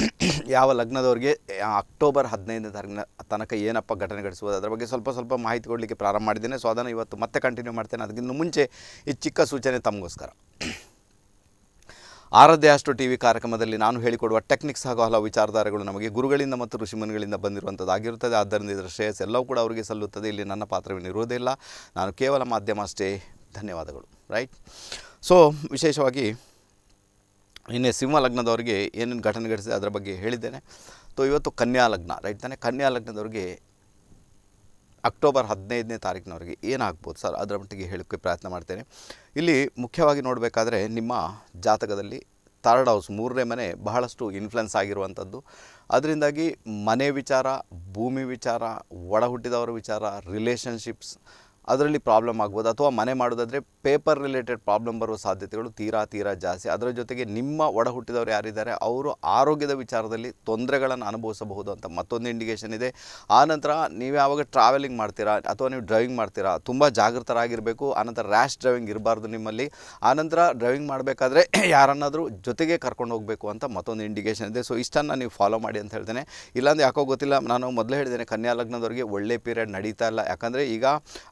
ಯಾವ ಲಗ್ನದವ್ರಿಗೆ ಅಕ್ಟೋಬರ್ ಹದಿನೈದನೇ ತಾರೀಕಿನ ತನಕ ಏನಪ್ಪ ಘಟನೆ ಘಟಿಸ್ಬೋದು ಅದರ ಬಗ್ಗೆ ಸ್ವಲ್ಪ ಸ್ವಲ್ಪ ಮಾಹಿತಿ ಕೊಡಲಿಕ್ಕೆ ಪ್ರಾರಂಭ ಮಾಡಿದ್ದೇನೆ ಸೊ ಅದನ್ನು ಇವತ್ತು ಮತ್ತೆ ಕಂಟಿನ್ಯೂ ಮಾಡ್ತೇನೆ ಅದಕ್ಕಿಂತ ಮುಂಚೆ ಈ ಚಿಕ್ಕ ಸೂಚನೆ ತಮಗೋಸ್ಕರ ಆರಾಧ್ಯ ಅಷ್ಟು ಟಿ ವಿ ಕಾರ್ಯಕ್ರಮದಲ್ಲಿ ನಾನು ಹೇಳಿಕೊಡುವ ಟೆಕ್ನಿಕ್ಸ್ ಹಾಗೂ ಹಲವು ವಿಚಾರಧಾರೆಗಳು ನಮಗೆ ಗುರುಗಳಿಂದ ಮತ್ತು ಋಷಿಮುನಿಗಳಿಂದ ಬಂದಿರುವಂಥದ್ದಾಗಿರುತ್ತದೆ ಆದ್ದರಿಂದ ಇದರ ಶ್ರೇಯಸ್ ಎಲ್ಲವೂ ಕೂಡ ಅವರಿಗೆ ಸಲ್ಲುತ್ತದೆ ಇಲ್ಲಿ ನನ್ನ ಪಾತ್ರವೇನಿರುವುದಿಲ್ಲ ನಾನು ಕೇವಲ ಮಾಧ್ಯಮ ಅಷ್ಟೇ ಧನ್ಯವಾದಗಳು ರೈಟ್ ಸೊ ವಿಶೇಷವಾಗಿ ಇನ್ನೇ ಸಿಂಹ ಲಗ್ನದವರಿಗೆ ಏನೇನು ಘಟನೆ ಘಟಿಸಿದೆ ಅದರ ಬಗ್ಗೆ ಹೇಳಿದ್ದೇನೆ ಸೊ ಇವತ್ತು ಕನ್ಯಾ ಲಗ್ನ ರೈಟ್ ತಾನೆ ಕನ್ಯಾ ಲಗ್ನದವ್ರಿಗೆ ಅಕ್ಟೋಬರ್ ಹದಿನೈದನೇ ತಾರೀಕಿನವರೆಗೆ ಏನಾಗ್ಬೋದು ಸರ್ ಅದರ ಮಟ್ಟಿಗೆ ಹೇಳೋಕ್ಕೆ ಪ್ರಯತ್ನ ಮಾಡ್ತೇನೆ ಇಲ್ಲಿ ಮುಖ್ಯವಾಗಿ ನೋಡಬೇಕಾದ್ರೆ ನಿಮ್ಮ ಜಾತಕದಲ್ಲಿ ಥರ್ಡ್ ಹೌಸ್ ಮೂರನೇ ಮನೆ ಬಹಳಷ್ಟು ಇನ್ಫ್ಲುಯೆನ್ಸ್ ಆಗಿರುವಂಥದ್ದು ಅದರಿಂದಾಗಿ ಮನೆ ವಿಚಾರ ಭೂಮಿ ವಿಚಾರ ಒಡ ಹುಟ್ಟಿದವರ ವಿಚಾರ ರಿಲೇಷನ್ಶಿಪ್ಸ್ ಅದರಲ್ಲಿ ಪ್ರಾಬ್ಲಮ್ ಆಗ್ಬೋದು ಅಥವಾ ಮನೆ ಮಾಡೋದಾದರೆ ಪೇಪರ್ ರಿಲೇಟೆಡ್ ಪ್ರಾಬ್ಲಮ್ ಬರುವ ಸಾಧ್ಯತೆಗಳು ತೀರಾ ತೀರಾ ಜಾಸ್ತಿ ಅದರ ಜೊತೆಗೆ ನಿಮ್ಮ ಒಡ ಹುಟ್ಟಿದವರು ಯಾರಿದ್ದಾರೆ ಅವರು ಆರೋಗ್ಯದ ವಿಚಾರದಲ್ಲಿ ತೊಂದರೆಗಳನ್ನು ಅನುಭವಿಸಬಹುದು ಅಂತ ಮತ್ತೊಂದು ಇಂಡಿಕೇಷನ್ ಇದೆ ಆನಂತರ ನೀವು ಯಾವಾಗ ಟ್ರಾವೆಲಿಂಗ್ ಮಾಡ್ತೀರಾ ಅಥವಾ ನೀವು ಡ್ರೈವಿಂಗ್ ಮಾಡ್ತೀರಾ ತುಂಬ ಜಾಗೃತರಾಗಿರಬೇಕು ಆನಂತರ ರ್ಯಾಶ್ ಡ್ರೈವಿಂಗ್ ಇರಬಾರ್ದು ನಿಮ್ಮಲ್ಲಿ ಆನಂತರ ಡ್ರೈವಿಂಗ್ ಮಾಡಬೇಕಾದ್ರೆ ಯಾರನ್ನಾದರೂ ಜೊತೆಗೆ ಕರ್ಕೊಂಡು ಹೋಗಬೇಕು ಅಂತ ಮತ್ತೊಂದು ಇಂಡಿಕೇಷನ್ ಇದೆ ಸೊ ಇಷ್ಟನ್ನು ನೀವು ಫಾಲೋ ಮಾಡಿ ಅಂತ ಹೇಳ್ತೇನೆ ಇಲ್ಲಾಂದರೆ ಯಾಕೋ ಗೊತ್ತಿಲ್ಲ ನಾನು ಮೊದಲೇ ಹೇಳಿದ್ದೇನೆ ಕನ್ಯಾ ಲಗ್ನದವರಿಗೆ ಒಳ್ಳೆ ಪೀರಿಯಡ್ ನಡೀತಾ ಇಲ್ಲ ಯಾಕಂದರೆ ಈಗ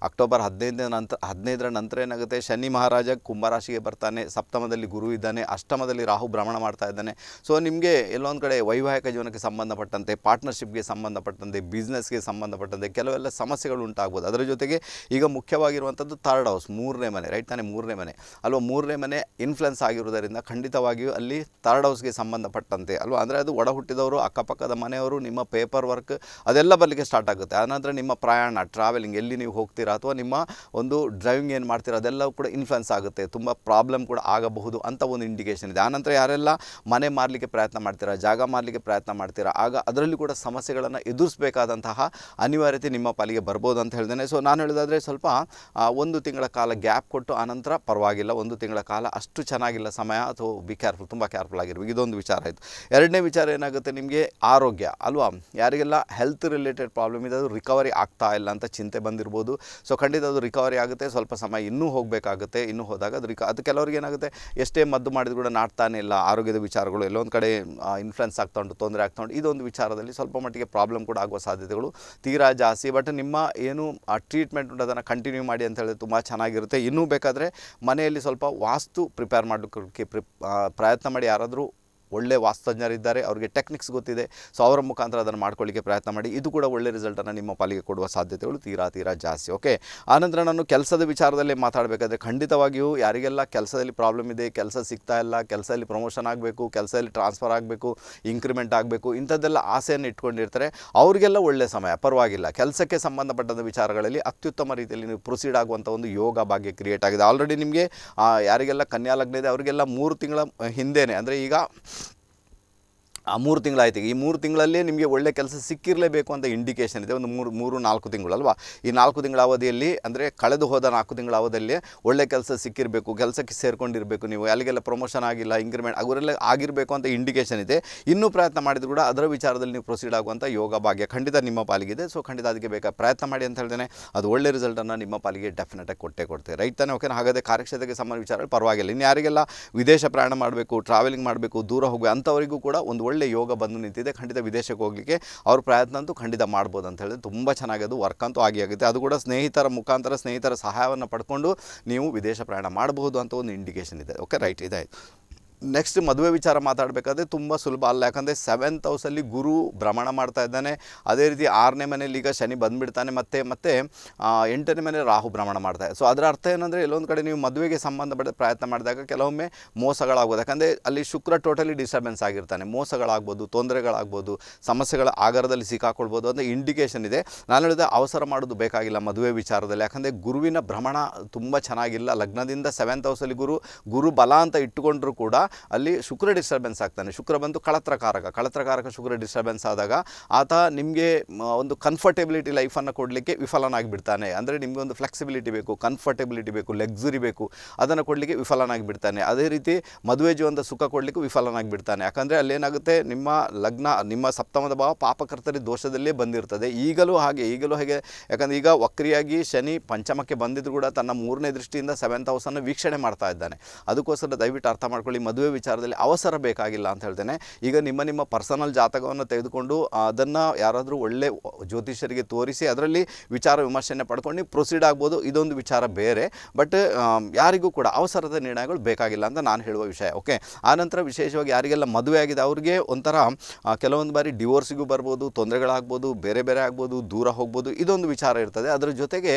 ಅಕ್ಟೋಬರ್ ಅಕ್ಟೋಬರ್ ಹದಿನೈದನೇ ನಂತರ ಹದಿನೈದರ ನಂತರ ಏನಾಗುತ್ತೆ ಶನಿ ಮಹಾರಾಜ ಕುಂಭರಾಶಿಗೆ ಬರ್ತಾನೆ ಸಪ್ತಮದಲ್ಲಿ ಗುರು ಇದ್ದಾನೆ ಅಷ್ಟಮದಲ್ಲಿ ರಾಹು ಭ್ರಮಣ ಮಾಡ್ತಾ ಇದ್ದಾನೆ ಸೊ ನಿಮಗೆ ಎಲ್ಲೊಂದು ಕಡೆ ವೈವಾಹಿಕ ಜೀವನಕ್ಕೆ ಸಂಬಂಧಪಟ್ಟಂತೆ ಪಾರ್ಟ್ನರ್ಶಿಪ್ಗೆ ಸಂಬಂಧಪಟ್ಟಂತೆ ಬಿಸ್ನೆಸ್ಗೆ ಸಂಬಂಧಪಟ್ಟಂತೆ ಕೆಲವೆಲ್ಲ ಸಮಸ್ಯೆಗಳು ಉಂಟಾಗ್ಬೋದು ಅದರ ಜೊತೆಗೆ ಈಗ ಮುಖ್ಯವಾಗಿರುವಂಥದ್ದು ಥರ್ಡ್ ಹೌಸ್ ಮೂರನೇ ಮನೆ ರೈಟ್ ತಾನೇ ಮೂರನೇ ಮನೆ ಅಲ್ವಾ ಮೂರನೇ ಮನೆ ಇನ್ಫ್ಲುಯೆನ್ಸ್ ಆಗಿರುವುದರಿಂದ ಖಂಡಿತವಾಗಿಯೂ ಅಲ್ಲಿ ಥರ್ಡ್ ಹೌಸ್ಗೆ ಸಂಬಂಧಪಟ್ಟಂತೆ ಅಲ್ವಾ ಅಂದರೆ ಅದು ಒಡ ಹುಟ್ಟಿದವರು ಅಕ್ಕಪಕ್ಕದ ಮನೆಯವರು ನಿಮ್ಮ ಪೇಪರ್ ವರ್ಕ್ ಅದೆಲ್ಲ ಬರಲಿಕ್ಕೆ ಸ್ಟಾರ್ಟ್ ಆಗುತ್ತೆ ಆನಂತರ ನಿಮ್ಮ ಪ್ರಯಾಣ ಟ್ರಾವೆಲಿಂಗ್ ಎಲ್ಲಿ ನೀವು ಹೋಗ್ತೀರಾ ಅಥವಾ ನಿಮ್ಮ ಒಂದು ಡ್ರೈವಿಂಗ್ ಏನು ಮಾಡ್ತೀರೋ ಅದೆಲ್ಲವೂ ಕೂಡ ಇನ್ಫ್ಲುಯೆನ್ಸ್ ಆಗುತ್ತೆ ತುಂಬ ಪ್ರಾಬ್ಲಮ್ ಕೂಡ ಆಗಬಹುದು ಅಂತ ಒಂದು ಇಂಡಿಕೇಷನ್ ಇದೆ ಆನಂತರ ಯಾರೆಲ್ಲ ಮನೆ ಮಾರಲಿಕ್ಕೆ ಪ್ರಯತ್ನ ಮಾಡ್ತೀರಾ ಜಾಗ ಮಾರಲಿಕ್ಕೆ ಪ್ರಯತ್ನ ಮಾಡ್ತೀರಾ ಆಗ ಅದರಲ್ಲಿ ಕೂಡ ಸಮಸ್ಯೆಗಳನ್ನು ಎದುರಿಸಬೇಕಾದಂತಹ ಅನಿವಾರ್ಯತೆ ನಿಮ್ಮ ಪಾಲಿಗೆ ಬರ್ಬೋದು ಅಂತ ಹೇಳ್ದೇನೆ ಸೊ ನಾನು ಹೇಳಿದಾದರೆ ಸ್ವಲ್ಪ ಒಂದು ತಿಂಗಳ ಕಾಲ ಗ್ಯಾಪ್ ಕೊಟ್ಟು ಆನಂತರ ಪರವಾಗಿಲ್ಲ ಒಂದು ತಿಂಗಳ ಕಾಲ ಅಷ್ಟು ಚೆನ್ನಾಗಿಲ್ಲ ಸಮಯ ಅಥವಾ ಬಿ ಕೇರ್ಫುಲ್ ತುಂಬ ಕೇರ್ಫುಲ್ ಆಗಿರ್ಬೇಕು ಇದೊಂದು ವಿಚಾರ ಆಯಿತು ಎರಡನೇ ವಿಚಾರ ಏನಾಗುತ್ತೆ ನಿಮಗೆ ಆರೋಗ್ಯ ಅಲ್ವಾ ಯಾರಿಗೆಲ್ಲ ಹೆಲ್ತ್ ರಿಲೇಟೆಡ್ ಪ್ರಾಬ್ಲಮ್ ಇದೆ ಅದು ರಿಕವರಿ ಆಗ್ತಾ ಇಲ್ಲ ಅಂತ ಚಿಂತೆ ಬಂದಿರ್ಬೋದು ಸೊ ಖಂಡಿತ ಅದು ರಿಕವರಿ ಆಗುತ್ತೆ ಸ್ವಲ್ಪ ಸಮಯ ಇನ್ನೂ ಹೋಗಬೇಕಾಗುತ್ತೆ ಇನ್ನೂ ಹೋದಾಗ ಅದು ರಿಕ ಅದು ಕೆಲವ್ರಿಗೆ ಏನಾಗುತ್ತೆ ಎಷ್ಟೇ ಮದ್ದು ಮಾಡಿದ್ರು ಕೂಡ ನಾಡ್ತಾನೆ ಇಲ್ಲ ಆರೋಗ್ಯದ ವಿಚಾರಗಳು ಎಲ್ಲೊಂದು ಕಡೆ ಇನ್ಫ್ಲುಯೆನ್ಸ್ ಆಗ್ತಾ ಉಂಟು ತೊಂದರೆ ಆಗ್ತಾ ಉಂಟು ಇದೊಂದು ವಿಚಾರದಲ್ಲಿ ಸ್ವಲ್ಪ ಮಟ್ಟಿಗೆ ಪ್ರಾಬ್ಲಮ್ ಕೂಡ ಆಗುವ ಸಾಧ್ಯತೆಗಳು ತೀರಾ ಜಾಸ್ತಿ ಬಟ್ ನಿಮ್ಮ ಏನು ಆ ಟ್ರೀಟ್ಮೆಂಟ್ ಉಂಟು ಅದನ್ನು ಕಂಟಿನ್ಯೂ ಮಾಡಿ ಅಂತ ಹೇಳಿದ್ರೆ ತುಂಬ ಚೆನ್ನಾಗಿರುತ್ತೆ ಇನ್ನೂ ಬೇಕಾದರೆ ಮನೆಯಲ್ಲಿ ಸ್ವಲ್ಪ ವಾಸ್ತು ಪ್ರಿಪೇರ್ ಮಾಡಲಿಕ್ಕೆ ಪ್ರಯತ್ನ ಮಾಡಿ ಯಾರಾದರೂ ಒಳ್ಳೆ ವಾಸ್ತಜ್ಞರಿದ್ದಾರೆ ಅವರಿಗೆ ಟೆಕ್ನಿಕ್ಸ್ ಗೊತ್ತಿದೆ ಸೊ ಅವರ ಮುಖಾಂತರ ಅದನ್ನು ಮಾಡ್ಕೊಳ್ಳಿಕ್ಕೆ ಪ್ರಯತ್ನ ಮಾಡಿ ಇದು ಕೂಡ ಒಳ್ಳೆ ರಿಸಲ್ಟನ್ನು ನಿಮ್ಮ ಪಾಲಿಗೆ ಕೊಡುವ ಸಾಧ್ಯತೆಗಳು ತೀರಾ ತೀರಾ ಜಾಸ್ತಿ ಓಕೆ ಆನಂತರ ನಾನು ಕೆಲಸದ ವಿಚಾರದಲ್ಲಿ ಮಾತಾಡಬೇಕಾದ್ರೆ ಖಂಡಿತವಾಗಿಯೂ ಯಾರಿಗೆಲ್ಲ ಕೆಲಸದಲ್ಲಿ ಪ್ರಾಬ್ಲಮ್ ಇದೆ ಕೆಲಸ ಸಿಗ್ತಾ ಇಲ್ಲ ಕೆಲಸದಲ್ಲಿ ಪ್ರಮೋಷನ್ ಆಗಬೇಕು ಕೆಲಸದಲ್ಲಿ ಟ್ರಾನ್ಸ್ಫರ್ ಆಗಬೇಕು ಇನ್ಕ್ರಿಮೆಂಟ್ ಆಗಬೇಕು ಇಂಥದ್ದೆಲ್ಲ ಆಸೆಯನ್ನು ಇಟ್ಕೊಂಡಿರ್ತಾರೆ ಅವರಿಗೆಲ್ಲ ಒಳ್ಳೆಯ ಸಮಯ ಪರವಾಗಿಲ್ಲ ಕೆಲಸಕ್ಕೆ ಸಂಬಂಧಪಟ್ಟಂಥ ವಿಚಾರಗಳಲ್ಲಿ ಅತ್ಯುತ್ತಮ ರೀತಿಯಲ್ಲಿ ನೀವು ಪ್ರೊಸೀಡ್ ಆಗುವಂಥ ಒಂದು ಯೋಗ ಭಾಗ್ಯ ಕ್ರಿಯೇಟ್ ಆಗಿದೆ ಆಲ್ರೆಡಿ ನಿಮಗೆ ಯಾರಿಗೆಲ್ಲ ಕನ್ಯಾ ಲಗ್ನ ಇದೆ ಅವರಿಗೆಲ್ಲ ಮೂರು ತಿಂಗಳ ಹಿಂದೆಯೇ ಅಂದರೆ ಈಗ ಆ ಮೂರು ತಿಂಗಳಾಯ್ತು ಈ ಮೂರು ತಿಂಗಳಲ್ಲಿ ನಿಮಗೆ ಒಳ್ಳೆ ಕೆಲಸ ಸಿಕ್ಕಿರಲೇಬೇಕು ಅಂತ ಇಂಡಿಕೇಷನ್ ಇದೆ ಒಂದು ಮೂರು ಮೂರು ನಾಲ್ಕು ಅಲ್ವಾ ಈ ನಾಲ್ಕು ತಿಂಗಳ ಅವಧಿಯಲ್ಲಿ ಅಂದರೆ ಕಳೆದು ಹೋದ ನಾಲ್ಕು ತಿಂಗಳ ಅವಧಿಯಲ್ಲಿ ಒಳ್ಳೆ ಕೆಲಸ ಸಿಕ್ಕಿರಬೇಕು ಕೆಲಸಕ್ಕೆ ಸೇರಿಕೊಂಡಿರಬೇಕು ನೀವು ಅಲ್ಲಿಗೆಲ್ಲ ಪ್ರಮೋಷನ್ ಆಗಿಲ್ಲ ಇಂಕ್ರಿಮೆಂಟ್ ಅವರೆಲ್ಲ ಆಗಿರಬೇಕು ಅಂತ ಇಂಡಿಕೇಷನ್ ಇದೆ ಇನ್ನೂ ಪ್ರಯತ್ನ ಮಾಡಿದ್ರು ಕೂಡ ಅದರ ವಿಚಾರದಲ್ಲಿ ನೀವು ಪ್ರೊಸೀಡ್ ಆಗುವಂಥ ಯೋಗ ಭಾಗ್ಯ ಖಂಡಿತ ನಿಮ್ಮ ಪಾಲಿಗಿದೆ ಸೊ ಖಂಡಿತ ಅದಕ್ಕೆ ಬೇಕಾದ ಪ್ರಯತ್ನ ಮಾಡಿ ಅಂತ ಹೇಳ್ತೇನೆ ಅದು ಒಳ್ಳೆ ರಿಸಲ್ಟನ್ನು ನಿಮ್ಮ ಪಾಲಿಗೆ ಡೆಫಿನೆಟಾಗಿ ಕೊಟ್ಟೇ ಕೊಡ್ತೀವಿ ರೈಟ್ ತಾನೆ ಓಕೆ ಹಾಗಾದರೆ ಕಾರ್ಯಕ್ಷತೆಗೆ ಸಂಬಂಧ ವಿಚಾರಗಳು ಪರವಾಗಿಲ್ಲ ಇನ್ನು ಯಾರಿಗೆಲ್ಲ ವಿದೇಶ ಪ್ರಯಾಣ ಮಾಡಬೇಕು ಟ್ರಾವೆಲಿಂಗ್ ಮಾಡಬೇಕು ದೂರ ಹೋಗಬೇಕು ಅಂಥವರಿಗೂ ಕೂಡ ಒಂದು ಒಳ್ಳೆ ಒಳ್ಳೆ ಯೋಗ ಬಂದು ನಿಂತಿದೆ ಖಂಡಿತ ವಿದೇಶಕ್ಕೆ ಹೋಗಲಿಕ್ಕೆ ಅವ್ರ ಪ್ರಯತ್ನ ಅಂತೂ ಖಂಡಿತ ಮಾಡ್ಬೋದು ಅಂತ ಹೇಳಿದ್ರೆ ತುಂಬ ಚೆನ್ನಾಗಿ ಅದು ವರ್ಕ್ ಅಂತೂ ಆಗಿ ಆಗುತ್ತೆ ಅದು ಕೂಡ ಸ್ನೇಹಿತರ ಮುಖಾಂತರ ಸ್ನೇಹಿತರ ಸಹಾಯವನ್ನು ಪಡ್ಕೊಂಡು ನೀವು ವಿದೇಶ ಪ್ರಯಾಣ ಮಾಡಬಹುದು ಅಂತ ಒಂದು ಇಂಡಿಕೇಶನ್ ಇದೆ ಓಕೆ ರೈಟ್ ಇದಾಯಿತು ನೆಕ್ಸ್ಟ್ ಮದುವೆ ವಿಚಾರ ಮಾತಾಡಬೇಕಾದ್ರೆ ತುಂಬ ಸುಲಭ ಅಲ್ಲ ಯಾಕಂದರೆ ಸೆವೆಂತ್ ಹೌಸಲ್ಲಿ ಗುರು ಭ್ರಮಣ ಮಾಡ್ತಾ ಇದ್ದಾನೆ ಅದೇ ರೀತಿ ಆರನೇ ಮನೇಲಿ ಈಗ ಶನಿ ಬಂದುಬಿಡ್ತಾನೆ ಮತ್ತು ಮತ್ತು ಎಂಟನೇ ಮನೆ ರಾಹು ಭ್ರಮಣ ಮಾಡ್ತಾ ಸೊ ಅದರ ಅರ್ಥ ಏನಂದರೆ ಎಲ್ಲೊಂದು ಕಡೆ ನೀವು ಮದುವೆಗೆ ಸಂಬಂಧಪಟ್ಟ ಪ್ರಯತ್ನ ಮಾಡಿದಾಗ ಕೆಲವೊಮ್ಮೆ ಮೋಸಗಳಾಗ್ಬೋದು ಯಾಕಂದರೆ ಅಲ್ಲಿ ಶುಕ್ರ ಟೋಟಲಿ ಡಿಸ್ಟರ್ಬೆನ್ಸ್ ಆಗಿರ್ತಾನೆ ಮೋಸಗಳಾಗ್ಬೋದು ತೊಂದರೆಗಳಾಗ್ಬೋದು ಸಮಸ್ಯೆಗಳ ಆಗರದಲ್ಲಿ ಸಿಕ್ಕಾಕೊಳ್ಬೋದು ಅಂತ ಇಂಡಿಕೇಷನ್ ಇದೆ ನಾನು ಹೇಳಿದ ಅವಸರ ಮಾಡೋದು ಬೇಕಾಗಿಲ್ಲ ಮದುವೆ ವಿಚಾರದಲ್ಲಿ ಯಾಕಂದರೆ ಗುರುವಿನ ಭ್ರಮಣ ತುಂಬ ಚೆನ್ನಾಗಿಲ್ಲ ಲಗ್ನದಿಂದ ಸೆವೆಂತ್ ಹೌಸಲ್ಲಿ ಗುರು ಗುರು ಬಲ ಅಂತ ಇಟ್ಟುಕೊಂಡ್ರೂ ಕೂಡ ಅಲ್ಲಿ ಶುಕ್ರ ಡಿಸ್ಟರ್ಬೆನ್ಸ್ ಆಗ್ತಾನೆ ಶುಕ್ರ ಬಂದು ಕಳತ್ರಕಾರಕ ಕಳತ್ರಕಾರಕ ಶುಕ್ರ ಡಿಸ್ಟರ್ಬೆನ್ಸ್ ಆದಾಗ ಆತ ನಿಮಗೆ ಒಂದು ಕಂಫರ್ಟೆಬಿಲಿಟಿ ಲೈಫನ್ನು ಕೊಡಲಿಕ್ಕೆ ವಿಫಲನಾಗಿಬಿಡ್ತಾನೆ ಅಂದರೆ ನಿಮಗೆ ಒಂದು ಫ್ಲೆಕ್ಸಿಬಿಲಿಟಿ ಬೇಕು ಕಂಫರ್ಟೆಬಿಲಿಟಿ ಬೇಕು ಲೆಗ್ಸುರಿ ಬೇಕು ಅದನ್ನು ಕೊಡಲಿಕ್ಕೆ ವಿಫಲನಾಗಿಬಿಡ್ತಾನೆ ಅದೇ ರೀತಿ ಮದುವೆ ಜೀವನದ ಸುಖ ಕೊಡಲಿಕ್ಕೂ ವಿಫಲನಾಗಿಬಿಡ್ತಾನೆ ಯಾಕಂದರೆ ಅಲ್ಲೇನಾಗುತ್ತೆ ನಿಮ್ಮ ಲಗ್ನ ನಿಮ್ಮ ಸಪ್ತಮದ ಭಾವ ಪಾಪಕರ್ತರಿ ದೋಷದಲ್ಲೇ ಬಂದಿರ್ತದೆ ಈಗಲೂ ಹಾಗೆ ಈಗಲೂ ಹಾಗೆ ಯಾಕಂದರೆ ಈಗ ವಕ್ರಿಯಾಗಿ ಶನಿ ಪಂಚಮಕ್ಕೆ ಬಂದಿದ್ದು ಕೂಡ ತನ್ನ ಮೂರನೇ ದೃಷ್ಟಿಯಿಂದ ಸೆವೆಂತ್ ಹೌಸನ್ನು ವೀಕ್ಷಣೆ ಮಾಡ್ತಾ ಇದ್ದಾನೆ ಅದಕ್ಕೋಸ್ಕರ ದಯವಿಟ್ಟು ಅರ್ಥ ಮಾಡ್ಕೊಳ್ಳಿ ಮದುವೆ ವಿಚಾರದಲ್ಲಿ ಅವಸರ ಬೇಕಾಗಿಲ್ಲ ಅಂತ ಹೇಳ್ತೇನೆ ಈಗ ನಿಮ್ಮ ನಿಮ್ಮ ಪರ್ಸನಲ್ ಜಾತಕವನ್ನು ತೆಗೆದುಕೊಂಡು ಅದನ್ನು ಯಾರಾದರೂ ಒಳ್ಳೆ ಜ್ಯೋತಿಷ್ಯರಿಗೆ ತೋರಿಸಿ ಅದರಲ್ಲಿ ವಿಚಾರ ವಿಮರ್ಶೆಯನ್ನು ಪಡ್ಕೊಂಡು ಪ್ರೊಸೀಡ್ ಆಗ್ಬೋದು ಇದೊಂದು ವಿಚಾರ ಬೇರೆ ಬಟ್ ಯಾರಿಗೂ ಕೂಡ ಅವಸರದ ನಿರ್ಣಯಗಳು ಬೇಕಾಗಿಲ್ಲ ಅಂತ ನಾನು ಹೇಳುವ ವಿಷಯ ಓಕೆ ಆನಂತರ ವಿಶೇಷವಾಗಿ ಯಾರಿಗೆಲ್ಲ ಮದುವೆ ಆಗಿದೆ ಅವ್ರಿಗೆ ಒಂಥರ ಕೆಲವೊಂದು ಬಾರಿ ಡಿವೋರ್ಸಿಗೂ ಬರ್ಬೋದು ತೊಂದರೆಗಳಾಗ್ಬೋದು ಬೇರೆ ಬೇರೆ ಆಗ್ಬೋದು ದೂರ ಹೋಗ್ಬೋದು ಇದೊಂದು ವಿಚಾರ ಇರ್ತದೆ ಅದರ ಜೊತೆಗೆ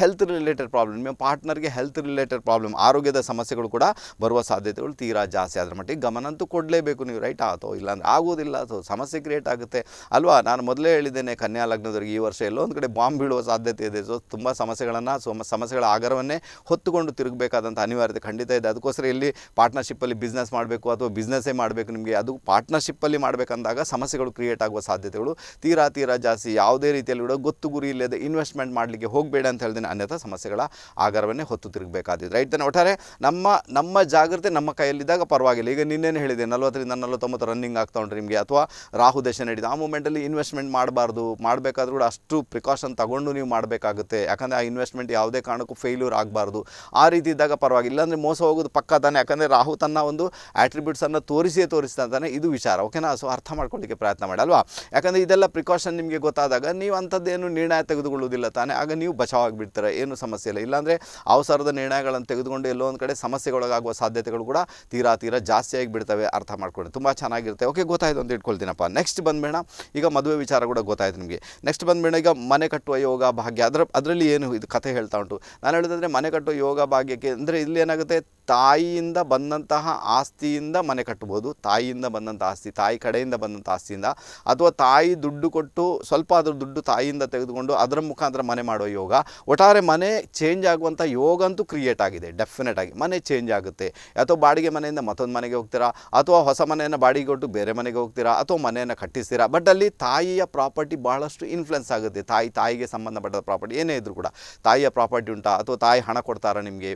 ಹೆಲ್ತ್ ರಿಲೇಟೆಡ್ ಪ್ರಾಬ್ಲಮ್ ನಿಮ್ಮ ಪಾರ್ಟ್ನರ್ಗೆ ಹೆಲ್ತ್ ರಿಲೇಟೆಡ್ ಪ್ರಾಬ್ಲಮ್ ಆರೋಗ್ಯದ ಸಮಸ್ಯೆಗಳು ಕೂಡ ಬರುವ ಸಾಧ್ಯತೆಗಳು ತೀರ ತೀರಾ ಜಾಸ್ತಿ ಅದ್ರ ಮಟ್ಟಿಗೆ ಅಂತೂ ಕೊಡಲೇಬೇಕು ನೀವು ರೈಟ್ ಆತೋ ಇಲ್ಲಾಂದ್ರೆ ಆಗೋದಿಲ್ಲ ಸೊ ಸಮಸ್ಯೆ ಕ್ರಿಯೇಟ್ ಆಗುತ್ತೆ ಅಲ್ವಾ ನಾನು ಮೊದಲೇ ಹೇಳಿದ್ದೇನೆ ಕನ್ಯಾ ಲಗ್ನದವರಿಗೆ ಈ ವರ್ಷ ಎಲ್ಲೊಂದು ಕಡೆ ಬಾಂಬ್ ಬೀಳುವ ಸಾಧ್ಯತೆ ಇದೆ ಸೊ ತುಂಬ ಸಮಸ್ಯೆಗಳನ್ನು ಸಮಸ್ಯೆಗಳ ಆಗರವನ್ನೇ ಹೊತ್ತುಕೊಂಡು ತಿರುಗಬೇಕಾದಂಥ ಅನಿವಾರ್ಯತೆ ಖಂಡಿತ ಇದೆ ಅದಕ್ಕೋಸ್ಕರ ಇಲ್ಲಿ ಪಾರ್ಟ್ನರ್ಶಿಪ್ಪಲ್ಲಿ ಬಿಸ್ನೆಸ್ ಮಾಡಬೇಕು ಅಥವಾ ಬಿಸ್ನೆಸ್ಸೇ ಮಾಡಬೇಕು ನಿಮಗೆ ಅದು ಪಾರ್ಟ್ನರ್ಶಿಪ್ಪಲ್ಲಿ ಮಾಡಬೇಕಂದಾಗ ಸಮಸ್ಯೆಗಳು ಕ್ರಿಯೇಟ್ ಆಗುವ ಸಾಧ್ಯತೆಗಳು ತೀರಾ ತೀರಾ ಜಾಸ್ತಿ ಯಾವುದೇ ರೀತಿಯಲ್ಲಿ ಕೂಡ ಗೊತ್ತು ಗುರಿ ಇಲ್ಲದೆ ಇನ್ವೆಸ್ಟ್ಮೆಂಟ್ ಮಾಡಲಿಕ್ಕೆ ಹೋಗಬೇಡ ಅಂತ ಹೇಳ್ದೆ ಅನ್ಯಥಾ ಸಮಸ್ಯೆಗಳ ಆಗರವನ್ನೇ ಹೊತ್ತು ತಿರುಗಬೇಕಾದಿದೆ ರೈಟ್ ಒಟ್ಟಾರೆ ನಮ್ಮ ನಮ್ಮ ಜಾಗ್ರತೆ ನಮ್ಮ ಕೈಯಲ್ಲಿ ಇದ್ದಾಗ ಪರವಾಗಿಲ್ಲ ಈಗ ನಿನ್ನೇನು ಹೇಳಿದೆ ನಲವತ್ತರಿಂದ ನಲವತ್ತೊಂಬತ್ತು ರನ್ನಿಂಗ್ ಆಗ್ತಾ ಉಂಟು ನಿಮಗೆ ಅಥವಾ ರಾಹು ದೇಶ ನಡೀತು ಆ ಮೂಮೆಂಟಲ್ಲಿ ಇನ್ವೆಸ್ಟ್ಮೆಂಟ್ ಮಾಡಬಾರ್ದು ಮಾಡಬೇಕಾದ್ರೂ ಕೂಡ ಅಷ್ಟು ಪ್ರಿಕಾಷನ್ ತಗೊಂಡು ನೀವು ಮಾಡಬೇಕಾಗುತ್ತೆ ಯಾಕಂದರೆ ಆ ಇನ್ವೆಸ್ಟ್ಮೆಂಟ್ ಯಾವುದೇ ಕಾರಣಕ್ಕೂ ಫೇಲ್ಯೂರ್ ಆಗಬಾರ್ದು ಆ ರೀತಿ ಇದ್ದಾಗ ಪರವಾಗಿಲ್ಲ ಇಲ್ಲಾಂದರೆ ಮೋಸ ಹೋಗೋದು ಪಕ್ಕ ತಾನೆ ಯಾಕಂದರೆ ರಾಹು ತನ್ನ ಒಂದು ಆಟ್ರಿಬ್ಯೂಟ್ಸನ್ನು ತೋರಿಸಿಯೇ ತೋರಿಸ್ತಾ ಅಂತಾನೆ ಇದು ವಿಚಾರ ಓಕೆನಾ ಸೊ ಅರ್ಥ ಮಾಡ್ಕೊಳ್ಳಿಕ್ಕೆ ಪ್ರಯತ್ನ ಮಾಡಲ್ವಾ ಯಾಕಂದರೆ ಇದೆಲ್ಲ ಪ್ರಿಕಾಷನ್ ನಿಮಗೆ ಗೊತ್ತಾದಾಗ ನೀವು ಅಂಥದ್ದೇನು ನಿರ್ಣಯ ತೆಗೆದುಕೊಳ್ಳುವುದಿಲ್ಲ ತಾನೆ ಆಗ ನೀವು ಬಚಾವ್ ಆಗಿಬಿಡ್ತಾರೆ ಏನು ಸಮಸ್ಯೆ ಇಲ್ಲ ಇಲ್ಲಾಂದರೆ ಅವಸರದ ನಿರ್ಣಯಗಳನ್ನು ತೆಗೆದುಕೊಂಡು ಎಲ್ಲೋ ಒಂದು ಕಡೆ ಸಮಸ್ಯೆಗೊಳಗಾಗುವ ಸಾಧ್ಯತೆಗಳು ಕೂಡ ತೀರಾ ತೀರಾ ಜಾಸ್ತಿಯಾಗಿ ಬಿಡ್ತವೆ ಅರ್ಥ ಮಾಡ್ಕೊಳ್ಳಿ ತುಂಬ ಚೆನ್ನಾಗಿರುತ್ತೆ ಓಕೆ ಗೊತ್ತಾಯಿತು ಅಂತ ಇಟ್ಕೊಳ್ತೀನಪ್ಪ ನೆಕ್ಸ್ಟ್ ಬಂದ್ಬೇಡ ಈಗ ಮದುವೆ ವಿಚಾರ ಕೂಡ ಗೊತ್ತಾಯಿತು ನಿಮಗೆ ನೆಕ್ಸ್ಟ್ ಬಂದ್ಬೇಡ ಈಗ ಮನೆ ಕಟ್ಟುವ ಯೋಗ ಭಾಗ್ಯ ಅದರ ಅದರಲ್ಲಿ ಏನು ಇದು ಕಥೆ ಹೇಳ್ತಾ ಉಂಟು ನಾನು ಹೇಳಿದ್ರೆ ಮನೆ ಕಟ್ಟುವ ಯೋಗ ಭಾಗ್ಯಕ್ಕೆ ಅಂದರೆ ಇಲ್ಲಿ ಏನಾಗುತ್ತೆ ತಾಯಿಯಿಂದ ಬಂದಂತಹ ಆಸ್ತಿಯಿಂದ ಮನೆ ಕಟ್ಟಬೋದು ತಾಯಿಯಿಂದ ಬಂದಂಥ ಆಸ್ತಿ ತಾಯಿ ಕಡೆಯಿಂದ ಬಂದಂಥ ಆಸ್ತಿಯಿಂದ ಅಥವಾ ತಾಯಿ ದುಡ್ಡು ಕೊಟ್ಟು ಸ್ವಲ್ಪ ಅದ್ರ ದುಡ್ಡು ತಾಯಿಯಿಂದ ತೆಗೆದುಕೊಂಡು ಅದರ ಮುಖಾಂತರ ಮನೆ ಮಾಡುವ ಯೋಗ ಒಟ್ಟಾರೆ ಮನೆ ಚೇಂಜ್ ಆಗುವಂಥ ಯೋಗ ಅಂತೂ ಕ್ರಿಯೇಟ್ ಆಗಿದೆ ಡೆಫಿನೆಟ್ ಆಗಿ ಮನೆ ಚೇಂಜ್ ಆಗುತ್ತೆ ಅಥವಾ ಬಾಡಿಗೆ ಮನೆ ಮನೆಯಿಂದ ಮತ್ತೊಂದು ಮನೆಗೆ ಹೋಗ್ತೀರಾ ಅಥವಾ ಹೊಸ ಮನೆಯನ್ನು ಬಾಡಿಗೆ ಕೊಟ್ಟು ಬೇರೆ ಮನೆಗೆ ಹೋಗ್ತೀರಾ ಅಥವಾ ಮನೆಯನ್ನು ಕಟ್ಟಿಸ್ತೀರಾ ಬಟ್ ಅಲ್ಲಿ ತಾಯಿಯ ಪ್ರಾಪರ್ಟಿ ಬಹಳಷ್ಟು ಇನ್ಫ್ಲುಯೆನ್ಸ್ ಆಗುತ್ತೆ ತಾಯಿ ತಾಯಿಗೆ ಸಂಬಂಧಪಟ್ಟ ಪ್ರಾಪರ್ಟಿ ಏನೇ ಇದ್ರು ಕೂಡ ತಾಯಿಯ ಪ್ರಾಪರ್ಟಿ ಉಂಟಾ ಅಥವಾ ತಾಯಿ ಹಣ ಕೊಡ್ತಾರಾ ನಿಮಗೆ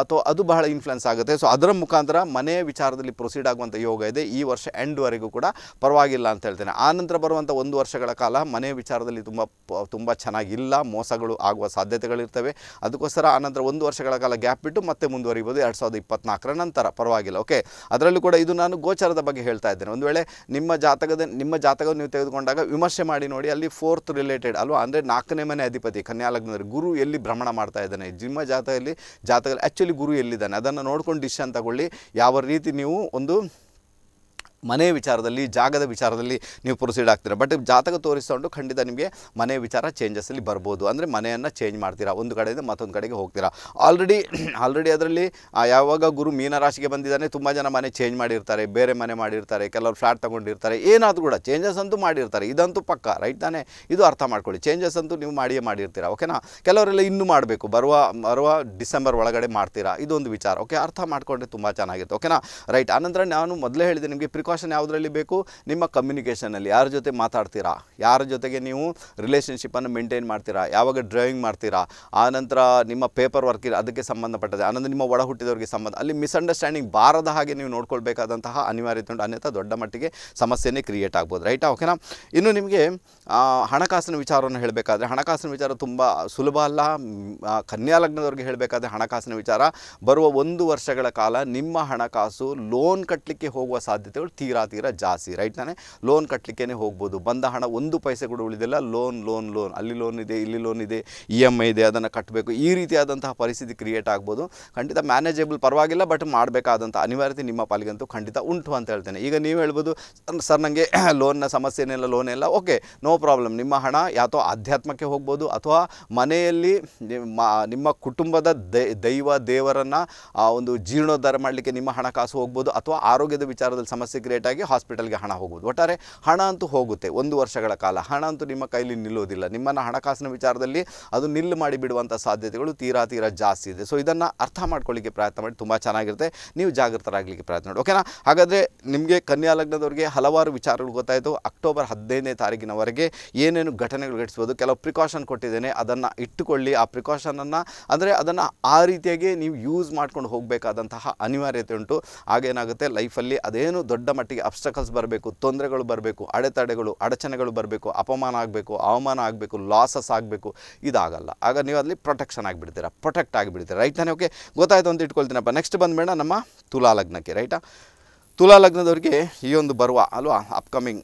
ಅಥವಾ ಅದು ಬಹಳ ಇನ್ಫ್ಲುಯೆನ್ಸ್ ಆಗುತ್ತೆ ಸೊ ಅದರ ಮುಖಾಂತರ ಮನೆಯ ವಿಚಾರದಲ್ಲಿ ಪ್ರೊಸೀಡ್ ಆಗುವಂಥ ಯೋಗ ಇದೆ ಈ ವರ್ಷ ಎಂಡ್ವರೆಗೂ ಕೂಡ ಪರವಾಗಿಲ್ಲ ಅಂತ ಹೇಳ್ತೇನೆ ಆನಂತರ ಬರುವಂಥ ಒಂದು ವರ್ಷಗಳ ಕಾಲ ಮನೆಯ ವಿಚಾರದಲ್ಲಿ ತುಂಬ ತುಂಬ ಚೆನ್ನಾಗಿಲ್ಲ ಮೋಸಗಳು ಆಗುವ ಸಾಧ್ಯತೆಗಳಿರ್ತವೆ ಅದಕ್ಕೋಸ್ಕರ ಆನಂತರ ಒಂದು ವರ್ಷಗಳ ಕಾಲ ಗ್ಯಾಪ್ ಬಿಟ್ಟು ಮತ್ತೆ ಮುಂದುವರಿಬೋದು ಎರಡು ಸಾವಿರದ ಇಪ್ಪತ್ತ್ನಾಲ್ಕರ ನಂತರ ಪರವಾಗಿಲ್ಲ ಆಗಿಲ್ಲ ಓಕೆ ಅದರಲ್ಲೂ ಕೂಡ ಇದು ನಾನು ಗೋಚಾರದ ಬಗ್ಗೆ ಹೇಳ್ತಾ ಇದ್ದೇನೆ ಒಂದು ವೇಳೆ ನಿಮ್ಮ ಜಾತಕದ ನಿಮ್ಮ ಜಾತಕ ನೀವು ತೆಗೆದುಕೊಂಡಾಗ ವಿಮರ್ಶೆ ಮಾಡಿ ನೋಡಿ ಅಲ್ಲಿ ಫೋರ್ತ್ ರಿಲೇಟೆಡ್ ಅಲ್ವಾ ಅಂದರೆ ನಾಲ್ಕನೇ ಮನೆ ಅಧಿಪತಿ ಕನ್ಯಾ ಗುರು ಎಲ್ಲಿ ಭ್ರಮಣ ಮಾಡ್ತಾ ಇದ್ದಾನೆ ನಿಮ್ಮ ಜಾತಕದಲ್ಲಿ ಜಾತಕದಲ್ಲಿ ಆ್ಯಕ್ಚುಲಿ ಗುರು ಎಲ್ಲಿದ್ದಾನೆ ಅದನ್ನು ನೋಡ್ಕೊಂಡು ಡಿಸಿಷನ್ ತಗೊಳ್ಳಿ ಯಾವ ರೀತಿ ನೀವು ಒಂದು ಮನೆ ವಿಚಾರದಲ್ಲಿ ಜಾಗದ ವಿಚಾರದಲ್ಲಿ ನೀವು ಪ್ರೊಸೀಡ್ ಆಗ್ತೀರಾ ಬಟ್ ಜಾತಕ ತೋರಿಸ್ಕೊಂಡು ಖಂಡಿತ ನಿಮಗೆ ಮನೆ ವಿಚಾರ ಚೇಂಜಸ್ಸಲ್ಲಿ ಬರ್ಬೋದು ಅಂದರೆ ಮನೆಯನ್ನು ಚೇಂಜ್ ಮಾಡ್ತೀರಾ ಒಂದು ಕಡೆಯಿಂದ ಮತ್ತೊಂದು ಕಡೆಗೆ ಹೋಗ್ತೀರಾ ಆಲ್ರೆಡಿ ಆಲ್ರೆಡಿ ಅದರಲ್ಲಿ ಯಾವಾಗ ಗುರು ಮೀನರಾಶಿಗೆ ಬಂದಿದ್ದಾನೆ ತುಂಬ ಜನ ಮನೆ ಚೇಂಜ್ ಮಾಡಿರ್ತಾರೆ ಬೇರೆ ಮನೆ ಮಾಡಿರ್ತಾರೆ ಕೆಲವರು ಫ್ಲ್ಯಾಟ್ ತೊಗೊಂಡಿರ್ತಾರೆ ಏನಾದರೂ ಕೂಡ ಚೇಂಜಸ್ ಅಂತೂ ಮಾಡಿರ್ತಾರೆ ಇದಂತೂ ಪಕ್ಕ ರೈಟ್ ತಾನೇ ಇದು ಅರ್ಥ ಮಾಡ್ಕೊಳ್ಳಿ ಚೇಂಜಸ್ ಅಂತೂ ನೀವು ಮಾಡಿಯೇ ಮಾಡಿರ್ತೀರಾ ಓಕೆನಾ ಕೆಲವರೆಲ್ಲ ಇನ್ನೂ ಮಾಡಬೇಕು ಬರುವ ಬರುವ ಡಿಸೆಂಬರ್ ಒಳಗಡೆ ಮಾಡ್ತೀರಾ ಇದೊಂದು ವಿಚಾರ ಓಕೆ ಅರ್ಥ ಮಾಡಿಕೊಂಡ್ರೆ ತುಂಬ ಚೆನ್ನಾಗಿತ್ತು ಓಕೆನಾ ರೈಟ್ ಆನಂತರ ನಾನು ಮೊದಲೇ ಹೇಳಿದೆ ನಿಮಗೆ ಪ್ರಿ ಪ್ರಿಕಾಷನ್ ಯಾವುದರಲ್ಲಿ ಬೇಕು ನಿಮ್ಮ ಕಮ್ಯುನಿಕೇಷನಲ್ಲಿ ಯಾರ ಜೊತೆ ಮಾತಾಡ್ತೀರಾ ಯಾರ ಜೊತೆಗೆ ನೀವು ರಿಲೇಷನ್ಶಿಪ್ಪನ್ನು ಮೇಂಟೈನ್ ಮಾಡ್ತೀರಾ ಯಾವಾಗ ಡ್ರೈವಿಂಗ್ ಮಾಡ್ತೀರಾ ಆನಂತರ ನಿಮ್ಮ ಪೇಪರ್ ವರ್ಕ್ ಅದಕ್ಕೆ ಸಂಬಂಧಪಟ್ಟದೆ ಆನಂತರ ನಿಮ್ಮ ಒಡ ಹುಟ್ಟಿದವರಿಗೆ ಸಂಬಂಧ ಅಲ್ಲಿ ಮಿಸ್ಅಂಡರ್ಸ್ಟ್ಯಾಂಡಿಂಗ್ ಬಾರದ ಹಾಗೆ ನೀವು ನೋಡ್ಕೊಳ್ಬೇಕಾದಂತಹ ಅನಿವಾರ್ಯತೆ ಉಂಟು ಅನ್ಯಥ ದೊಡ್ಡ ಮಟ್ಟಿಗೆ ಸಮಸ್ಯೆನೇ ಕ್ರಿಯೇಟ್ ಆಗ್ಬೋದು ರೈಟಾ ಓಕೆನಾ ಇನ್ನು ನಿಮಗೆ ಹಣಕಾಸಿನ ವಿಚಾರವನ್ನು ಹೇಳಬೇಕಾದ್ರೆ ಹಣಕಾಸಿನ ವಿಚಾರ ತುಂಬ ಸುಲಭ ಅಲ್ಲ ಕನ್ಯಾಲಗ್ನದವ್ರಿಗೆ ಲಗ್ನದವ್ರಿಗೆ ಹೇಳಬೇಕಾದ್ರೆ ಹಣಕಾಸಿನ ವಿಚಾರ ಬರುವ ಒಂದು ವರ್ಷಗಳ ಕಾಲ ನಿಮ್ಮ ಹಣಕಾಸು ಲೋನ್ ಕಟ್ಟಲಿಕ್ಕೆ ಹೋಗುವ ಸಾಧ್ಯತೆಗಳು ತೀರಾ ತೀರಾ ಜಾಸ್ತಿ ರೈಟ್ ನಾನೇ ಲೋನ್ ಕಟ್ಟಲಿಕ್ಕೇ ಹೋಗ್ಬೋದು ಬಂದ ಹಣ ಒಂದು ಪೈಸೆ ಕೂಡ ಉಳಿದಿಲ್ಲ ಲೋನ್ ಲೋನ್ ಲೋನ್ ಅಲ್ಲಿ ಲೋನ್ ಇದೆ ಇಲ್ಲಿ ಲೋನ್ ಇದೆ ಇ ಎಮ್ ಐ ಇದೆ ಅದನ್ನು ಕಟ್ಟಬೇಕು ಈ ರೀತಿಯಾದಂತಹ ಪರಿಸ್ಥಿತಿ ಕ್ರಿಯೇಟ್ ಆಗ್ಬೋದು ಖಂಡಿತ ಮ್ಯಾನೇಜೇಬಲ್ ಪರವಾಗಿಲ್ಲ ಬಟ್ ಮಾಡಬೇಕಾದಂಥ ಅನಿವಾರ್ಯತೆ ನಿಮ್ಮ ಪಾಲಿಗಂತೂ ಖಂಡಿತ ಉಂಟು ಅಂತ ಹೇಳ್ತೇನೆ ಈಗ ನೀವು ಹೇಳ್ಬೋದು ಸರ್ ನನಗೆ ಲೋನ್ನ ಸಮಸ್ಯೆನೆಲ್ಲ ಲೋನ್ ಎಲ್ಲ ಓಕೆ ನೋ ಪ್ರಾಬ್ಲಮ್ ನಿಮ್ಮ ಹಣ ಯಾತೋ ಆಧ್ಯಾತ್ಮಕ್ಕೆ ಹೋಗ್ಬೋದು ಅಥವಾ ಮನೆಯಲ್ಲಿ ನಿಮ್ಮ ನಿಮ್ಮ ಕುಟುಂಬದ ದೈವ ದೇವರನ್ನು ಒಂದು ಜೀರ್ಣೋದ್ಧಾರ ಮಾಡಲಿಕ್ಕೆ ನಿಮ್ಮ ಹಣಕಾಸು ಹೋಗ್ಬೋದು ಅಥವಾ ಆರೋಗ್ಯದ ವಿಚಾರದಲ್ಲಿ ಸಮಸ್ಯೆ ಕ್ರಿಯೇಟಾಗಿ ಆಗಿ ಹಾಸ್ಪಿಟಲ್ಗೆ ಹಣ ಹೋಗುವುದು ಒಟ್ಟಾರೆ ಹಣ ಅಂತೂ ಹೋಗುತ್ತೆ ಒಂದು ವರ್ಷಗಳ ಕಾಲ ಹಣ ಅಂತೂ ನಿಮ್ಮ ಕೈಲಿ ನಿಲ್ಲೋದಿಲ್ಲ ನಿಮ್ಮನ್ನು ಹಣಕಾಸಿನ ವಿಚಾರದಲ್ಲಿ ಅದು ನಿಲ್ಲು ಮಾಡಿ ಬಿಡುವಂಥ ಸಾಧ್ಯತೆಗಳು ತೀರಾ ತೀರಾ ಜಾಸ್ತಿ ಇದೆ ಸೊ ಇದನ್ನು ಅರ್ಥ ಮಾಡ್ಕೊಳ್ಳಿಕ್ಕೆ ಪ್ರಯತ್ನ ಮಾಡಿ ತುಂಬ ಚೆನ್ನಾಗಿರುತ್ತೆ ನೀವು ಜಾಗೃತರಾಗಲಿಕ್ಕೆ ಪ್ರಯತ್ನ ಮಾಡಿ ಓಕೆನಾ ಹಾಗಾದರೆ ನಿಮಗೆ ಕನ್ಯಾ ಲಗ್ನದವರಿಗೆ ಹಲವಾರು ವಿಚಾರಗಳು ಗೊತ್ತಾಯಿತು ಅಕ್ಟೋಬರ್ ಹದಿನೈದನೇ ತಾರೀಕಿನವರೆಗೆ ಏನೇನು ಘಟನೆಗಳು ಘಟಿಸ್ಬೋದು ಕೆಲವು ಪ್ರಿಕಾಷನ್ ಕೊಟ್ಟಿದ್ದೇನೆ ಅದನ್ನು ಇಟ್ಟುಕೊಳ್ಳಿ ಆ ಪ್ರಿಕಾಷನನ್ನು ಅಂದರೆ ಅದನ್ನು ಆ ರೀತಿಯಾಗಿ ನೀವು ಯೂಸ್ ಮಾಡ್ಕೊಂಡು ಹೋಗಬೇಕಾದಂತಹ ಅನಿವಾರ್ಯತೆ ಉಂಟು ಆಗೇನಾಗುತ್ತೆ ಲೈಫಲ್ಲಿ ಅದೇನು ದೊಡ್ಡ ಮಟ್ಟಿಗೆ ಅಬ್ಸ್ಟಕಲ್ಸ್ ಬರಬೇಕು ತೊಂದರೆಗಳು ಬರಬೇಕು ಅಡೆತಡೆಗಳು ಅಡಚಣೆಗಳು ಬರಬೇಕು ಅಪಮಾನ ಆಗಬೇಕು ಅವಮಾನ ಆಗಬೇಕು ಲಾಸಸ್ ಆಗಬೇಕು ಇದಾಗಲ್ಲ ಆಗ ನೀವು ಅಲ್ಲಿ ಪ್ರೊಟೆಕ್ಷನ್ ಆಗಿಬಿಡ್ತೀರಾ ಪ್ರೊಟೆಕ್ಟ್ ಆಗಿಬಿಡ್ತೀರಾ ರೈಟ್ ನಾನು ಓಕೆ ಗೊತ್ತಾಯಿತು ಅಂತ ಇಟ್ಕೊಳ್ತೀನಪ್ಪ ನೆಕ್ಸ್ಟ್ ಮೇಡಮ್ ನಮ್ಮ ತುಲಾ ಲಗ್ನಕ್ಕೆ ರೈಟಾ ತುಲಾ ಲಗ್ನದವ್ರಿಗೆ ಈ ಒಂದು ಬರುವ ಅಲ್ವಾ ಅಪ್ಕಮಿಂಗ್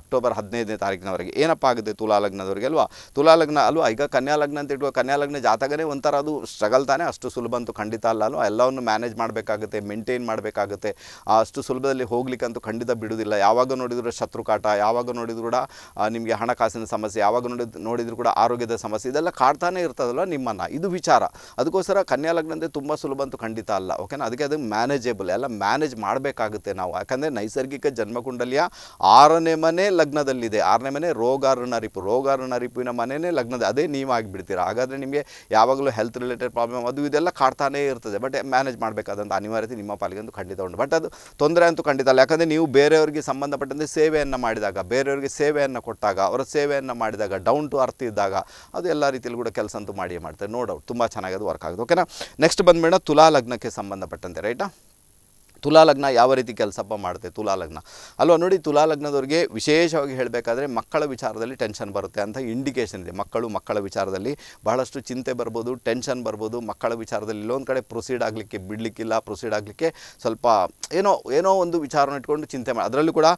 ಅಕ್ಟೋಬರ್ ಹದಿನೈದನೇ ತಾರೀಕಿನವರೆಗೆ ಏನಪ್ಪ ಆಗುತ್ತೆ ತುಲಾ ಲಗ್ನದವರಿಗೆ ಅಲ್ವಾ ತುಲಾ ಲಗ್ನ ಅಲ್ವಾ ಈಗ ಕನ್ಯಾ ಲಗ್ನ ಅಂತ ಇಟ್ಕೋ ಕನ್ಯಾ ಲಗ್ನ ಜಾತಕನೇ ಒಂಥರ ಅದು ಸ್ಟ್ರಗಲ್ ತಾನೇ ಅಷ್ಟು ಸುಲಭ ಅಂತೂ ಖಂಡಿತ ಅಲ್ಲ ಅಲ್ವಾ ಎಲ್ಲವನ್ನು ಮ್ಯಾನೇಜ್ ಮಾಡಬೇಕಾಗುತ್ತೆ ಮೇಂಟೈನ್ ಮಾಡಬೇಕಾಗುತ್ತೆ ಅಷ್ಟು ಸುಲಭದಲ್ಲಿ ಹೋಗ್ಲಿಕ್ಕಂತೂ ಖಂಡಿತ ಬಿಡುವುದಿಲ್ಲ ಯಾವಾಗ ಶತ್ರು ಕಾಟ ಯಾವಾಗ ನೋಡಿದ್ರು ಕೂಡ ನಿಮಗೆ ಹಣಕಾಸಿನ ಸಮಸ್ಯೆ ಯಾವಾಗ ನೋಡಿ ನೋಡಿದರೂ ಕೂಡ ಆರೋಗ್ಯದ ಸಮಸ್ಯೆ ಇದೆಲ್ಲ ಕಾಡ್ತಾನೆ ಇರ್ತದಲ್ಲ ನಿಮ್ಮನ್ನು ಇದು ವಿಚಾರ ಅದಕ್ಕೋಸ್ಕರ ಕನ್ಯಾ ಲಗ್ನ ಅಂದರೆ ತುಂಬ ಸುಲಭ ಅಂತೂ ಖಂಡಿತ ಅಲ್ಲ ಓಕೆನಾ ಅದಕ್ಕೆ ಅದು ಮ್ಯಾನೇಜೇಬಲ್ ಎಲ್ಲ ಮ್ಯಾನೇಜ್ ಮಾಡಬೇಕಾಗುತ್ತೆ ನಾವು ಯಾಕಂದರೆ ನೈಸರ್ಗಿಕ ಜನ್ಮಕುಂಡಲಿಯ ಆರನೇ ಮನೆ ಮನೆ ಲಗ್ನದಲ್ಲಿದೆ ಆರನೇ ಮನೆ ರೋಗಾರುಣ ರಿಪು ರೋಗಾರುಣ ರಿಪುವಿನ ಮನೆಯೇ ಲಗ್ನದ ಅದೇ ಬಿಡ್ತೀರ ಹಾಗಾದರೆ ನಿಮಗೆ ಯಾವಾಗಲೂ ಹೆಲ್ತ್ ರಿಲೇಟೆಡ್ ಪ್ರಾಬ್ಲಮ್ ಅದು ಇದೆಲ್ಲ ಕಾಡ್ತಾನೇ ಇರ್ತದೆ ಬಟ್ ಮ್ಯಾನೇಜ್ ಮಾಡಬೇಕಾದಂಥ ಅನಿವಾರ್ಯತೆ ನಿಮ್ಮ ಪಾಲಿಗೆ ಅಂತೂ ಖಂಡಿತ ಉಂಟು ಬಟ್ ಅದು ತೊಂದರೆ ಅಂತೂ ಖಂಡಿತ ಅಲ್ಲ ಯಾಕಂದರೆ ನೀವು ಬೇರೆಯವರಿಗೆ ಸಂಬಂಧಪಟ್ಟಂತೆ ಸೇವೆಯನ್ನು ಮಾಡಿದಾಗ ಬೇರೆಯವರಿಗೆ ಸೇವೆಯನ್ನು ಕೊಟ್ಟಾಗ ಅವರ ಸೇವೆಯನ್ನು ಮಾಡಿದಾಗ ಡೌನ್ ಟು ಅರ್ತ್ ಇದ್ದಾಗ ಅದು ಎಲ್ಲ ರೀತಿಯಲ್ಲಿ ಕೂಡ ಕೆಲಸ ಅಂತೂ ಮಾಡಿಯೇ ಮಾಡ್ತಾರೆ ನೋಡೋರು ತುಂಬ ಚೆನ್ನಾಗಿ ಅದು ವರ್ಕ್ ಆಗುತ್ತೆ ಓಕೆನಾ ನೆಕ್ಸ್ಟ್ ಬಂದ್ಬಿಡೋಣ ತುಲಾ ಲಗ್ನಕ್ಕೆ ಸಂಬಂಧಪಟ್ಟಂತೆ ರೈಟಾ ತುಲಾಲಗ್ನ ಯಾವ ರೀತಿ ಕೆಲಸಪ್ಪ ಮಾಡುತ್ತೆ ತುಲಾಲಗ್ನ ಅಲ್ವಾ ನೋಡಿ ತುಲಾಲಗ್ನದವ್ರಿಗೆ ವಿಶೇಷವಾಗಿ ಹೇಳಬೇಕಾದ್ರೆ ಮಕ್ಕಳ ವಿಚಾರದಲ್ಲಿ ಟೆನ್ಷನ್ ಬರುತ್ತೆ ಅಂತ ಇಂಡಿಕೇಷನ್ ಇದೆ ಮಕ್ಕಳು ಮಕ್ಕಳ ವಿಚಾರದಲ್ಲಿ ಬಹಳಷ್ಟು ಚಿಂತೆ ಬರ್ಬೋದು ಟೆನ್ಷನ್ ಬರ್ಬೋದು ಮಕ್ಕಳ ವಿಚಾರದಲ್ಲಿ ಇಲ್ಲೊಂದು ಕಡೆ ಪ್ರೊಸೀಡ್ ಆಗಲಿಕ್ಕೆ ಬಿಡಲಿಕ್ಕಿಲ್ಲ ಪ್ರೊಸೀಡ್ ಆಗಲಿಕ್ಕೆ ಸ್ವಲ್ಪ ಏನೋ ಏನೋ ಒಂದು ವಿಚಾರನ ಇಟ್ಕೊಂಡು ಚಿಂತೆ ಮಾಡಿ ಅದರಲ್ಲೂ ಕೂಡ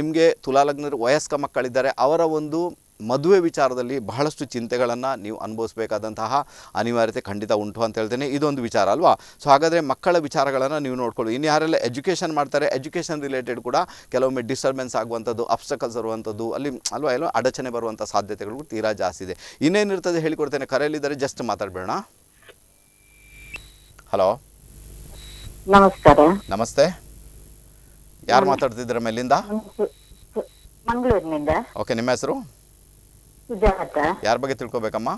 ನಿಮಗೆ ತುಲಾಲಗ್ನದ ವಯಸ್ಕ ಮಕ್ಕಳಿದ್ದಾರೆ ಅವರ ಒಂದು ಮದುವೆ ವಿಚಾರದಲ್ಲಿ ಬಹಳಷ್ಟು ಚಿಂತೆಗಳನ್ನು ನೀವು ಅನುಭವಿಸಬೇಕಾದಂತಹ ಅನಿವಾರ್ಯತೆ ಖಂಡಿತ ಉಂಟು ಅಂತ ಹೇಳ್ತೇನೆ ಇದೊಂದು ವಿಚಾರ ಅಲ್ವಾ ಸೊ ಹಾಗಾದರೆ ಮಕ್ಕಳ ವಿಚಾರಗಳನ್ನು ನೀವು ನೋಡ್ಕೊಳ್ಳಿ ಇನ್ನು ಯಾರೆಲ್ಲ ಎಜುಕೇಷನ್ ಮಾಡ್ತಾರೆ ಎಜುಕೇಷನ್ ರಿಲೇಟೆಡ್ ಕೂಡ ಕೆಲವೊಮ್ಮೆ ಡಿಸ್ಟರ್ಬೆನ್ಸ್ ಆಗುವಂಥದ್ದು ಅಪ್ಸ್ಟಕಲ್ಸ್ ಇರುವಂಥದ್ದು ಅಲ್ಲಿ ಅಲ್ವಾ ಎಲ್ಲೋ ಅಡಚಣೆ ಬರುವಂಥ ಸಾಧ್ಯತೆಗಳು ತೀರಾ ಜಾಸ್ತಿ ಇದೆ ಇನ್ನೇನಿರ್ತದೆ ಹೇಳಿಕೊಡ್ತೇನೆ ಕರೆಯಲ್ಲಿದ್ದರೆ ಜಸ್ಟ್ ಮಾತಾಡಬೇಡ ಹಲೋ ನಮಸ್ಕಾರ ನಮಸ್ತೆ ಯಾರು ಮಾತಾಡ್ತಿದ್ದೀರಾ ಮೇಲಿಂದ ಮಂಗಳೂರಿನಿಂದ ಓಕೆ ನಿಮ್ಮ ಹೆಸರು ಸುಜಾತ ಯಾರ ಬಗ್ಗೆ ತಿಳ್ಕೊಬೇಕಮ್ಮ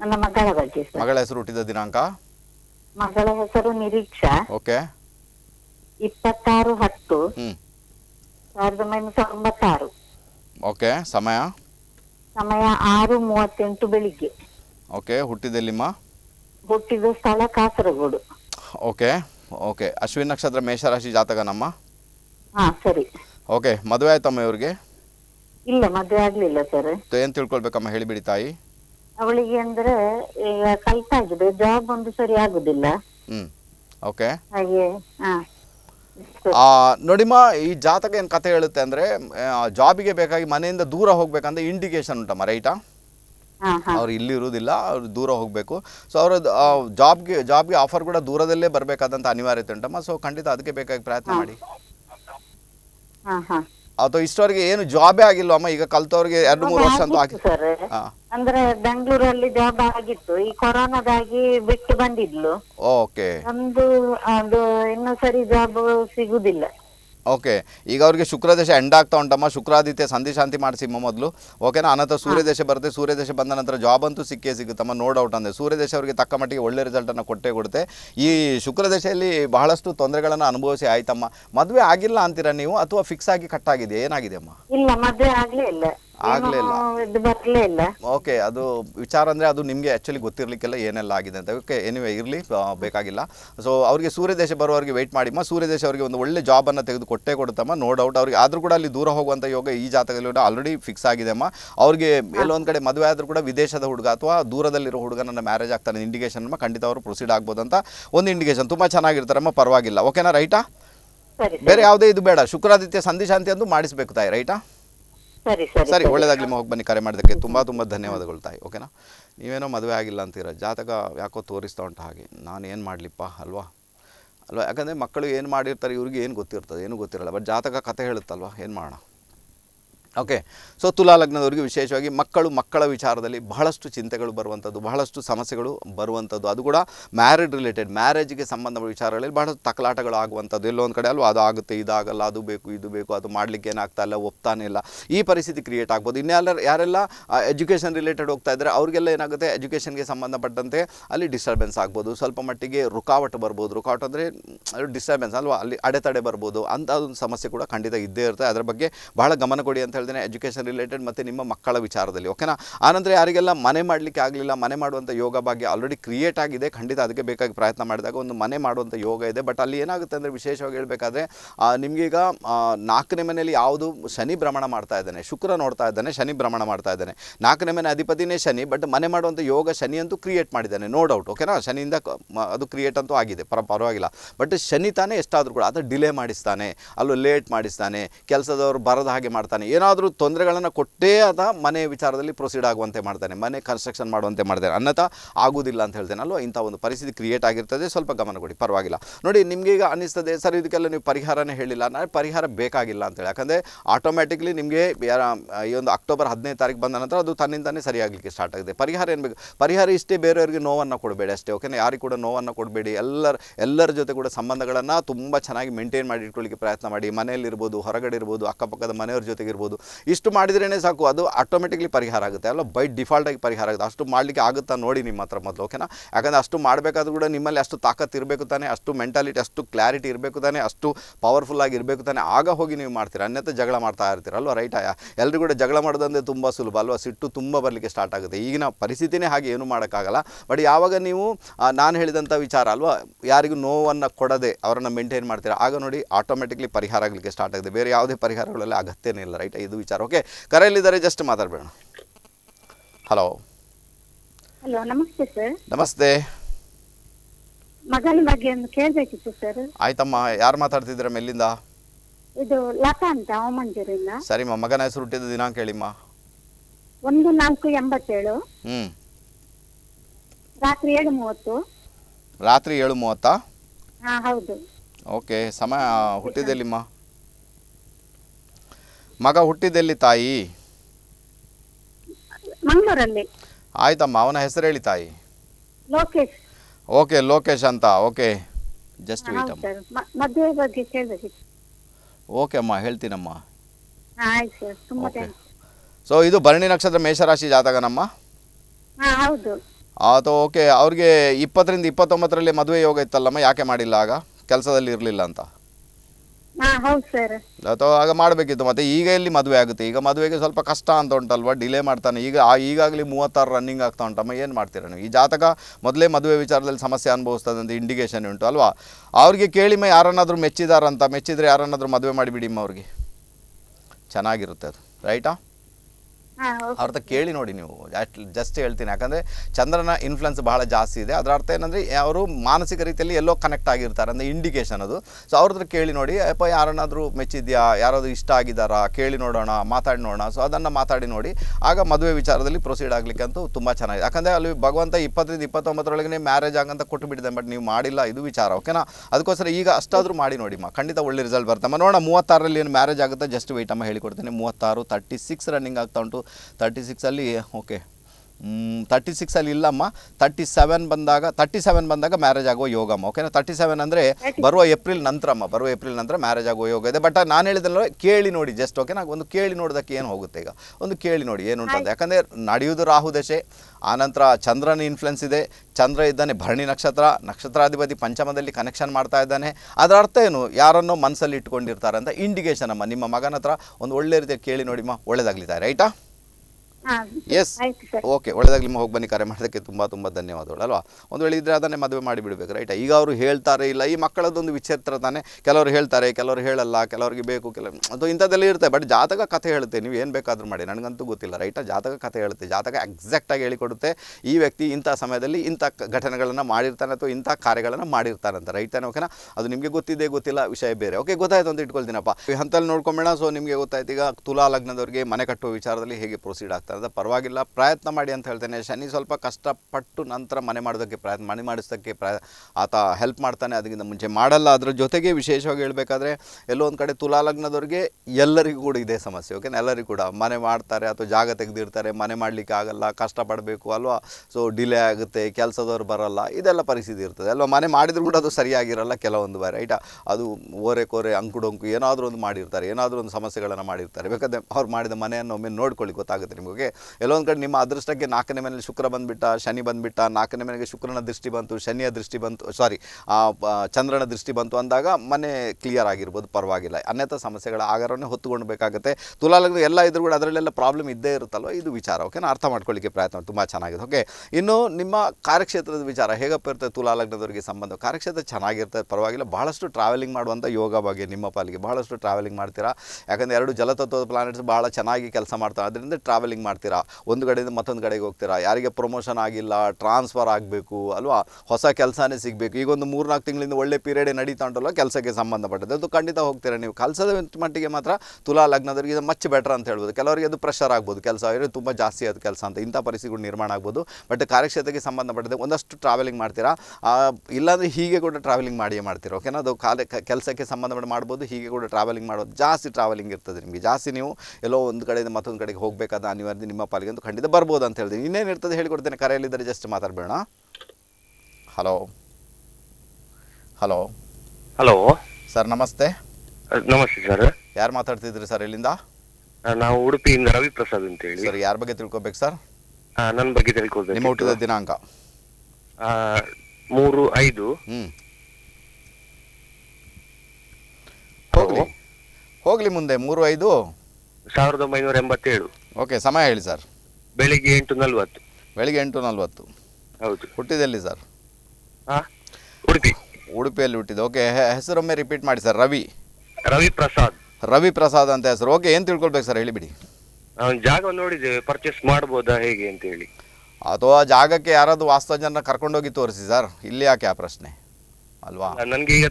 ನನ್ನ ಮಗಳ ಬಗ್ಗೆ ಮಗಳ ಹೆಸರು ಹುಟ್ಟಿದ ದಿನಾಂಕ ಮಗಳ ಹೆಸರು ನಿರೀಕ್ಷಾ ಓಕೆ ಇಪ್ಪತ್ತಾರು ಹತ್ತು ಸಾವಿರದ ಒಂಬೈನೂರ ತೊಂಬತ್ತಾರು ಓಕೆ ಸಮಯ ಸಮಯ ಆರು ಮೂವತ್ತೆಂಟು ಬೆಳಿಗ್ಗೆ ಓಕೆ ಹುಟ್ಟಿದಲ್ಲಿಮ್ಮ ಹುಟ್ಟಿದ ಸ್ಥಳ ಕಾಸರಗೋಡು ಓಕೆ ಓಕೆ ಅಶ್ವಿನ್ ನಕ್ಷತ್ರ ಮೇಷರಾಶಿ ಜಾತಕನಮ್ಮ ಹಾ ಸರಿ ಓಕೆ ಮದುವೆ ಆಯ್ತಮ್ಮ ಇವ್ರಿಗೆ ಇಲ್ಲ ಮದುವೆ ಆಗ್ಲಿಲ್ಲ ಸರ್ ಏನ್ ತಿಳ್ಕೊಳ್ಬೇಕಮ್ಮ ಹೇಳಿಬಿಡಿ ತಾಯಿ ಅವಳಿಗೆ ಅಂದ್ರೆ ಈಗ ಕಲ್ತಾಗಿದೆ ಜಾಬ್ ಒಂದು ಸರಿ ಆಗುದಿಲ್ಲ ಓಕೆ ಹಾಗೆ ನೋಡಿಮ್ಮ ಈ ಜಾತಕ ಏನ್ ಕತೆ ಹೇಳುತ್ತೆ ಅಂದ್ರೆ ಜಾಬಿಗೆ ಬೇಕಾಗಿ ಮನೆಯಿಂದ ದೂರ ಹೋಗ್ಬೇಕಂತ ಇಂಡಿಕೇಶನ್ ಉಂಟಮ್ಮ ರೈಟಾ ಅವ್ರು ಇಲ್ಲಿ ಇರುವುದಿಲ್ಲ ಅವ್ರು ದೂರ ಹೋಗ್ಬೇಕು ಸೊ ಅವರ ಜಾಬ್ಗೆ ಜಾಬ್ಗೆ ಆಫರ್ ಕೂಡ ದೂರದಲ್ಲೇ ಬರಬೇಕಾದಂತ ಅನಿವಾರ್ಯತೆ ಉಂಟಮ್ಮ ಸೊ ಖಂಡಿತ ಅದಕ್ಕೆ ಬೇಕಾಗಿ ಪ್ರಯತ್ನ ಮಾಡಿ ಅಥವಾ ಇಷ್ಟವರೆಗೆ ಏನು ಜಾಬೇ ಆಗಿಲ್ಲ ಅಮ್ಮ ಈಗ ಕಲ್ತವ್ರಿಗೆ ಎರಡು ಮೂರು ವರ್ಷ ಅಂತ ಆಗಿದೆ ಅಂದ್ರೆ ಬೆಂಗಳೂರಲ್ಲಿ ಜಾಬ್ ಆಗಿತ್ತು ಈ ಕೊರೋನಾದಾಗಿ ಬಿಟ್ಟು ಬಂದಿದ್ಲು ಓಕೆ ನಮ್ದು ಅದು ಇನ್ನೊಂದ್ಸರಿ ಸರಿ ಜಾಬ್ ಸಿಗುದಿಲ್ಲ ಓಕೆ ಈಗ ಅವ್ರಿಗೆ ಶುಕ್ರದಶ ಎಂಡ್ ಆಗ್ತಾ ಉಂಟಮ್ಮ ಶುಕ್ರಾದಿತ್ಯ ಸಂಧಿ ಶಾಂತಿ ಮಾಡಿಸಿಮ್ಮ ಮೊದಲು ಓಕೆನಾ ಅನಂತರ ಸೂರ್ಯದೇಶ ಬರುತ್ತೆ ಸೂರ್ಯದೇಶ ಬಂದ ನಂತರ ಜಾಬ್ ಅಂತೂ ಸಿಕ್ಕೇ ಸಿಗುತ್ತಮ್ಮ ನೋ ಡೌಟ್ ಅಂದರೆ ಸೂರ್ಯದೇಶ ಅವರಿಗೆ ತಕ್ಕ ಮಟ್ಟಿಗೆ ಒಳ್ಳೆ ರಿಸಲ್ಟನ್ನು ಕೊಟ್ಟೇ ಕೊಡುತ್ತೆ ಈ ಶುಕ್ರದಶೆಯಲ್ಲಿ ಬಹಳಷ್ಟು ತೊಂದರೆಗಳನ್ನು ಅನುಭವಿಸಿ ಆಯ್ತಮ್ಮ ಮದುವೆ ಆಗಿಲ್ಲ ಅಂತೀರಾ ನೀವು ಅಥವಾ ಫಿಕ್ಸ್ ಆಗಿ ಕಟ್ ಆಗಿದೆ ಏನಾಗಿದೆ ಅಮ್ಮ ಇಲ್ಲ ಮದುವೆ ಆಗಲೇ ಇಲ್ಲ ಆಗ್ಲಿಲ್ಲ ಓಕೆ ಅದು ವಿಚಾರ ಅಂದ್ರೆ ಅದು ನಿಮ್ಗೆ ಆಕ್ಚುಲಿ ಗೊತ್ತಿರ್ಲಿಕ್ಕೆಲ್ಲ ಏನೆಲ್ಲ ಆಗಿದೆ ಅಂತ ಓಕೆ ಎನಿವೇ ಇರಲಿ ಬೇಕಾಗಿಲ್ಲ ಸೊ ಅವರಿಗೆ ಸೂರ್ಯದೇಶ ಬರೋರಿಗೆ ವೆಯ್ಟ್ ಮಾಡಿಮ್ಮ ಸೂರ್ಯದೇಶ ಅವರಿಗೆ ಒಂದು ಒಳ್ಳೆ ಜಾಬ್ ಅನ್ನ ತೆಗೆದು ಕೊಟ್ಟೆ ಕೊಡುತ್ತಮ್ಮ ನೋ ಡೌಟ್ ಅವ್ರಿಗೆ ಆದ್ರೂ ಕೂಡ ಅಲ್ಲಿ ದೂರ ಹೋಗುವಂತ ಯೋಗ ಈ ಜಾತಕದಲ್ಲಿ ಕೂಡ ಆಲ್ರೆಡಿ ಫಿಕ್ಸ್ ಆಗಿದೆ ಅಮ್ಮ ಅವ್ರಿಗೆ ಎಲ್ಲೊಂದ್ ಕಡೆ ಮದುವೆ ಆದ್ರೂ ಕೂಡ ವಿದೇಶದ ಹುಡುಗ ಅಥವಾ ದೂರದಲ್ಲಿರೋ ಹುಡುಗನನ್ನ ಮ್ಯಾರೇಜ್ ಆಗ್ತಾನೆ ಇಂಡಿಕೇಶನ್ ಅಮ್ಮ ಖಂಡಿತ ಅವರು ಪ್ರೊಸೀಡ್ ಆಗ್ಬಹುದಂತ ಒಂದು ಇಂಡಿಕೇಶನ್ ತುಂಬಾ ಚೆನ್ನಾಗಿರ್ತಾರಮ್ಮ ಪರವಾಗಿಲ್ಲ ಓಕೆನಾ ರೈಟಾ ಬೇರೆ ಯಾವುದೇ ಇದು ಬೇಡ ಶುಕ್ರಾದಿತ್ಯ ಸಂಧಿಶಾಂತಿ ಅಂತೂ ಮಾಡಿಸ್ಬೇಕು ತಾಯಿ ರೈಟಾ ಸರಿ ಸರಿ ಒಳ್ಳೇದಾಗಲಿ ಹೋಗಿ ಬನ್ನಿ ಕರೆ ಮಾಡೋದಕ್ಕೆ ತುಂಬ ತುಂಬ ಧನ್ಯವಾದಗಳು ತಾಯಿ ಓಕೆನಾ ನೀವೇನೋ ಮದುವೆ ಆಗಿಲ್ಲ ಅಂತೀರ ಜಾತಕ ಯಾಕೋ ತೋರಿಸ್ತಾ ಉಂಟು ಹಾಗೆ ನಾನು ಏನು ಮಾಡಲಿಪ್ಪ ಅಲ್ವಾ ಅಲ್ವಾ ಯಾಕಂದರೆ ಮಕ್ಕಳು ಏನು ಮಾಡಿರ್ತಾರೆ ಇವ್ರಿಗೆ ಏನು ಗೊತ್ತಿರ್ತದೆ ಏನು ಗೊತ್ತಿರಲ್ಲ ಬಟ್ ಜಾತಕ ಕತೆ ಹೇಳುತ್ತಲ್ವಾ ಏನು ಮಾಡೋಣ ಓಕೆ ಸೊ ತುಲಾ ಲಗ್ನದವರಿಗೆ ವಿಶೇಷವಾಗಿ ಮಕ್ಕಳು ಮಕ್ಕಳ ವಿಚಾರದಲ್ಲಿ ಬಹಳಷ್ಟು ಚಿಂತೆಗಳು ಬರುವಂಥದ್ದು ಬಹಳಷ್ಟು ಸಮಸ್ಯೆಗಳು ಬರುವಂಥದ್ದು ಅದು ಕೂಡ ಮ್ಯಾರಿಡ್ ರಿಲೇಟೆಡ್ ಮ್ಯಾರೇಜ್ಗೆ ಸಂಬಂಧ ವಿಚಾರಗಳಲ್ಲಿ ಬಹಳಷ್ಟು ತಕಲಾಟಗಳು ಆಗುವಂಥದ್ದು ಎಲ್ಲೋ ಒಂದು ಕಡೆ ಅಲ್ವಾ ಅದು ಆಗುತ್ತೆ ಇದಾಗಲ್ಲ ಅದು ಬೇಕು ಇದು ಬೇಕು ಅದು ಮಾಡಲಿಕ್ಕೆ ಏನಾಗ್ತಾ ಇಲ್ಲ ಒಪ್ತಾನೆ ಇಲ್ಲ ಈ ಪರಿಸ್ಥಿತಿ ಕ್ರಿಯೇಟ್ ಆಗ್ಬೋದು ಇನ್ಯಾರ ಯಾರೆಲ್ಲ ಎಜುಕೇಷನ್ ರಿಲೇಟೆಡ್ ಹೋಗ್ತಾ ಇದ್ದಾರೆ ಅವರಿಗೆಲ್ಲ ಏನಾಗುತ್ತೆ ಎಜುಕೇಷನ್ಗೆ ಸಂಬಂಧಪಟ್ಟಂತೆ ಅಲ್ಲಿ ಡಿಸ್ಟರ್ಬೆನ್ಸ್ ಆಗ್ಬೋದು ಸ್ವಲ್ಪ ಮಟ್ಟಿಗೆ ರುಕಾವಟ್ ಬರ್ಬೋದು ರುಕಾವಟ್ ಅಂದರೆ ಡಿಸ್ಟರ್ಬೆನ್ಸ್ ಅಲ್ವಾ ಅಲ್ಲಿ ಅಡೆತಡೆ ಬರ್ಬೋದು ಅಂತ ಒಂದು ಸಮಸ್ಯೆ ಕೂಡ ಖಂಡಿತ ಇದ್ದೇ ಇರುತ್ತೆ ಅದರ ಬಗ್ಗೆ ಬಹಳ ಗಮನ ಕೊಡಿ ಅಂತ ಹೇಳ್ದೇನೆ ಎಜುಕೇಷನ್ ರಿಲೇಟೆಡ್ ಮತ್ತು ನಿಮ್ಮ ಮಕ್ಕಳ ವಿಚಾರದಲ್ಲಿ ಓಕೆನಾ ಆನಂತರ ಯಾರಿಗೆಲ್ಲ ಮನೆ ಮಾಡಲಿಕ್ಕೆ ಆಗಲಿಲ್ಲ ಮನೆ ಮಾಡುವಂಥ ಯೋಗ ಭಾಗ್ಯ ಆಲ್ರೆಡಿ ಕ್ರಿಯೇಟ್ ಆಗಿದೆ ಖಂಡಿತ ಅದಕ್ಕೆ ಬೇಕಾಗಿ ಪ್ರಯತ್ನ ಮಾಡಿದಾಗ ಒಂದು ಮನೆ ಮಾಡುವಂಥ ಯೋಗ ಇದೆ ಬಟ್ ಅಲ್ಲಿ ಏನಾಗುತ್ತೆ ಅಂದರೆ ವಿಶೇಷವಾಗಿ ಹೇಳಬೇಕಾದ್ರೆ ನಿಮಗೀಗ ನಾಲ್ಕನೇ ಮನೆಯಲ್ಲಿ ಯಾವುದು ಶನಿ ಭ್ರಮಣ ಮಾಡ್ತಾ ಇದ್ದಾನೆ ಶುಕ್ರ ನೋಡ್ತಾ ಇದ್ದಾನೆ ಶನಿ ಭ್ರಮಣ ಮಾಡ್ತಾ ಇದ್ದಾನೆ ನಾಲ್ಕನೇ ಮನೆ ಅಧಿಪತಿನೇ ಶನಿ ಬಟ್ ಮನೆ ಮಾಡುವಂಥ ಯೋಗ ಶನಿ ಅಂತೂ ಕ್ರಿಯೇಟ್ ಮಾಡಿದ್ದಾನೆ ನೋ ಡೌಟ್ ಓಕೆನಾ ಶನಿಯಿಂದ ಅದು ಕ್ರಿಯೇಟ್ ಅಂತೂ ಆಗಿದೆ ಪರ ಪರವಾಗಿಲ್ಲ ಬಟ್ ಶನಿ ತಾನೇ ಎಷ್ಟಾದರೂ ಕೂಡ ಅದು ಡಿಲೇ ಮಾಡಿಸ್ತಾನೆ ಅಲ್ಲೂ ಲೇಟ್ ಮಾಡಿಸ್ತಾನೆ ಕೆಲಸದವರು ಬರದ ಹಾಗೆ ಮಾಡ್ತಾನೆ ಏನೋ ಏನಾದರೂ ತೊಂದರೆಗಳನ್ನು ಕೊಟ್ಟೇ ಆದ ಮನೆ ವಿಚಾರದಲ್ಲಿ ಪ್ರೊಸೀಡ್ ಆಗುವಂತೆ ಮಾಡ್ತಾನೆ ಮನೆ ಕನ್ಸ್ಟ್ರಕ್ಷನ್ ಮಾಡುವಂತೆ ಮಾಡ್ತಾನೆ ಅನ್ನತಾ ಆಗೋದಿಲ್ಲ ಅಂತ ಹೇಳ್ತೇನೆ ಅಲ್ವಾ ಇಂಥ ಒಂದು ಪರಿಸ್ಥಿತಿ ಕ್ರಿಯೇಟ್ ಆಗಿರ್ತದೆ ಸ್ವಲ್ಪ ಗಮನ ಕೊಡಿ ಪರವಾಗಿಲ್ಲ ನೋಡಿ ನಿಮಗೆ ಈಗ ಅನ್ನಿಸ್ತದೆ ಸರ್ ಇದಕ್ಕೆಲ್ಲ ನೀವು ಪರಿಹಾರನೇ ಹೇಳಿಲ್ಲ ನಾನು ಪರಿಹಾರ ಬೇಕಾಗಿಲ್ಲ ಅಂತೇಳಿ ಯಾಕಂದರೆ ಆಟೋಮ್ಯಾಟಿಕ್ಲಿ ನಿಮಗೆ ಈ ಒಂದು ಅಕ್ಟೋಬರ್ ಹದಿನೈದು ತಾರೀಕು ಬಂದ ನಂತರ ಅದು ತನ್ನಿಂದಾನೇ ಸರಿಯಾಗಲಿಕ್ಕೆ ಸ್ಟಾರ್ಟ್ ಆಗಿದೆ ಪರಿಹಾರ ಏನು ಬೇಕು ಪರಿಹಾರ ಇಷ್ಟೇ ಬೇರೆಯವರಿಗೆ ನೋವನ್ನು ಕೊಡಬೇಡಿ ಅಷ್ಟೇ ಓಕೆ ಯಾರಿಗೂ ಕೂಡ ನೋವನ್ನು ಕೊಡಬೇಡಿ ಎಲ್ಲರ ಎಲ್ಲರ ಜೊತೆ ಕೂಡ ಸಂಬಂಧಗಳನ್ನು ತುಂಬ ಚೆನ್ನಾಗಿ ಮೇಂಟೈನ್ ಮಾಡಿ ಇಟ್ಕೊಳ್ಳಿಕ್ಕೆ ಪ್ರಯತ್ನ ಮಾಡಿ ಮನೆಯಲ್ಲಿರ್ಬೋದು ಹೊರಗಡೆ ಇರ್ಬೋದು ಅಕ್ಕಪಕ್ಕದ ಮನೆಯವ್ರ ಜೊತೆಗಿರ್ಬೋದು ಇಷ್ಟು ಮಾಡಿದ್ರೇ ಸಾಕು ಅದು ಆಟೋಮೆಟಿಕ್ಲಿ ಪರಿಹಾರ ಆಗುತ್ತೆ ಅಲ್ಲ ಬೈ ಡಿಫಾಲ್ಟಾಗಿ ಪರಿಹಾರ ಆಗುತ್ತೆ ಅಷ್ಟು ಮಾಡಲಿಕ್ಕೆ ಆಗುತ್ತಾ ನೋಡಿ ನಿಮ್ಮ ಹತ್ರ ಮೊದಲು ಓಕೆನಾ ಯಾಕಂದರೆ ಅಷ್ಟು ಮಾಡಬೇಕಾದ್ರೂ ಕೂಡ ನಿಮ್ಮಲ್ಲಿ ಅಷ್ಟು ತಾಕತ್ತು ಇರಬೇಕು ತಾನೇ ಅಷ್ಟು ಮೆಂಟಾಲಿಟಿ ಅಷ್ಟು ಕ್ಲಾರಿಟಿ ಇರಬೇಕು ತಾನೇ ಅಷ್ಟು ಪವರ್ಫುಲ್ ಆಗಿ ಇರಬೇಕು ತಾನೆ ಆಗ ಹೋಗಿ ನೀವು ಮಾಡ್ತೀರ ಅನ್ಯತೆ ಜಗಳ ಮಾಡ್ತಾ ಇರ್ತೀರಲ್ವ ರೈಟ್ ಎಲ್ಲರೂ ಕೂಡ ಜಗಳ ಮಾಡೋದಂದ್ರೆ ತುಂಬ ಸುಲಭ ಅಲ್ವಾ ಸಿಟ್ಟು ತುಂಬ ಬರಲಿಕ್ಕೆ ಸ್ಟಾರ್ಟ್ ಆಗುತ್ತೆ ಈಗಿನ ಪರಿಸ್ಥಿತಿನೇ ಹಾಗೆ ಏನು ಮಾಡೋಕ್ಕಾಗಲ್ಲ ಬಟ್ ಯಾವಾಗ ನೀವು ನಾನು ಹೇಳಿದಂಥ ವಿಚಾರ ಅಲ್ವಾ ಯಾರಿಗೂ ನೋವನ್ನು ಕೊಡದೆ ಅವರನ್ನು ಮೇಂಟೈನ್ ಮಾಡ್ತೀರಾ ಆಗ ನೋಡಿ ಆಟೋಮೆಟಿಕ್ಲಿ ಪರಿಹಾರ ಆಗಲಿಕ್ಕೆ ಸ್ಟಾರ್ಟ್ ಆಗಿದೆ ಬೇರೆ ಯಾವುದೇ ಪರಿಹಾರಗಳಲ್ಲಿ ಅಗತ್ಯನೇ ಇಲ್ಲ ರೈಟ್ ಇದು ವಿಚಾರ ಓಕೆ ಕರೆಯಲ್ಲಿದ್ದಾರೆ ಜಸ್ಟ್ ಮಾತಾಡಬೇಡ ಹಲೋ ಹಲೋ ನಮಸ್ತೆ ಸರ್ ನಮಸ್ತೆ ಮಗನ ಬಗ್ಗೆ ಒಂದು ಕೇಳಬೇಕಿತ್ತು ಸರ್ ಆಯ್ತಮ್ಮ ಯಾರು ಮಾತಾಡ್ತಿದ್ರ ಮೇಲಿಂದ ಇದು ಲತಾ ಅಂತ ಓಮಂಜೂರಿಂದ ಸರಿಮ್ಮ ಮಗನ ಹೆಸರು ಹುಟ್ಟಿದ ದಿನಾಂಕ ಹೇಳಿಮ್ಮ ಒಂದು ನಾಲ್ಕು ಎಂಬತ್ತೇಳು ಹ್ಞೂ ರಾತ್ರಿ ಏಳು ಮೂವತ್ತು ರಾತ್ರಿ ಏಳು ಮೂವತ್ತಾ ಹಾಂ ಹೌದು ಓಕೆ ಸಮಯ ಹುಟ್ಟಿದೆಲ್ಲಿಮ್ಮ ಮಗ ಹುಟ್ಟಿದೆಲ್ಲಿ ತಾಯಿ ಆಯ್ತಮ್ಮ ಅವನ ಹೆಸರು ಹೇಳಿ ತಾಯಿ ಲೋಕೇಶ್ ಓಕೆ ಲೋಕೇಶ್ ಅಂತ ಓಕೆ ಜಸ್ಟ್ ವೇಟ್ ಅಮ್ಮ ಮದುವೆ ಬಗ್ಗೆ ಕೇಳಬೇಕು ಓಕೆ ಅಮ್ಮ ಹೇಳ್ತೀನಮ್ಮ ಸೊ ಇದು ಭರಣಿ ನಕ್ಷತ್ರ ಮೇಷರಾಶಿ ಜಾತಕನಮ್ಮ ಹೌದು ಅದು ಓಕೆ ಅವ್ರಿಗೆ ಇಪ್ಪತ್ತರಿಂದ ಇಪ್ಪತ್ತೊಂಬತ್ತರಲ್ಲಿ ಮದುವೆ ಯೋಗ ಇತ್ತಲ್ಲಮ್ಮ ಯಾಕೆ ಮಾಡಿಲ್ಲ ಆಗ ಕೆಲಸದಲ್ಲಿ ಇರಲಿಲ್ಲ ಅಂತ ಅಥವಾ ಆಗ ಮಾಡಬೇಕಿತ್ತು ಮತ್ತೆ ಈಗ ಎಲ್ಲಿ ಮದುವೆ ಆಗುತ್ತೆ ಈಗ ಮದುವೆಗೆ ಸ್ವಲ್ಪ ಕಷ್ಟ ಅಂತ ಉಂಟಲ್ವಾ ಡಿಲೇ ಮಾಡ್ತಾನೆ ಈಗ ಈಗಾಗಲೇ ಮೂವತ್ತಾರು ರನ್ನಿಂಗ್ ಆಗ್ತಾ ಉಂಟಮ್ಮ ಏನು ಮಾಡ್ತೀರಾ ನೀವು ಈ ಜಾತಕ ಮೊದಲೇ ಮದುವೆ ವಿಚಾರದಲ್ಲಿ ಸಮಸ್ಯೆ ಅನುಭವಿಸ್ತದೆ ಅಂತ ಇಂಡಿಕೇಶನ್ ಉಂಟು ಅಲ್ವಾ ಅವ್ರಿಗೆ ಕೇಳಿಮ್ಮ ಯಾರನ್ನಾದರೂ ಮೆಚ್ಚಿದಾರಂತ ಮೆಚ್ಚಿದ್ರೆ ಯಾರನ್ನಾದರೂ ಮದುವೆ ಮಾಡಿಬಿಡಿಮ್ಮ ಅವ್ರಿಗೆ ಚೆನ್ನಾಗಿರುತ್ತೆ ಅದು ರೈಟಾ ಅವ್ರ ಕೇಳಿ ನೋಡಿ ನೀವು ಜಸ್ಟ್ ಹೇಳ್ತೀನಿ ಯಾಕಂದ್ರೆ ಚಂದ್ರನ ಇನ್ಫ್ಲುಯೆನ್ಸ್ ಬಹಳ ಜಾಸ್ತಿ ಇದೆ ಅದರ ಅರ್ಥ ಏನಂದ್ರೆ ಅವರು ಮಾನಸಿಕ ರೀತಿಯಲ್ಲಿ ಎಲ್ಲೋ ಕನೆಕ್ಟ್ ಆಗಿರ್ತಾರೆ ಅಂದ್ರೆ ಇಂಡಿಕೇಶನ್ ಅದು ಸೊ ಅವ್ರ ಹತ್ರ ಕೇಳಿ ನೋಡಿ ಅಪ್ಪ ಯಾರನ್ನಾದ್ರೂ ಮೆಚ್ಚಿದ್ಯಾ ಯಾರಾದರೂ ಇಷ್ಟ ಆಗಿದ್ದಾರಾ ಕೇಳಿ ನೋಡೋಣ ಮಾತಾಡಿ ನೋಡೋಣ ಸೊ ಅದನ್ನ ಮಾತಾಡಿ ನೋಡಿ ಆಗ ಮದುವೆ ವಿಚಾರದಲ್ಲಿ ಪ್ರೊಸೀಡ್ ಆಗ್ಲಿಕ್ಕೆ ಅಂತೂ ತುಂಬಾ ಚೆನ್ನಾಗಿದೆ ಯಾಕಂದ್ರೆ ಅಲ್ಲಿ ಭಗವಂತ ಇಪ್ಪತ್ತರಿಂದ ಇಪ್ಪತ್ತೊಂಬತ್ತರೊಳಗೆ ಮ್ಯಾರೇಜ್ ಆಗಂತ ಕೊಟ್ಟು ಬಿಟ್ಟಿದೆ ಬಟ್ ನೀವು ಮಾಡಿಲ್ಲ ಇದು ವಿಚಾರ ಓಕೆನಾ ಅದಕ್ಕೋಸ್ಕರ ಈಗ ಅಷ್ಟಾದರೂ ಮಾಡಿ ನೋಡಿ ಮಾ ಖಂಡಿತ ಒಳ್ಳೆ ರಿಸಲ್ಟ್ ಬರ್ತಮ್ಮ ನೋಡೋಣ ಮೂವತ್ತಾರರಲ್ಲಿ ಏನು ಮ್ಯಾರೇಜ್ ಆಗುತ್ತೆ ಜಸ್ಟ್ ವೆಯ್ಟ್ ಅಮ್ಮ ಹೇಳಿಕೊಡ್ತೀನಿ ಮೂವತ್ತಾರು ತರ್ಟಿ ಸಿಕ್ಸ್ ರನ್ನಿಂಗ್ ಆಗ್ತಾ ಉಂಟು ತರ್ಟಿ ಸಿಕ್ಸಲ್ಲಿ ಓಕೆ ತರ್ಟಿ ಸಿಕ್ಸಲ್ಲಿ ಇಲ್ಲಮ್ಮ ತರ್ಟಿ ಸೆವೆನ್ ಬಂದಾಗ ತರ್ಟಿ ಸೆವೆನ್ ಬಂದಾಗ ಮ್ಯಾರೇಜ್ ಆಗುವ ಯೋಗಮ್ಮ ಓಕೆನಾ ತರ್ಟಿ ಸೆವೆನ್ ಅಂದರೆ ಬರುವ ಏಪ್ರಿಲ್ ನಂತರಮ್ಮ ಬರುವ ಏಪ್ರಿಲ್ ನಂತರ ಮ್ಯಾರೇಜ್ ಆಗೋ ಯೋಗ ಇದೆ ಬಟ್ ನಾನು ಹೇಳಿದ್ರೆ ಕೇಳಿ ನೋಡಿ ಜಸ್ಟ್ ನಾವು ಒಂದು ಕೇಳಿ ನೋಡೋದಕ್ಕೆ ಏನು ಹೋಗುತ್ತೆ ಈಗ ಒಂದು ಕೇಳಿ ನೋಡಿ ಏನು ಅಂತ ಯಾಕಂದರೆ ನಡೆಯುವುದು ರಾಹು ದಶೆ ಆನಂತರ ಚಂದ್ರನ ಇನ್ಫ್ಲುಯೆನ್ಸ್ ಇದೆ ಚಂದ್ರ ಇದ್ದಾನೆ ಭರಣಿ ನಕ್ಷತ್ರ ನಕ್ಷತ್ರಾಧಿಪತಿ ಪಂಚಮದಲ್ಲಿ ಕನೆಕ್ಷನ್ ಮಾಡ್ತಾ ಇದ್ದಾನೆ ಅದರ ಅರ್ಥ ಏನು ಯಾರನ್ನೋ ಮನಸ್ಸಲ್ಲಿ ಇಟ್ಕೊಂಡಿರ್ತಾರೆ ಅಂತ ಇಂಡಿಕೇಶನ್ ಅಮ್ಮ ನಿಮ್ಮ ಮಗನ ಹತ್ರ ಒಂದು ಒಳ್ಳೆ ರೀತಿಯಲ್ಲಿ ಕೇಳಿ ನೋಡಿಮ್ಮ ಒಳ್ಳೇದಾಗ್ಲಿದ್ದಾರೆ ರೈಟಾ ಎಸ್ ಓಕೆ ಒಳ್ಳೆದಾಗಿ ನಿಮ್ಮ ಹೋಗಿ ಬನ್ನಿ ಕರೆ ಮಾಡೋದಕ್ಕೆ ತುಂಬ ತುಂಬ ಧನ್ಯವಾದಗಳು ಅಲ್ವಾ ಒಂದು ವೇಳೆ ಇದ್ರೆ ಅದನ್ನೇ ಮದುವೆ ಮಾಡಿಬಿಡ್ಬೇಕು ರೈಟ್ ಈಗ ಅವರು ಹೇಳ್ತಾರೆ ಇಲ್ಲ ಈ ಮಕ್ಕಳದೊಂದು ವಿಚಿತ್ರ ತಾನೇ ಕೆಲವರು ಹೇಳ್ತಾರೆ ಕೆಲವರು ಹೇಳಲ್ಲ ಕೆಲವರಿಗೆ ಬೇಕು ಕೆಲವು ಅದು ಇಂಥದ್ದೆಲ್ಲ ಇರುತ್ತೆ ಬಟ್ ಜಾತಕ ಕಥೆ ಹೇಳುತ್ತೆ ನೀವು ಏನು ಬೇಕಾದರೂ ಮಾಡಿ ನನಗಂತೂ ಗೊತ್ತಿಲ್ಲ ರೈಟ್ ಜಾತಕ ಕಥೆ ಹೇಳುತ್ತೆ ಜಾತಕ ಎಕ್ಸಾಕ್ಟ್ ಆಗಿ ಹೇಳಿಕೊಡುತ್ತೆ ಈ ವ್ಯಕ್ತಿ ಇಂಥ ಸಮಯದಲ್ಲಿ ಇಂಥ ಘಟನೆಗಳನ್ನು ಮಾಡಿರ್ತಾನೆ ಅಥವಾ ಇಂಥ ಕಾರ್ಯಗಳನ್ನು ಮಾಡಿರ್ತಾನೆ ಅಂತ ರೈಟ್ ಓಕೆನಾ ಅದು ನಿಮಗೆ ಗೊತ್ತಿದೆ ಗೊತ್ತಿಲ್ಲ ವಿಷಯ ಬೇರೆ ಓಕೆ ಗೊತ್ತಾಯ್ತು ಅಂತ ಇಟ್ಕೊಳ್ತೀನಪ್ಪ ಈ ಹಂತಲ್ಲಿ ನೋಡ್ಕೊಂಬೇಡ ಸೊ ನಿಮಗೆ ಗೊತ್ತಾಯ್ತು ಈಗ ತುಲಾ ಲಗ್ನದವರಿಗೆ ಮನೆ ಕಟ್ಟುವ ವಿಚಾರದಲ್ಲಿ ಹೇಗೆ ಪ್ರೊಸೀಡ್ ಆಗ್ತದೆ ಪರವಾಗಿಲ್ಲ ಪ್ರಯತ್ನ ಮಾಡಿ ಅಂತ ಹೇಳ್ತೇನೆ ಶನಿ ಸ್ವಲ್ಪ ಕಷ್ಟಪಟ್ಟು ನಂತರ ಮನೆ ಮಾಡೋದಕ್ಕೆ ಪ್ರಯತ್ನ ಮನೆ ಮಾಡಿಸೋದಕ್ಕೆ ಪ್ರಯ ಆತ ಹೆಲ್ಪ್ ಮಾಡ್ತಾನೆ ಅದಕ್ಕಿಂತ ಮುಂಚೆ ಮಾಡಲ್ಲ ಅದರ ಜೊತೆಗೆ ವಿಶೇಷವಾಗಿ ಹೇಳಬೇಕಾದ್ರೆ ಎಲ್ಲೋ ಒಂದು ಕಡೆ ತುಲಾಲಗ್ನದವ್ರಿಗೆ ಎಲ್ಲರಿಗೂ ಕೂಡ ಇದೇ ಸಮಸ್ಯೆ ಓಕೆ ಎಲ್ಲರಿಗೂ ಕೂಡ ಮನೆ ಮಾಡ್ತಾರೆ ಅಥವಾ ಜಾಗ ತೆಗೆದಿರ್ತಾರೆ ಮನೆ ಮಾಡಲಿಕ್ಕೆ ಆಗಲ್ಲ ಕಷ್ಟಪಡಬೇಕು ಅಲ್ವಾ ಸೊ ಡಿಲೇ ಆಗುತ್ತೆ ಕೆಲಸದವ್ರು ಬರಲ್ಲ ಇದೆಲ್ಲ ಪರಿಸ್ಥಿತಿ ಇರ್ತದೆ ಅಲ್ವಾ ಮನೆ ಮಾಡಿದ್ರು ಕೂಡ ಅದು ಸರಿಯಾಗಿರಲ್ಲ ಕೆಲವೊಂದು ಬಾರಿ ರೈಟಾ ಅದು ಓರೆ ಕೋರೆ ಅಂಕುಡೊಂಕು ಏನಾದರೂ ಒಂದು ಮಾಡಿರ್ತಾರೆ ಏನಾದರೂ ಒಂದು ಸಮಸ್ಯೆಗಳನ್ನು ಮಾಡಿರ್ತಾರೆ ಬೇಕಾದ್ರೆ ಅವ್ರು ಮಾಡಿದ ಮನೆಯನ್ನು ಒಮ್ಮೆ ನೋಡ್ಕೊಳ್ಳಿ ಗೊತ್ತಾಗುತ್ತೆ ನಿಮಗೆ ಓಕೆ ಎಲ್ಲೊಂದು ಕಡೆ ನಿಮ್ಮ ಅದೃಷ್ಟಕ್ಕೆ ನಾಲ್ಕನೇ ಮನೆಯಲ್ಲಿ ಶುಕ್ರ ಬಂದುಬಿಟ್ಟ ಶನಿ ಬಂದುಬಿಟ್ಟ ನಾಲ್ಕನೇ ಮನೆಗೆ ಶುಕ್ರನ ದೃಷ್ಟಿ ಬಂತು ಶನಿಯ ದೃಷ್ಟಿ ಬಂತು ಸಾರಿ ಚಂದ್ರನ ದೃಷ್ಟಿ ಬಂತು ಅಂದಾಗ ಮನೆ ಕ್ಲಿಯರ್ ಆಗಿರ್ಬೋದು ಪರವಾಗಿಲ್ಲ ಅನ್ಯಥ ಸಮಸ್ಯೆಗಳ ಆಗಾರವನ್ನೇ ಹೊತ್ತುಕೊಂಡ್ಬೇಕಾಗುತ್ತೆ ತುಲಾಲಗ್ನ ಎಲ್ಲ ಇದ್ರೂ ಕೂಡ ಅದರಲ್ಲೆಲ್ಲ ಪ್ರಾಬ್ಲಮ್ ಇದ್ದೇ ಇರುತ್ತಲ್ವ ಇದು ವಿಚಾರ ಓಕೆನಾ ಅರ್ಥ ಮಾಡ್ಕೊಳ್ಳಿಕ್ಕೆ ಪ್ರಯತ್ನ ತುಂಬ ಚೆನ್ನಾಗಿದೆ ಓಕೆ ಇನ್ನು ನಿಮ್ಮ ಕಾರ್ಯಕ್ಷೇತ್ರದ ವಿಚಾರ ಹೇಗಪ್ಪ ಇರುತ್ತೆ ತುಲಾಲಗ್ನದವರಿಗೆ ಸಂಬಂಧ ಕಾರ್ಯಕ್ಷೇತ್ರ ಚೆನ್ನಾಗಿರ್ತದೆ ಪರವಾಗಿಲ್ಲ ಬಹಳಷ್ಟು ಟ್ರಾವೆಲಿಂಗ್ ಮಾಡುವಂಥ ಯೋಗ ಬಗ್ಗೆ ನಿಮ್ಮ ಪಾಲಿಗೆ ಬಹಳಷ್ಟು ಟ್ರಾವೆಲಿಂಗ್ ಮಾಡ್ತೀರಾ ಯಾಕಂದರೆ ಎರಡು ಜಲತತ್ವದ ಪ್ಲಾನೆಟ್ಸ್ ಭಾಳ ಚೆನ್ನಾಗಿ ಕೆಲಸ ಮಾಡ್ತಾರೆ ಅದರಿಂದ ಟ್ರಾವೆಲಿಂಗ್ ಮಾಡ್ತೀರಾ ಒಂದು ಕಡೆಯಿಂದ ಮತ್ತೊಂದು ಕಡೆಗೆ ಹೋಗ್ತೀರಾ ಯಾರಿಗೆ ಪ್ರಮೋಷನ್ ಆಗಿಲ್ಲ ಟ್ರಾನ್ಸ್ಫರ್ ಆಗಬೇಕು ಅಲ್ವಾ ಹೊಸ ಕೆಲಸನೇ ಸಿಗಬೇಕು ಈಗ ಒಂದು ಮೂರ್ನಾಲ್ಕು ತಿಂಗಳಿಂದ ಒಳ್ಳೆ ಪೀರಿಯಡೇ ನಡೀತಾ ಉಂಟಲ್ಲ ಕೆಲಸಕ್ಕೆ ಸಂಬಂಧಪಟ್ಟದ್ದು ಅದು ಖಂಡಿತ ಹೋಗ್ತೀರಾ ನೀವು ಕೆಲಸದ ಮಟ್ಟಿಗೆ ಮಾತ್ರ ತುಲಾ ಲಗ್ನದವರಿಗೆ ಇದು ಮಚ್ ಬೆಟರ್ ಅಂತ ಹೇಳ್ಬೋದು ಕೆಲವರಿಗೆ ಅದು ಪ್ರೆಷರ್ ಆಗ್ಬೋದು ಕೆಲಸ ಇರೋದು ತುಂಬ ಜಾಸ್ತಿ ಅದು ಕೆಲಸ ಅಂತ ಇಂಥ ಪರಿಸ್ಥಿತಿಗಳು ನಿರ್ಮಾಣ ಆಗ್ಬೋದು ಬಟ್ ಕಾರ್ಯಕ್ಷೇತ್ರಕ್ಕೆ ಸಂಬಂಧಪಟ್ಟದ್ದು ಒಂದಷ್ಟು ಟ್ರಾವೆಲಿಂಗ್ ಮಾಡ್ತೀರಾ ಇಲ್ಲಾಂದರೆ ಹೀಗೆ ಕೂಡ ಟ್ರಾವೆಲಿಂಗ್ ಮಾಡಿಯೇ ಮಾಡ್ತೀರಾ ಓಕೆನ ಅದು ಕಾಲ ಕೆಲಸಕ್ಕೆ ಸಂಬಂಧಪಟ್ಟ ಮಾಡ್ಬೋದು ಹೀಗೆ ಕೂಡ ಟ್ರಾವೆಲಿಂಗ್ ಮಾಡೋದು ಜಾಸ್ತಿ ಟ್ರಾವೆಲಿಂಗ್ ಇರ್ತದೆ ನಿಮಗೆ ಜಾಸ್ತಿ ನೀವು ಎಲ್ಲೋ ಒಂದು ಕಡೆಯಿಂದ ಮತ್ತೊಂದು ಕಡೆಗೆ ಹೋಗಬೇಕಾದ ಅನಿವಾರ್ಯ ಅದು ನಿಮ್ಮ ಅಂತ ಖಂಡಿತ ಬರ್ಬೋದು ಅಂತ ಹೇಳ್ತೀನಿ ಇನ್ನೇನು ಇರ್ತದೆ ಹೇಳಿಕೊಡ್ತೇನೆ ಕರೆಯಲ್ಲಿದ್ದರೆ ಜಸ್ಟ್ ಮಾತಾಡಬೇಡ ಹಲೋ ಹಲೋ ಹಲೋ ಸರ್ ನಮಸ್ತೆ ನಮಸ್ತೆ ಸರ್ ಯಾರು ಮಾತಾಡ್ತಿದ್ರಿ ಸರ್ ಇಲ್ಲಿಂದ ನಾವು ಉಡುಪಿಯಿಂದ ರವಿ ಪ್ರಸಾದ್ ಅಂತ ಹೇಳಿ ಸರ್ ಯಾರ ಬಗ್ಗೆ ತಿಳ್ಕೊಬೇಕು ಸರ್ ನನ್ನ ಬಗ್ಗೆ ತಿಳ್ಕೊಬೇಕು ನಿಮ್ಮ ಹುಟ್ಟಿದ ದಿನಾಂಕ ಮೂರು ಐದು ಹೋಗ್ಲಿ ಹೋಗ್ಲಿ ಮುಂದೆ ಮೂರು ಐದು ಸಾವಿರದ ಒಂಬೈನೂರ ಎಂಬತ್ತೇಳು ಓಕೆ ಸಮಯ ಹೇಳಿ ಸರ್ ಬೆಳಿಗ್ಗೆ ಎಂಟು ನಲ್ವತ್ತು ಬೆಳಿಗ್ಗೆ ಎಂಟು ನಲ್ವತ್ತು ಹೌದು ಹುಟ್ಟಿದಲ್ಲಿ ಸರ್ ಉಡುಪಿ ಉಡುಪಿಯಲ್ಲಿ ಹುಟ್ಟಿದ ಓಕೆ ಹೆಸರೊಮ್ಮೆ ರಿಪೀಟ್ ಮಾಡಿ ಸರ್ ರವಿ ರವಿ ಪ್ರಸಾದ್ ರವಿ ಪ್ರಸಾದ್ ಅಂತ ಹೆಸರು ಓಕೆ ಏನು ತಿಳ್ಕೊಳ್ಬೇಕು ಸರ್ ಹೇಳಿಬಿಡಿ ಜಾಗ ನೋಡಿದ್ದೇವೆ ಪರ್ಚೇಸ್ ಮಾಡ್ಬೋದಾ ಹೇಗೆ ಅಂತ ಹೇಳಿ ಅಥವಾ ಜಾಗಕ್ಕೆ ಯಾರಾದ್ರೂ ವಾಸ್ತವ ಜನ ಕರ್ಕೊಂಡೋಗಿ ತೋರಿಸಿ ಸರ್ ಇಲ್ಲಿ ಯಾಕೆ ಆ ಪ್ರಶ್ನೆ ಅಲ್ವಾ ನನ್ಗೆ ಈಗ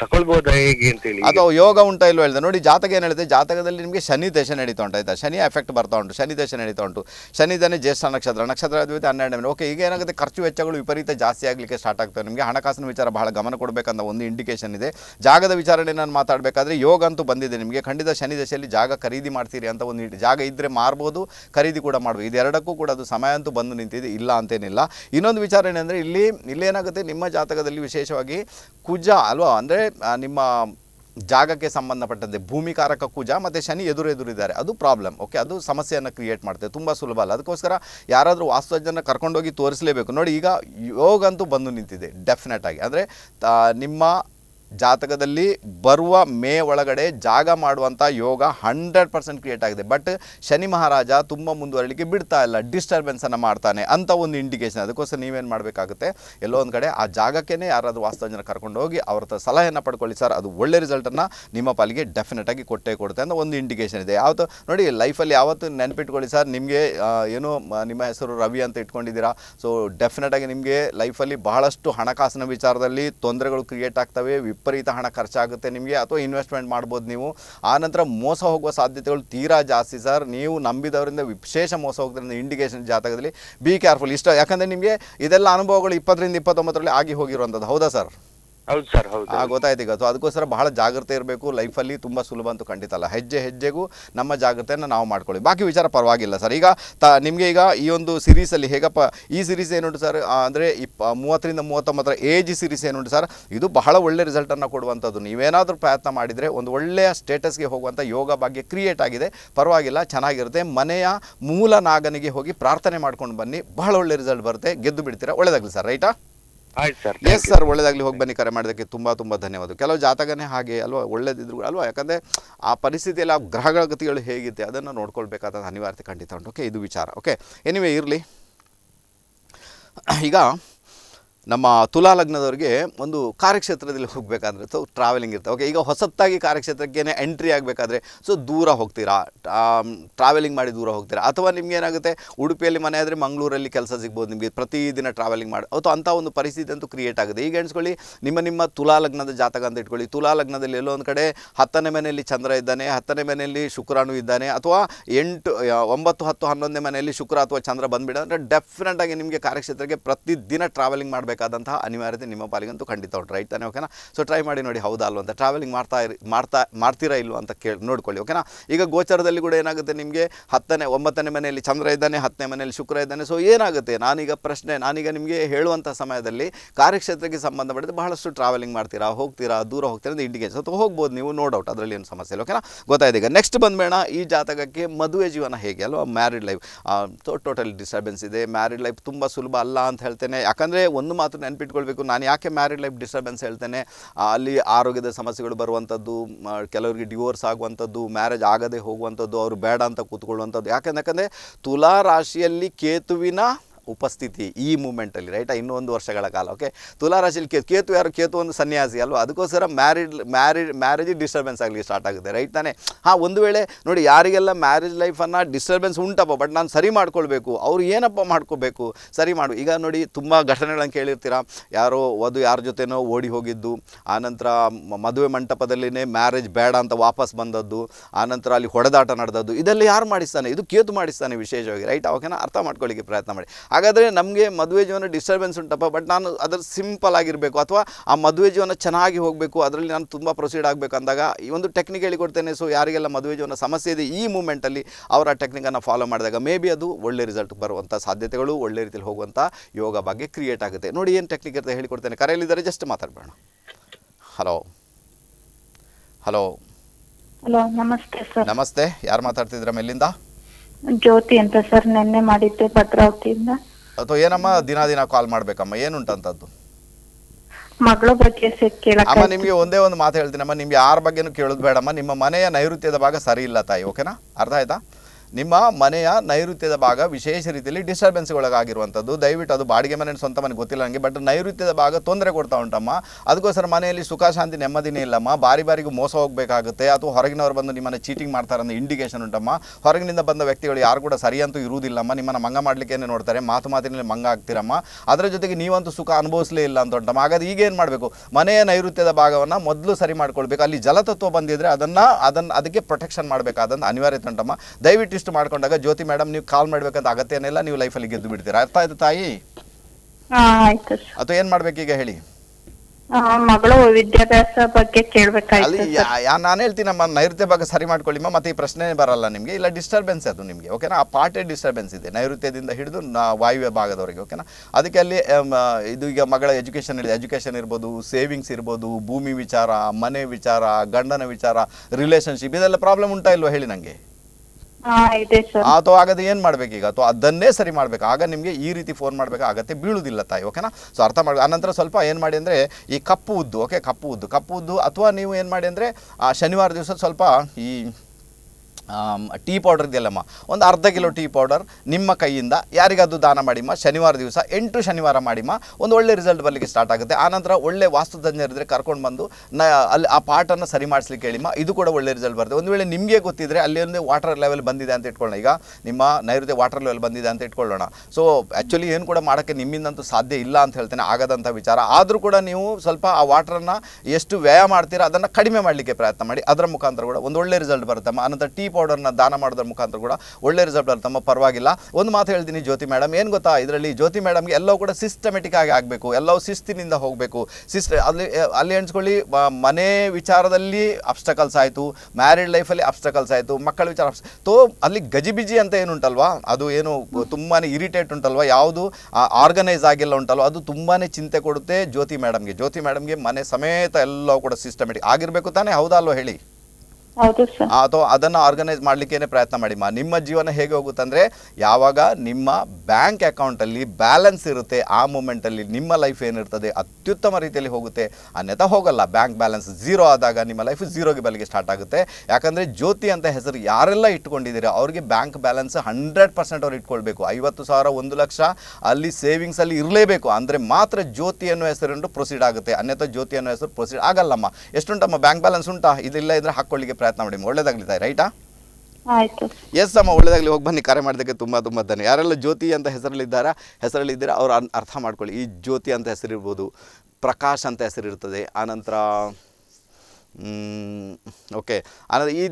ತಗೊಳ್ಬಹುದಾ ಹೇಗೆ ಅಂತ ಹೇಳಿ ಅದು ಯೋಗ ಉಂಟಾ ಇಲ್ವಾ ಹೇಳಿದೆ ನೋಡಿ ಜಾತಕ ಏನ್ ಹೇಳಿದೆ ಜಾತಕದಲ್ಲಿ ನಿಮಗೆ ಶನಿ ದೇಶ ನಡೀತಾ ಉಂಟು ಆಯ್ತಾ ಶನಿ ಎಫೆಕ್ಟ್ ಬರ್ತಾ ಉಂಟು ಶನಿ ದೇಶ ನಡೀತಾ ಉಂಟು ಶನಿ ದಾನೆ ಜ್ಯೇಷ್ಠ ನಕ್ಷತ್ರ ನಕ್ಷತ್ರ ಅದ್ವಿತಿ ಹನ್ನೆರಡನೇ ಓಕೆ ಈಗ ಏನಾಗುತ್ತೆ ಖರ್ಚು ವೆಚ್ಚಗಳು ವಿಪರೀತ ಜಾಸ್ತಿ ಆಗ್ಲಿಕ್ಕೆ ಸ್ಟಾರ್ಟ್ ಆಗ್ತವೆ ನಿಮಗೆ ಹಣಕಾಸಿನ ವಿಚಾರ ಬಹಳ ಗಮನ ಕೊಡಬೇಕಂತ ಒಂದು ಇಂಡಿಕೇಶನ್ ಇದೆ ಜಾಗದ ವಿಚಾರಣೆ ನಾನು ಮಾತಾಡಬೇಕಾದ್ರೆ ಯೋಗ ಅಂತೂ ಬಂದಿದೆ ನಿಮಗೆ ಖಂಡಿತ ಶನಿ ದಶೆಯಲ್ಲಿ ಜಾಗ ಖರೀದಿ ಮಾಡ್ತೀರಿ ಅಂತ ಒಂದು ಜಾಗ ಇದ್ರೆ ಮಾರ್ಬೋದು ಖರೀದಿ ಕೂಡ ಮಾಡ್ಬೋದು ಇದೆರಡಕ್ಕೂ ಕೂಡ ಅದು ಸಮಯ ಅಂತೂ ಬಂದು ನಿಂತಿದೆ ಇಲ್ಲ ಅಂತೇನಿಲ್ಲ ಇನ್ನೊಂದು ವಿಚಾರಣೆ ಅಂದರೆ ಇಲ್ಲಿ ಇಲ್ಲೇನಾಗುತ್ತೆ ನಿಮ್ಮ ಜಾತಕದಲ್ಲಿ ವಿಶೇಷವಾಗಿ ಕುಜ ಅಲ್ವಾ ಅಂದರೆ ನಿಮ್ಮ ಜಾಗಕ್ಕೆ ಸಂಬಂಧಪಟ್ಟಂತೆ ಭೂಮಿಕಾರಕ ಕುಜ ಮತ್ತು ಶನಿ ಎದುರೆದುರಿದ್ದಾರೆ ಅದು ಪ್ರಾಬ್ಲಮ್ ಓಕೆ ಅದು ಸಮಸ್ಯೆಯನ್ನು ಕ್ರಿಯೇಟ್ ಮಾಡ್ತದೆ ತುಂಬ ಸುಲಭ ಅಲ್ಲ ಅದಕ್ಕೋಸ್ಕರ ಯಾರಾದರೂ ವಾಸ್ತುವಜ್ಜನ ಕರ್ಕೊಂಡೋಗಿ ತೋರಿಸಲೇಬೇಕು ನೋಡಿ ಈಗ ಯೋಗಂತೂ ಬಂದು ನಿಂತಿದೆ ಡೆಫಿನೆಟ್ ಆಗಿ ಅಂದರೆ ನಿಮ್ಮ ಜಾತಕದಲ್ಲಿ ಬರುವ ಮೇ ಒಳಗಡೆ ಜಾಗ ಮಾಡುವಂಥ ಯೋಗ ಹಂಡ್ರೆಡ್ ಪರ್ಸೆಂಟ್ ಕ್ರಿಯೇಟ್ ಆಗಿದೆ ಬಟ್ ಶನಿ ಮಹಾರಾಜ ತುಂಬ ಮುಂದುವರಲಿಕ್ಕೆ ಬಿಡ್ತಾ ಇಲ್ಲ ಡಿಸ್ಟರ್ಬೆನ್ಸನ್ನು ಮಾಡ್ತಾನೆ ಅಂತ ಒಂದು ಇಂಡಿಕೇಶನ್ ಅದಕ್ಕೋಸ್ಕರ ನೀವೇನು ಮಾಡಬೇಕಾಗುತ್ತೆ ಎಲ್ಲೋ ಒಂದು ಕಡೆ ಆ ಜಾಗಕ್ಕೇ ಯಾರಾದರೂ ವಾಸ್ತವಜ್ಞರ ಕರ್ಕೊಂಡು ಹೋಗಿ ಅವ್ರ ಹತ್ರ ಸಲಹೆಯನ್ನು ಪಡ್ಕೊಳ್ಳಿ ಸರ್ ಅದು ಒಳ್ಳೆ ರಿಸಲ್ಟನ್ನು ನಿಮ್ಮ ಪಾಲಿಗೆ ಡೆಫಿನೆಟಾಗಿ ಕೊಟ್ಟೇ ಕೊಡುತ್ತೆ ಅಂತ ಒಂದು ಇಂಡಿಕೇಶನ್ ಇದೆ ಯಾವತ್ತು ನೋಡಿ ಲೈಫಲ್ಲಿ ಯಾವತ್ತು ನೆನಪಿಟ್ಕೊಳ್ಳಿ ಸರ್ ನಿಮಗೆ ಏನು ನಿಮ್ಮ ಹೆಸರು ರವಿ ಅಂತ ಇಟ್ಕೊಂಡಿದ್ದೀರಾ ಸೊ ಡೆಫಿನೆಟಾಗಿ ನಿಮಗೆ ಲೈಫಲ್ಲಿ ಬಹಳಷ್ಟು ಹಣಕಾಸಿನ ವಿಚಾರದಲ್ಲಿ ತೊಂದರೆಗಳು ಕ್ರಿಯೇಟ್ ಆಗ್ತವೆ ವಿಪರೀತ ಹಣ ಖರ್ಚಾಗುತ್ತೆ ನಿಮಗೆ ಅಥವಾ ಇನ್ವೆಸ್ಟ್ಮೆಂಟ್ ಮಾಡ್ಬೋದು ನೀವು ಆನಂತರ ಮೋಸ ಹೋಗುವ ಸಾಧ್ಯತೆಗಳು ತೀರಾ ಜಾಸ್ತಿ ಸರ್ ನೀವು ನಂಬಿದವರಿಂದ ವಿಶೇಷ ಮೋಸ ಹೋಗೋದ್ರಿಂದ ಇಂಡಿಕೇಶನ್ ಜಾತಕದಲ್ಲಿ ಬಿ ಕೇರ್ಫುಲ್ ಇಷ್ಟ ಯಾಕಂದರೆ ನಿಮಗೆ ಇದೆಲ್ಲ ಅನುಭವಗಳು ಇಪ್ಪತ್ತರಿಂದ ಇಪ್ಪತ್ತೊಂಬತ್ತರಲ್ಲಿ ಆಗಿ ಹೋಗಿರುವಂಥದ್ದು ಹೌದಾ ಸರ್ ಹೌದು ಸರ್ ಹೌದು ಗೊತ್ತಾಯ್ತು ಈಗ ಅದಕ್ಕೋಸ್ಕರ ಬಹಳ ಜಾಗ್ರತೆ ಇರಬೇಕು ಲೈಫಲ್ಲಿ ತುಂಬ ಸುಲಭ ಅಂತೂ ಖಂಡಿತ ಅಲ್ಲ ಹೆಜ್ಜೆ ಹೆಜ್ಜೆಗೂ ನಮ್ಮ ಜಾಗ್ರತೆಯನ್ನು ನಾವು ಮಾಡ್ಕೊಳ್ಳಿ ಬಾಕಿ ವಿಚಾರ ಪರವಾಗಿಲ್ಲ ಸರ್ ಈಗ ತ ನಿಮಗೆ ಈಗ ಈ ಒಂದು ಸಿರೀಸಲ್ಲಿ ಹೇಗಪ್ಪ ಈ ಸೀರೀಸ್ ಏನುಂಟು ಸರ್ ಅಂದರೆ ಇಪ್ಪ ಮೂವತ್ತರಿಂದ ಮೂವತ್ತೊಂಬತ್ತರ ಏಜ್ ಸೀರೀಸ್ ಏನುಂಟು ಸರ್ ಇದು ಬಹಳ ಒಳ್ಳೆ ರಿಸಲ್ಟನ್ನು ಕೊಡುವಂಥದ್ದು ನೀವೇನಾದರೂ ಪ್ರಯತ್ನ ಮಾಡಿದರೆ ಒಂದು ಒಳ್ಳೆಯ ಸ್ಟೇಟಸ್ಗೆ ಹೋಗುವಂಥ ಯೋಗ ಭಾಗ್ಯ ಕ್ರಿಯೇಟ್ ಆಗಿದೆ ಪರವಾಗಿಲ್ಲ ಚೆನ್ನಾಗಿರುತ್ತೆ ಮನೆಯ ಮೂಲ ನಾಗನಿಗೆ ಹೋಗಿ ಪ್ರಾರ್ಥನೆ ಮಾಡ್ಕೊಂಡು ಬನ್ನಿ ಬಹಳ ಒಳ್ಳೆ ರಿಸಲ್ಟ್ ಬರುತ್ತೆ ಗೆದ್ದು ಬಿಡ್ತೀರಾ ಒಳ್ಳೆಯದಾಗಲಿ ಸರ್ ರೈಟಾ ಆಯ್ತು ಸರ್ ಎಸ್ ಸರ್ ಒಳ್ಳೇದಾಗ್ಲಿ ಹೋಗಿ ಬನ್ನಿ ಕರೆ ಮಾಡೋದಕ್ಕೆ ತುಂಬ ತುಂಬ ಧನ್ಯವಾದ ಕೆಲವು ಜಾತಕನೇ ಹಾಗೆ ಅಲ್ವಾ ಒಳ್ಳೇದಿದ್ರು ಅಲ್ವಾ ಯಾಕಂದರೆ ಆ ಪರಿಸ್ಥಿತಿಯಲ್ಲಿ ಆ ಗ್ರಹಗಳ ಗತಿಗಳು ಹೇಗಿದೆ ಅದನ್ನು ನೋಡ್ಕೊಳ್ಬೇಕಾದ ಅನಿವಾರ್ಯತೆ ಖಂಡಿತ ಉಂಟು ಓಕೆ ಇದು ವಿಚಾರ ಓಕೆ ಎನಿವೇ ಇರಲಿ ಈಗ ನಮ್ಮ ತುಲಾ ಲಗ್ನದವ್ರಿಗೆ ಒಂದು ಕಾರ್ಯಕ್ಷೇತ್ರದಲ್ಲಿ ಹೋಗಬೇಕಾದ್ರೆ ಸೊ ಟ್ರಾವೆಲಿಂಗ್ ಇರ್ತವೆ ಓಕೆ ಈಗ ಹೊಸತ್ತಾಗಿ ಕಾರ್ಯಕ್ಷೇತ್ರಕ್ಕೇನೆ ಎಂಟ್ರಿ ಆಗಬೇಕಾದ್ರೆ ಸೊ ದೂರ ಹೋಗ್ತೀರಾ ಟ್ರಾವೆಲಿಂಗ್ ಮಾಡಿ ದೂರ ಹೋಗ್ತೀರಾ ಅಥವಾ ನಿಮ್ಗೆ ಏನಾಗುತ್ತೆ ಉಡುಪಿಯಲ್ಲಿ ಮನೆ ಆದರೆ ಮಂಗಳೂರಲ್ಲಿ ಕೆಲಸ ಸಿಗ್ಬೋದು ನಿಮಗೆ ಪ್ರತಿದಿನ ಟ್ರಾವೆಲಿಂಗ್ ಮಾಡಿ ಅಥವಾ ಅಂಥ ಒಂದು ಪರಿಸ್ಥಿತಿ ಅಂತೂ ಕ್ರಿಯೇಟ್ ಆಗುತ್ತೆ ಈಗ ಎಣಿಸ್ಕೊಳ್ಳಿ ನಿಮ್ಮ ನಿಮ್ಮ ತುಲಾ ಲಗ್ನದ ಜಾತಕ ಅಂತ ಇಟ್ಕೊಳ್ಳಿ ತುಲಾ ಲಗ್ನದಲ್ಲಿ ಎಲ್ಲೋ ಒಂದು ಕಡೆ ಹತ್ತನೇ ಮನೆಯಲ್ಲಿ ಚಂದ್ರ ಇದ್ದಾನೆ ಹತ್ತನೇ ಮನೆಯಲ್ಲಿ ಶುಕ್ರಾಣು ಇದ್ದಾನೆ ಅಥವಾ ಎಂಟು ಒಂಬತ್ತು ಹತ್ತು ಹನ್ನೊಂದನೇ ಮನೆಯಲ್ಲಿ ಶುಕ್ರ ಅಥವಾ ಚಂದ್ರ ಬಂದುಬಿಡೋ ಅಂದರೆ ಡೆಫಿನೆಟಾಗಿ ನಿಮಗೆ ಕಾರ್ಯಕ್ಷೇತ್ರಕ್ಕೆ ಪ್ರತಿದಿನ ಟ್ರಾವೆಲಿಂಗ್ ಮಾಡಬೇಕು ಮಾಡಬೇಕಾದಂತಹ ಅನಿವಾರ್ಯತೆ ನಿಮ್ಮ ಪಾಲಿಗಂತೂ ಖಂಡಿತ ಉಂಟು ರೈಟ್ ತಾನೆ ಓಕೆನಾ ಸೊ ಟ್ರೈ ಮಾಡಿ ನೋಡಿ ಹೌದಾ ಅಲ್ವಾ ಅಂತ ಟ್ರಾವೆಲಿಂಗ್ ಮಾಡ್ತಾ ಇರಿ ಮಾಡ್ತಾ ಮಾಡ್ತೀರಾ ಇಲ್ವಾ ಅಂತ ಕೇಳಿ ನೋಡ್ಕೊಳ್ಳಿ ಓಕೆನಾ ಈಗ ಗೋಚರದಲ್ಲಿ ಕೂಡ ಏನಾಗುತ್ತೆ ನಿಮಗೆ ಹತ್ತನೇ ಒಂಬತ್ತನೇ ಮನೆಯಲ್ಲಿ ಚಂದ್ರ ಇದ್ದಾನೆ ಹತ್ತನೇ ಮನೆಯಲ್ಲಿ ಶುಕ್ರ ಇದ್ದಾನೆ ಸೊ ಏನಾಗುತ್ತೆ ನಾನೀಗ ಪ್ರಶ್ನೆ ನಾನೀಗ ನಿಮಗೆ ಹೇಳುವಂಥ ಸಮಯದಲ್ಲಿ ಕಾರ್ಯಕ್ಷೇತ್ರಕ್ಕೆ ಸಂಬಂಧಪಟ್ಟಿದ್ದು ಬಹಳಷ್ಟು ಟ್ರಾವೆಲಿಂಗ್ ಮಾಡ್ತೀರಾ ಹೋಗ್ತೀರಾ ದೂರ ಹೋಗ್ತೀರಾ ಅಂತ ಇಂಡಿಕೇಶನ್ ಅಥವಾ ಹೋಗ್ಬೋದು ನೀವು ನೋ ಡೌಟ್ ಅದರಲ್ಲಿ ಏನು ಸಮಸ್ಯೆ ಇಲ್ಲ ಓಕೆನಾ ಗೊತ್ತಾಯ್ತು ಈಗ ನೆಕ್ಸ್ಟ್ ಬಂದ್ಬೇಡ ಈ ಜಾತಕಕ್ಕೆ ಮದುವೆ ಜೀವನ ಹೇಗೆ ಅಲ್ವಾ ಮ್ಯಾರಿಡ್ ಲೈಫ್ ಟೋಟಲ್ ಡಿಸ್ಟರ್ಬೆನ್ಸ್ ಇದೆ ಮ್ಯಾರಿಡ್ ಲೈಫ್ ತುಂಬ ಸುಲಭ ಅಲ್ಲ ಅಂತ ಹೇಳ್ತೇನೆ ಯಾಕಂದರೆ ಒಂದು ಮಾತು ನೆನ್ಪಿಟ್ಕೊಳ್ಬೇಕು ನಾನು ಯಾಕೆ ಮ್ಯಾರಿಡ್ ಲೈಫ್ ಡಿಸ್ಟರ್ಬೆನ್ಸ್ ಹೇಳ್ತೇನೆ ಅಲ್ಲಿ ಆರೋಗ್ಯದ ಸಮಸ್ಯೆಗಳು ಬರುವಂಥದ್ದು ಕೆಲವರಿಗೆ ಡಿವೋರ್ಸ್ ಆಗುವಂಥದ್ದು ಮ್ಯಾರೇಜ್ ಆಗದೆ ಹೋಗುವಂಥದ್ದು ಅವರು ಬೇಡ ಅಂತ ಕೂತ್ಕೊಳ್ಳುವಂಥದ್ದು ಯಾಕೆಂದ್ರೆ ಯಾಕಂದರೆ ತುಲಾ ರಾಶಿಯಲ್ಲಿ ಕೇತುವಿನ ಉಪಸ್ಥಿತಿ ಈ ಮೂಮೆಂಟಲ್ಲಿ ರೈಟ್ ಇನ್ನೊಂದು ವರ್ಷಗಳ ಕಾಲ ಓಕೆ ತುಲಾರಾಶಿಯಲ್ಲಿ ಕೇತು ಕೇತು ಯಾರು ಕೇತು ಒಂದು ಸನ್ಯಾಸಿ ಅಲ್ವಾ ಅದಕ್ಕೋಸ್ಕರ ಮ್ಯಾರಿಡ್ ಮ್ಯಾರಿಡ್ ಮ್ಯಾರೇಜ್ ಡಿಸ್ಟರ್ಬೆನ್ಸ್ ಆಗಲಿ ಸ್ಟಾರ್ಟ್ ಆಗುತ್ತೆ ರೈಟ್ ತಾನೆ ಹಾಂ ಒಂದು ವೇಳೆ ನೋಡಿ ಯಾರಿಗೆಲ್ಲ ಮ್ಯಾರೇಜ್ ಲೈಫನ್ನು ಡಿಸ್ಟರ್ಬೆನ್ಸ್ ಉಂಟಪ್ಪ ಬಟ್ ನಾನು ಸರಿ ಮಾಡ್ಕೊಳ್ಬೇಕು ಅವ್ರು ಏನಪ್ಪ ಮಾಡ್ಕೋಬೇಕು ಸರಿ ಮಾಡು ಈಗ ನೋಡಿ ತುಂಬ ಘಟನೆಗಳನ್ನು ಕೇಳಿರ್ತೀರ ಯಾರೋ ಅದು ಯಾರ ಜೊತೆನೋ ಓಡಿ ಹೋಗಿದ್ದು ಆನಂತರ ಮದುವೆ ಮಂಟಪದಲ್ಲಿನೇ ಮ್ಯಾರೇಜ್ ಬೇಡ ಅಂತ ವಾಪಸ್ ಬಂದದ್ದು ಆನಂತರ ಅಲ್ಲಿ ಹೊಡೆದಾಟ ನಡೆದದ್ದು ಇದೆಲ್ಲ ಯಾರು ಮಾಡಿಸ್ತಾನೆ ಇದು ಕೇತು ಮಾಡಿಸ್ತಾನೆ ವಿಶೇಷವಾಗಿ ರೈಟ್ ಓಕೆನಾ ಅರ್ಥ ಮಾಡ್ಕೊಳ್ಳಿಕ್ಕೆ ಪ್ರಯತ್ನ ಮಾಡಿ ಹಾಗಾದರೆ ನಮಗೆ ಮದುವೆ ಜೀವನ ಡಿಸ್ಟರ್ಬೆನ್ಸ್ ಉಂಟಪ್ಪ ಬಟ್ ನಾನು ಅದ್ರ ಸಿಂಪಲ್ ಆಗಿರಬೇಕು ಅಥವಾ ಆ ಮದುವೆ ಜೀವನ ಚೆನ್ನಾಗಿ ಹೋಗಬೇಕು ಅದರಲ್ಲಿ ನಾನು ತುಂಬ ಪ್ರೊಸೀಡ್ ಆಗಬೇಕು ಅಂದಾಗ ಈ ಒಂದು ಟೆಕ್ನಿಕ್ ಹೇಳಿಕೊಡ್ತೇನೆ ಸೊ ಯಾರಿಗೆಲ್ಲ ಮದುವೆ ಜೀವನ ಸಮಸ್ಯೆ ಇದೆ ಈ ಮೂಮೆಂಟಲ್ಲಿ ಅವರ ಟೆಕ್ನಿಕನ್ನು ಫಾಲೋ ಮಾಡಿದಾಗ ಮೇ ಬಿ ಅದು ಒಳ್ಳೆ ರಿಸಲ್ಟ್ ಬರುವಂಥ ಸಾಧ್ಯತೆಗಳು ಒಳ್ಳೆ ರೀತಿಯಲ್ಲಿ ಹೋಗುವಂಥ ಯೋಗ ಬಗ್ಗೆ ಕ್ರಿಯೇಟ್ ಆಗುತ್ತೆ ನೋಡಿ ಏನು ಟೆಕ್ನಿಕ್ ಅಂತ ಹೇಳಿಕೊಡ್ತೇನೆ ಕರೆಯಲಿದ್ದಾರೆ ಜಸ್ಟ್ ಮಾತಾಡಬೇಡ ಹಲೋ ಹಲೋ ಹಲೋ ನಮಸ್ತೆ ಸರ್ ನಮಸ್ತೆ ಯಾರು ಮಾತಾಡ್ತಿದ್ರ ಎಲ್ಲಿಂದ ಜ್ಯೋತಿ ಅಂತ ಸರ್ ನಿನ್ನೆ ಮಾಡಿದ್ದೆ ಭದ್ರಾವತಿಯಿಂದ ಅಥವಾ ಏನಮ್ಮ ದಿನ ದಿನ ಕಾಲ್ ಮಾಡ್ಬೇಕಮ್ಮ ಏನುಂಟಂತದ್ದು ಮಗಳ ಬಗ್ಗೆ ಅಮ್ಮ ನಿಮ್ಗೆ ಒಂದೇ ಒಂದು ಮಾತು ಹೇಳ್ತೀನಮ್ಮ ನಿಮ್ಗೆ ಯಾರ ಬಗ್ಗೆನು ಕೇಳೋದು ಬೇಡಮ್ಮ ನಿಮ್ಮ ಮನೆಯ ನೈಋತ್ಯದ ಭಾಗ ಸರಿ ಇಲ್ಲ ತಾಯಿ ಓಕೆನಾ ಅರ್ಥ ಆಯ್ತಾ ನಿಮ್ಮ ಮನೆಯ ನೈಋತ್ಯದ ಭಾಗ ವಿಶೇಷ ರೀತಿಯಲ್ಲಿ ಡಿಸ್ಟರ್ಬೆನ್ಸ್ಗೆ ಒಳಗಾಗಿರುವಂಥದ್ದು ದಯವಿಟ್ಟು ಅದು ಬಾಡಿಗೆ ಮನೆ ಸ್ವಂತ ಮನೆ ಗೊತ್ತಿಲ್ಲ ನನಗೆ ಬಟ್ ನೈಋತ್ಯದ ಭಾಗ ತೊಂದರೆ ಕೊಡ್ತಾ ಉಂಟಮ್ಮ ಅದಕ್ಕೋಸ್ಕರ ಮನೆಯಲ್ಲಿ ಸುಖ ಶಾಂತಿ ನೆಮ್ಮದಿನೇ ಇಲ್ಲಮ್ಮ ಬಾರಿ ಬಾರಿಗೂ ಮೋಸ ಹೋಗಬೇಕಾಗುತ್ತೆ ಅಥವಾ ಹೊರಗಿನವರು ಬಂದು ನಿಮ್ಮನ್ನು ಚೀಟಿಂಗ್ ಮಾಡ್ತಾರೆ ಅನ್ನೋ ಇಂಡಿಕೇಷನ್ ಉಂಟಮ್ಮ ಹೊರಗಿನಿಂದ ಬಂದ ವ್ಯಕ್ತಿಗಳು ಯಾರು ಕೂಡ ಅಂತೂ ಇರುವುದಿಲ್ಲಮ್ಮ ನಿಮ್ಮನ್ನು ಮಂಗ ಮಾಡಲಿಕ್ಕೆ ನೋಡ್ತಾರೆ ಮಾತು ಮಾತಿನಲ್ಲಿ ಮಂಗ ಆಗ್ತೀರಮ್ಮ ಅದರ ಜೊತೆಗೆ ನೀವಂತೂ ಸುಖ ಅನುಭವಿಸಲೇ ಇಲ್ಲ ಅಂತ ಉಂಟಮ್ಮ ಹಾಗಾದ್ರೆ ಈಗ ಏನು ಮಾಡಬೇಕು ಮನೆಯ ನೈಋತ್ಯದ ಭಾಗವನ್ನು ಮೊದಲು ಸರಿ ಮಾಡ್ಕೊಳ್ಬೇಕು ಅಲ್ಲಿ ಜಲತತ್ವ ಬಂದಿದ್ರೆ ಅದನ್ನು ಅದನ್ನು ಅದಕ್ಕೆ ಪ್ರೊಟೆಕ್ಷನ್ ಮಾಡಬೇಕಾದಂಥ ಅನಿವಾರ್ಯತೆ ಉಂಟಮ್ಮ ದಯವಿಟ್ಟು ಇಂತಿಷ್ಟು ಮಾಡ್ಕೊಂಡಾಗ ಜ್ಯೋತಿ ಮೇಡಮ್ ನೀವು ಕಾಲ್ ಮಾಡ್ಬೇಕಂತ ಏನಿಲ್ಲ ನೀವು ಲೈಫ್ ಅಲ್ಲಿ ಗೆದ್ದು ಬಿಡ್ತೀರಾ ಅರ್ಥ ಆಯ್ತು ತಾಯಿ ಅಥವಾ ಏನ್ ಈಗ ಹೇಳಿ ಮಗಳು ವಿದ್ಯಾಭ್ಯಾಸ ಬಗ್ಗೆ ನಾನು ಹೇಳ್ತೀನಿ ನಮ್ಮ ನೈಋತ್ಯ ಭಾಗ ಸರಿ ಮಾಡ್ಕೊಳ್ಳಿ ಮತ್ತೆ ಈ ಪ್ರಶ್ನೆ ಬರಲ್ಲ ನಿಮಗೆ ಇಲ್ಲ ಡಿಸ್ಟರ್ಬೆನ್ಸ್ ಅದು ನಿಮಗೆ ಓಕೆನಾ ಆ ಪಾರ್ಟೇ ಡಿಸ್ಟರ್ಬೆನ್ಸ್ ಇದೆ ನೈಋತ್ಯದಿಂದ ಹಿಡಿದು ವಾಯುವ್ಯ ಭಾಗದವರೆಗೆ ಓಕೆನಾ ಅದಕ್ಕೆ ಅಲ್ಲಿ ಇದು ಈಗ ಮಗಳ ಎಜುಕೇಶನ್ ಇದೆ ಎಜುಕೇಶನ್ ಇರ್ಬೋದು ಸೇವಿಂಗ್ಸ್ ಇರ್ಬೋದು ಭೂಮಿ ವಿಚಾರ ಮನೆ ವಿಚಾರ ಗಂಡನ ವಿಚಾರ ರಿಲೇಶನ್ಶಿಪ್ ಇದೆಲ್ಲ ಪ್ರಾಬ್ಲಮ್ ಉಂಟಾ ಇಲ್ವಾ ಹೇಳಿ ನಂಗೆ ಅಥವಾ ಆಗದೆ ಏನ್ ಈಗ ಅಥವಾ ಅದನ್ನೇ ಸರಿ ಮಾಡ್ಬೇಕು ಆಗ ನಿಮ್ಗೆ ಈ ರೀತಿ ಫೋನ್ ಮಾಡ್ಬೇಕು ಆಗತ್ತೆ ಬೀಳುದಿಲ್ಲ ತಾಯಿ ಓಕೆನಾ ಸೊ ಅರ್ಥ ಮಾಡ್ಬೇಕು ಆನಂತರ ಸ್ವಲ್ಪ ಏನ್ ಮಾಡಿ ಅಂದ್ರೆ ಈ ಕಪ್ಪು ಉದ್ದು ಓಕೆ ಕಪ್ಪು ಉದ್ದು ಕಪ್ಪು ಉದ್ದು ಅಥವಾ ನೀವು ಏನ್ ಮಾಡಿ ಅಂದ್ರೆ ಆ ಶನಿವಾರ ದಿವಸ ಸ್ವಲ್ಪ ಈ ಟೀ ಪೌಡರ್ ಇದೆಯಲ್ಲಮ್ಮ ಒಂದು ಅರ್ಧ ಕಿಲೋ ಟೀ ಪೌಡರ್ ನಿಮ್ಮ ಕೈಯಿಂದ ಯಾರಿಗಾದರೂ ದಾನ ಮಾಡಿಮ್ಮ ಶನಿವಾರ ದಿವಸ ಎಂಟು ಶನಿವಾರ ಮಾಡಿಮ್ಮ ಒಂದು ಒಳ್ಳೆ ರಿಸಲ್ಟ್ ಬರಲಿಕ್ಕೆ ಸ್ಟಾರ್ಟ್ ಆಗುತ್ತೆ ಆನಂತರ ಒಳ್ಳೆ ವಾಸ್ತು ತಜ್ಞರಿದ್ರೆ ಕರ್ಕೊಂಡು ಬಂದು ನ ಅಲ್ಲಿ ಆ ಪಾಟನ್ನು ಸರಿ ಮಾಡಿಸ್ಲಿಕ್ಕೆ ಹೇಳಿಮ್ಮ ಇದು ಕೂಡ ಒಳ್ಳೆ ರಿಸಲ್ಟ್ ಬರುತ್ತೆ ಒಂದು ವೇಳೆ ನಿಮಗೆ ಗೊತ್ತಿದ್ದರೆ ಅಲ್ಲಿ ಒಂದು ವಾಟರ್ ಲೆವೆಲ್ ಬಂದಿದೆ ಅಂತ ಇಟ್ಕೊಳ್ಳೋಣ ಈಗ ನಿಮ್ಮ ನೈರುತ್ಯ ವಾಟರ್ ಲೆವೆಲ್ ಬಂದಿದೆ ಅಂತ ಇಟ್ಕೊಳ್ಳೋಣ ಸೊ ಆ್ಯಕ್ಚುಲಿ ಏನು ಕೂಡ ಮಾಡೋಕ್ಕೆ ನಿಮ್ಮಿಂದಂತೂ ಸಾಧ್ಯ ಇಲ್ಲ ಅಂತ ಹೇಳ್ತೇನೆ ಆಗದಂಥ ವಿಚಾರ ಆದರೂ ಕೂಡ ನೀವು ಸ್ವಲ್ಪ ಆ ವಾಟರನ್ನು ಎಷ್ಟು ವ್ಯಯ ಮಾಡ್ತೀರ ಅದನ್ನು ಕಡಿಮೆ ಮಾಡಲಿಕ್ಕೆ ಪ್ರಯತ್ನ ಮಾಡಿ ಅದರ ಮುಖಾಂತರ ಕೂಡ ಒಂದು ಒಳ್ಳೆ ರಿಸಲ್ಟ್ ಬರುತ್ತಮ್ಮ ಅನಂತರ ಟೀ ಪೌಡರ್ನ ದಾನ ಮಾಡೋದ್ರ ಮುಖಾಂತರ ಕೂಡ ಒಳ್ಳೆ ರಿಸಲ್ಟ್ ತಮ್ಮ ಪರವಾಗಿಲ್ಲ ಒಂದು ಮಾತು ಹೇಳ್ತೀನಿ ಜ್ಯೋತಿ ಮೇಡಮ್ ಏನು ಗೊತ್ತಾ ಇದರಲ್ಲಿ ಜ್ಯೋತಿ ಮೇಡಮ್ಗೆ ಎಲ್ಲವೂ ಕೂಡ ಸಿಸ್ಟಮೆಟಿಕ್ ಆಗಿ ಆಗಬೇಕು ಎಲ್ಲವೂ ಶಿಸ್ತಿನಿಂದ ಹೋಗಬೇಕು ಸಿಸ್ಟ ಅಲ್ಲಿ ಅಲ್ಲಿ ಎಣಿಸ್ಕೊಳ್ಳಿ ಮನೆ ವಿಚಾರದಲ್ಲಿ ಅಬ್ಸ್ಟಕಲ್ಸ್ ಆಯಿತು ಮ್ಯಾರಿಡ್ ಲೈಫಲ್ಲಿ ಅಬ್ಸ್ಟಕಲ್ಸ್ ಆಯಿತು ಮಕ್ಕಳ ವಿಚಾರ ತೋ ಅಲ್ಲಿ ಗಜಿಬಿಜಿ ಅಂತ ಏನು ಉಂಟಲ್ವಾ ಅದು ಏನು ತುಂಬಾ ಇರಿಟೇಟ್ ಉಂಟಲ್ವಾ ಯಾವುದು ಆರ್ಗನೈಸ್ ಆಗಿಲ್ಲ ಉಂಟಲ್ವ ಅದು ತುಂಬಾ ಚಿಂತೆ ಕೊಡುತ್ತೆ ಜ್ಯೋತಿ ಮೇಡಮ್ಗೆ ಜ್ಯೋತಿ ಮೇಡಮ್ಗೆ ಮನೆ ಸಮೇತ ಎಲ್ಲವೂ ಕೂಡ ಸಿಸ್ಟಮೆಟಿಕ್ ಆಗಿರಬೇಕು ತಾನೇ ಹೌದಾ ಹೇಳಿ ಅಥವಾ ಅದನ್ನ ಆರ್ಗನೈಸ್ ಮಾಡ್ಲಿಕ್ಕೆ ಪ್ರಯತ್ನ ಮಾಡಿ ನಿಮ್ಮ ಜೀವನ ಹೇಗೆ ಹೋಗುತ್ತೆ ಅಂದ್ರೆ ಯಾವಾಗ ನಿಮ್ಮ ಬ್ಯಾಂಕ್ ಅಕೌಂಟ್ ಅಲ್ಲಿ ಬ್ಯಾಲೆನ್ಸ್ ಇರುತ್ತೆ ಆ ಮೂಮೆಂಟ್ ಅಲ್ಲಿ ನಿಮ್ಮ ಲೈಫ್ ಏನಿರ್ತದೆ ಅತ್ಯುತ್ತಮ ರೀತಿಯಲ್ಲಿ ಹೋಗುತ್ತೆ ಅನ್ಯತ ಹೋಗಲ್ಲ ಬ್ಯಾಂಕ್ ಬ್ಯಾಲೆನ್ಸ್ ಝೀರೋ ಆದಾಗ ನಿಮ್ಮ ಲೈಫ್ ಜೀರೋಗೆ ಬೆಲೆಗೆ ಸ್ಟಾರ್ಟ್ ಆಗುತ್ತೆ ಯಾಕಂದ್ರೆ ಜ್ಯೋತಿ ಅಂತ ಹೆಸರು ಯಾರೆಲ್ಲ ಇಟ್ಕೊಂಡಿದ್ದೀರಿ ಅವರಿಗೆ ಬ್ಯಾಂಕ್ ಬ್ಯಾಲೆನ್ಸ್ ಹಂಡ್ರೆಡ್ ಪರ್ಸೆಂಟ್ ಅವ್ರು ಇಟ್ಕೊಳ್ಬೇಕು ಐವತ್ತು ಸಾವಿರ ಒಂದು ಲಕ್ಷ ಅಲ್ಲಿ ಸೇವಿಂಗ್ಸ್ ಅಲ್ಲಿ ಇರಲೇಬೇಕು ಅಂದ್ರೆ ಮಾತ್ರ ಜ್ಯೋತಿ ಅನ್ನೋ ಹೆಸರು ಪ್ರೊಸೀಡ್ ಆಗುತ್ತೆ ಅನ್ಯತಾ ಜ್ಯೋತಿ ಅನ್ನೋ ಹೆಸರು ಪ್ರೊಸೀಡ್ ಆಗಲ್ಲಮ್ಮ ಎಷ್ಟುಂಟಮ್ಮ ಬ್ಯಾಂಕ್ ಬ್ಯಾಲೆನ್ಸ್ ಉಂಟಾ ಇದಿಲ್ಲ ಇದ್ರೆ ಹಾಕೊಳ್ಳಿಕ್ಕೆ ಪ್ರಯತ್ನ ಪ್ರಯತ್ನ ಮಾಡಿ ಒಳ್ಳೇದಾಗ್ಲಿ ತಾಯಿ ರೈಟಾ ಎಸ್ ಅಮ್ಮ ಒಳ್ಳೇದಾಗಲಿ ಹೋಗಿ ಬನ್ನಿ ಕರೆ ಮಾಡಿದಕ್ಕೆ ತುಂಬಾ ತುಂಬಾ ಧನ್ಯ ಯಾರೆಲ್ಲ ಜ್ಯೋತಿ ಅಂತ ಹೆಸರಲ್ಲಿದ್ದಾರಾ ಹೆಸರಲ್ಲಿದ್ದೀರಾ ಅವ್ರು ಅರ್ಥ ಮಾಡ್ಕೊಳ್ಳಿ ಈ ಜ್ಯೋತಿ ಅಂತ ಹೆಸರಿರ್ಬೋದು ಪ್ರಕಾಶ್ ಅಂತ ಹೆಸರಿರ್ತದೆ ಆನಂತರ ಓಕೆ ಅನ್ನೋದು ಈ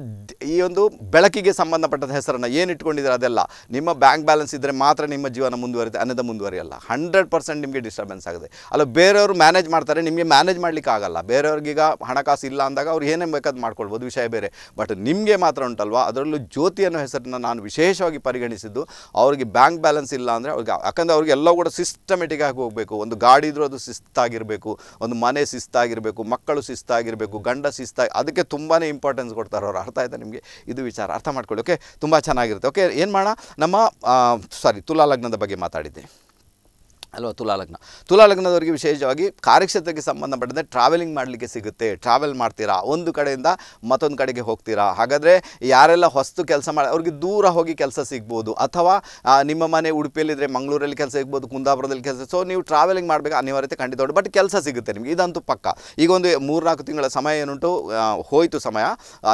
ಈ ಒಂದು ಬೆಳಕಿಗೆ ಸಂಬಂಧಪಟ್ಟ ಹೆಸರನ್ನು ಏನು ಇಟ್ಕೊಂಡಿದ್ದೀರ ಅದೆಲ್ಲ ನಿಮ್ಮ ಬ್ಯಾಂಕ್ ಬ್ಯಾಲೆನ್ಸ್ ಇದ್ದರೆ ಮಾತ್ರ ನಿಮ್ಮ ಜೀವನ ಮುಂದುವರಿಯುತ್ತೆ ಅನ್ನೋದು ಮುಂದುವರಿಯಲ್ಲ ಹಂಡ್ರೆಡ್ ಪರ್ಸೆಂಟ್ ನಿಮಗೆ ಡಿಸ್ಟರ್ಬೆನ್ಸ್ ಆಗುತ್ತೆ ಅಲ್ಲ ಬೇರೆಯವರು ಮ್ಯಾನೇಜ್ ಮಾಡ್ತಾರೆ ನಿಮಗೆ ಮ್ಯಾನೇಜ್ ಮಾಡಲಿಕ್ಕೆ ಆಗಲ್ಲ ಬೇರೆಯವ್ರಿಗೀಗ ಹಣಕಾಸು ಇಲ್ಲ ಅಂದಾಗ ಅವ್ರು ಏನೇ ಬೇಕಾದ್ರು ಮಾಡ್ಕೊಳ್ಬೋದು ವಿಷಯ ಬೇರೆ ಬಟ್ ನಿಮಗೆ ಮಾತ್ರ ಉಂಟಲ್ವ ಅದರಲ್ಲೂ ಜ್ಯೋತಿ ಅನ್ನೋ ಹೆಸರನ್ನ ನಾನು ವಿಶೇಷವಾಗಿ ಪರಿಗಣಿಸಿದ್ದು ಅವ್ರಿಗೆ ಬ್ಯಾಂಕ್ ಬ್ಯಾಲೆನ್ಸ್ ಇಲ್ಲ ಅಂದರೆ ಅವ್ರಿಗೆ ಯಾಕಂದರೆ ಅವ್ರಿಗೆ ಎಲ್ಲ ಕೂಡ ಸಿಸ್ಟಮೆಟಿಕ್ ಆಗಿ ಹೋಗಬೇಕು ಒಂದು ಗಾಡಿ ಇದ್ರೂ ಅದು ಶಿಸ್ತಾಗಿರಬೇಕು ಒಂದು ಮನೆ ಶಿಸ್ತಾಗಿರಬೇಕು ಮಕ್ಕಳು ಶಿಸ್ತಾಗಿರಬೇಕು ಗಂಡ ಕನ್ನಡ ಅದಕ್ಕೆ ತುಂಬಾ ಇಂಪಾರ್ಟೆನ್ಸ್ ಕೊಡ್ತಾರೆ ಅವ್ರು ಅರ್ಥ ಆಯ್ತಾ ನಿಮಗೆ ಇದು ವಿಚಾರ ಅರ್ಥ ಮಾಡ್ಕೊಳ್ಳಿ ಓಕೆ ತುಂಬ ಚೆನ್ನಾಗಿರುತ್ತೆ ಓಕೆ ಏನು ಮಾಡೋಣ ನಮ್ಮ ಸಾರಿ ತುಲಾ ಲಗ್ನದ ಬಗ್ಗೆ ಮಾತಾಡಿದ್ದೆ ಅಲ್ವಾ ತುಲಾ ಲಗ್ನ ತುಲಾ ಲಗ್ನದವರಿಗೆ ವಿಶೇಷವಾಗಿ ಕಾರ್ಯಕ್ಷೇತ್ರಕ್ಕೆ ಸಂಬಂಧಪಟ್ಟಂತೆ ಟ್ರಾವೆಲಿಂಗ್ ಮಾಡಲಿಕ್ಕೆ ಸಿಗುತ್ತೆ ಟ್ರಾವೆಲ್ ಮಾಡ್ತೀರಾ ಒಂದು ಕಡೆಯಿಂದ ಮತ್ತೊಂದು ಕಡೆಗೆ ಹೋಗ್ತೀರಾ ಹಾಗಾದರೆ ಯಾರೆಲ್ಲ ಹೊಸ್ತು ಕೆಲಸ ಮಾಡಿ ಅವ್ರಿಗೆ ದೂರ ಹೋಗಿ ಕೆಲಸ ಸಿಗ್ಬೋದು ಅಥವಾ ನಿಮ್ಮ ಮನೆ ಉಡುಪಿಯಲ್ಲಿದ್ದರೆ ಮಂಗಳೂರಲ್ಲಿ ಕೆಲಸ ಸಿಗ್ಬೋದು ಕುಂದಾಪುರದಲ್ಲಿ ಕೆಲಸ ಸೊ ನೀವು ಟ್ರಾವೆಲಿಂಗ್ ಮಾಡಬೇಕು ಅನಿವಾರ್ಯತೆ ಖಂಡಿತ ಉಂಟು ಬಟ್ ಕೆಲಸ ಸಿಗುತ್ತೆ ನಿಮಗೆ ಇದಂತೂ ಪಕ್ಕ ಈಗ ಒಂದು ಮೂರ್ನಾಲ್ಕು ತಿಂಗಳ ಸಮಯ ಏನುಂಟು ಹೋಯಿತು ಸಮಯ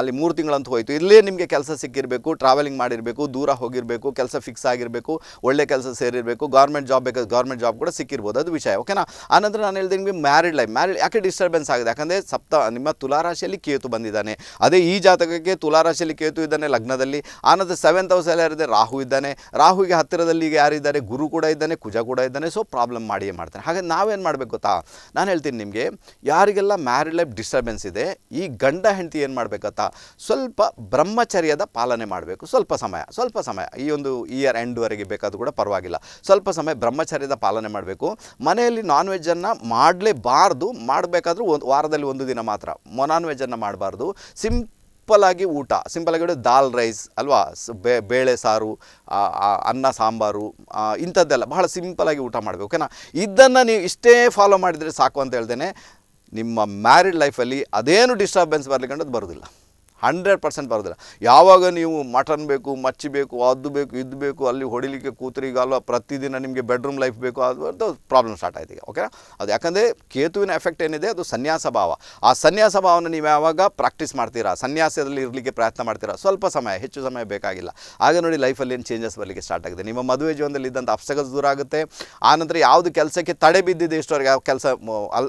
ಅಲ್ಲಿ ಮೂರು ತಿಂಗಳಂತೂ ಹೋಯಿತು ಇಲ್ಲೇ ನಿಮಗೆ ಕೆಲಸ ಸಿಕ್ಕಿರಬೇಕು ಟ್ರಾವೆಲಿಂಗ್ ಮಾಡಿರಬೇಕು ದೂರ ಹೋಗಿರಬೇಕು ಕೆಲಸ ಫಿಕ್ಸ್ ಆಗಿರಬೇಕು ಒಳ್ಳೆ ಕೆಲಸ ಸೇರಿರಬೇಕು ಗೌರ್ಮೆಂಟ್ ಜಾಬ್ ಬೇಕಾದ್ರೆ ಗೌರ್ಮೆಂಟ್ ಜಾಬ್ ಕೂಡ ಸಿಕ್ಕಿರ್ಬೋದು ಅದು ವಿಷಯ ಓಕೆನಾ ಆನಂತರ ನಾನು ಹೇಳಿದೆ ನಿಮಗೆ ಮ್ಯಾರಿಡ್ ಲೈಫ್ ಮ್ಯಾರಿಡ್ ಯಾಕೆ ಡಿಸ್ಟರ್ಬೆನ್ಸ್ ಆಗಿದೆ ಯಾಕಂದರೆ ಸಪ್ತ ನಿಮ್ಮ ತುಲಾರಾಶಿಯಲ್ಲಿ ಕೇತು ಬಂದಿದ್ದಾನೆ ಅದೇ ಈ ಜಾತಕಕ್ಕೆ ತುಲಾರಾಶಿಯಲ್ಲಿ ಕೇತು ಇದ್ದಾನೆ ಲಗ್ನದಲ್ಲಿ ಆನಂತರ ಸೆವೆಂತ್ ಹೌಸ್ ಎಲ್ಲ ರಾಹು ಇದ್ದಾನೆ ರಾಹುಗೆ ಹತ್ತಿರದಲ್ಲಿ ಈಗ ಯಾರಿದ್ದಾರೆ ಗುರು ಕೂಡ ಇದ್ದಾನೆ ಕುಜ ಕೂಡ ಇದ್ದಾನೆ ಸೊ ಪ್ರಾಬ್ಲಮ್ ಮಾಡಿಯೇ ಮಾಡ್ತಾನೆ ಹಾಗೆ ನಾವೇನು ಮಾಡಬೇಕು ಗೊತ್ತಾ ನಾನು ಹೇಳ್ತೀನಿ ನಿಮಗೆ ಯಾರಿಗೆಲ್ಲ ಮ್ಯಾರಿಡ್ ಲೈಫ್ ಡಿಸ್ಟರ್ಬೆನ್ಸ್ ಇದೆ ಈ ಗಂಡ ಹೆಂಡತಿ ಏನು ಮಾಡಬೇಕತ್ತಾ ಸ್ವಲ್ಪ ಬ್ರಹ್ಮಚರ್ಯದ ಪಾಲನೆ ಮಾಡಬೇಕು ಸ್ವಲ್ಪ ಸಮಯ ಸ್ವಲ್ಪ ಸಮಯ ಈ ಒಂದು ಇಯರ್ ಎಂಡ್ವರೆಗೆ ಬೇಕಾದರೂ ಕೂಡ ಪರವಾಗಿಲ್ಲ ಸ್ವಲ್ಪ ಸಮಯ ಬ್ರಹ್ಮಚರ್ಯದ ಪಾಲನೆ ಪಾಲನೆ ಮಾಡಬೇಕು ಮನೆಯಲ್ಲಿ ನಾನ್ ವೆಜ್ಜನ್ನು ಮಾಡಲೇಬಾರ್ದು ಮಾಡಬೇಕಾದ್ರೂ ಒಂದು ವಾರದಲ್ಲಿ ಒಂದು ದಿನ ಮಾತ್ರ ನಾನ್ ವೆಜ್ಜನ್ನು ಮಾಡಬಾರ್ದು ಸಿಂ ಆಗಿ ಊಟ ಸಿಂಪಲ್ಲಾಗಿ ದಾಲ್ ರೈಸ್ ಅಲ್ವಾ ಬೇಳೆ ಸಾರು ಅನ್ನ ಸಾಂಬಾರು ಇಂಥದ್ದೆಲ್ಲ ಬಹಳ ಸಿಂಪಲ್ಲಾಗಿ ಊಟ ಮಾಡಬೇಕು ಓಕೆನಾ ಇದನ್ನು ನೀವು ಇಷ್ಟೇ ಫಾಲೋ ಮಾಡಿದರೆ ಸಾಕು ಅಂತ ಹೇಳ್ದೇನೆ ನಿಮ್ಮ ಮ್ಯಾರಿಡ್ ಲೈಫಲ್ಲಿ ಅದೇನು ಡಿಸ್ಟರ್ಬೆನ್ಸ್ ಬರಲಿಕ್ಕೆ ಬರೋದಿಲ್ಲ ಹಂಡ್ರೆಡ್ ಪರ್ಸೆಂಟ್ ಬರೋದಿಲ್ಲ ಯಾವಾಗ ನೀವು ಮಟನ್ ಬೇಕು ಮಚ್ಚಿ ಬೇಕು ಅದು ಬೇಕು ಇದು ಬೇಕು ಅಲ್ಲಿ ಹೊಡಿಲಿಕ್ಕೆ ಕೂತ್ರಿಗಾಲ ಪ್ರತಿದಿನ ನಿಮಗೆ ಬೆಡ್ರೂಮ್ ಲೈಫ್ ಬೇಕು ಅದು ಪ್ರಾಬ್ಲಮ್ ಸ್ಟಾರ್ಟ್ ಆಯ್ತು ಈಗ ಓಕೆನಾ ಅದು ಯಾಕಂದರೆ ಕೇತುವಿನ ಎಫೆಕ್ಟ್ ಏನಿದೆ ಅದು ಸನ್ಯಾಸ ಭಾವ ಆ ಸನ್ಯಾಸ ಭಾವನ ನೀವು ಯಾವಾಗ ಪ್ರಾಕ್ಟೀಸ್ ಮಾಡ್ತೀರಾ ಸನ್ಯಾಸದಲ್ಲಿ ಇರಲಿಕ್ಕೆ ಪ್ರಯತ್ನ ಮಾಡ್ತೀರಾ ಸ್ವಲ್ಪ ಸಮಯ ಹೆಚ್ಚು ಸಮಯ ಬೇಕಾಗಿಲ್ಲ ಆಗ ನೋಡಿ ಲೈಫಲ್ಲಿ ಏನು ಚೇಂಜಸ್ ಬರಲಿಕ್ಕೆ ಸ್ಟಾರ್ಟ್ ಆಗಿದೆ ನಿಮ್ಮ ಮದುವೆ ಜೀವನದಲ್ಲಿ ಇದ್ದಂಥ ಅಪ್ಸಗಸ್ ದೂರ ಆಗುತ್ತೆ ಆನಂತರ ಯಾವುದು ಕೆಲಸಕ್ಕೆ ತಡೆ ಬಿದ್ದಿದೆ ಇಷ್ಟೋರಿಗೆ ಯಾವ ಕೆಲಸ